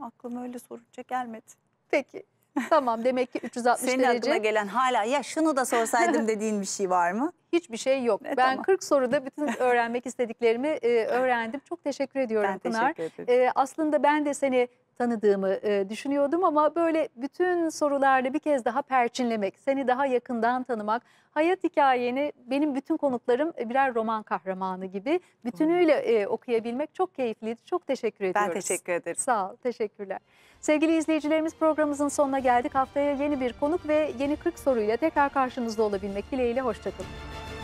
Aklıma öyle sorunca gelmedi. Peki. Tamam demek ki 360 Senin derece. aklına gelen hala ya şunu da sorsaydım dediğin bir şey var mı? Hiçbir şey yok. E, ben tamam. 40 soruda bütün öğrenmek istediklerimi e, öğrendim. Çok teşekkür ediyorum ben Pınar. Teşekkür ederim. E, aslında ben de seni tanıdığımı e, düşünüyordum ama böyle bütün sorularla bir kez daha perçinlemek, seni daha yakından tanımak, hayat hikayeni benim bütün konuklarım e, birer roman kahramanı gibi bütünüyle e, okuyabilmek çok keyifliydi. Çok teşekkür ediyoruz. Ben teşekkür ederim. Sağ ol, teşekkürler. Sevgili izleyicilerimiz programımızın sonuna geldik. Haftaya yeni bir konuk ve yeni 40 soruyla tekrar karşınızda olabilmek dileğiyle. Hoşçakalın.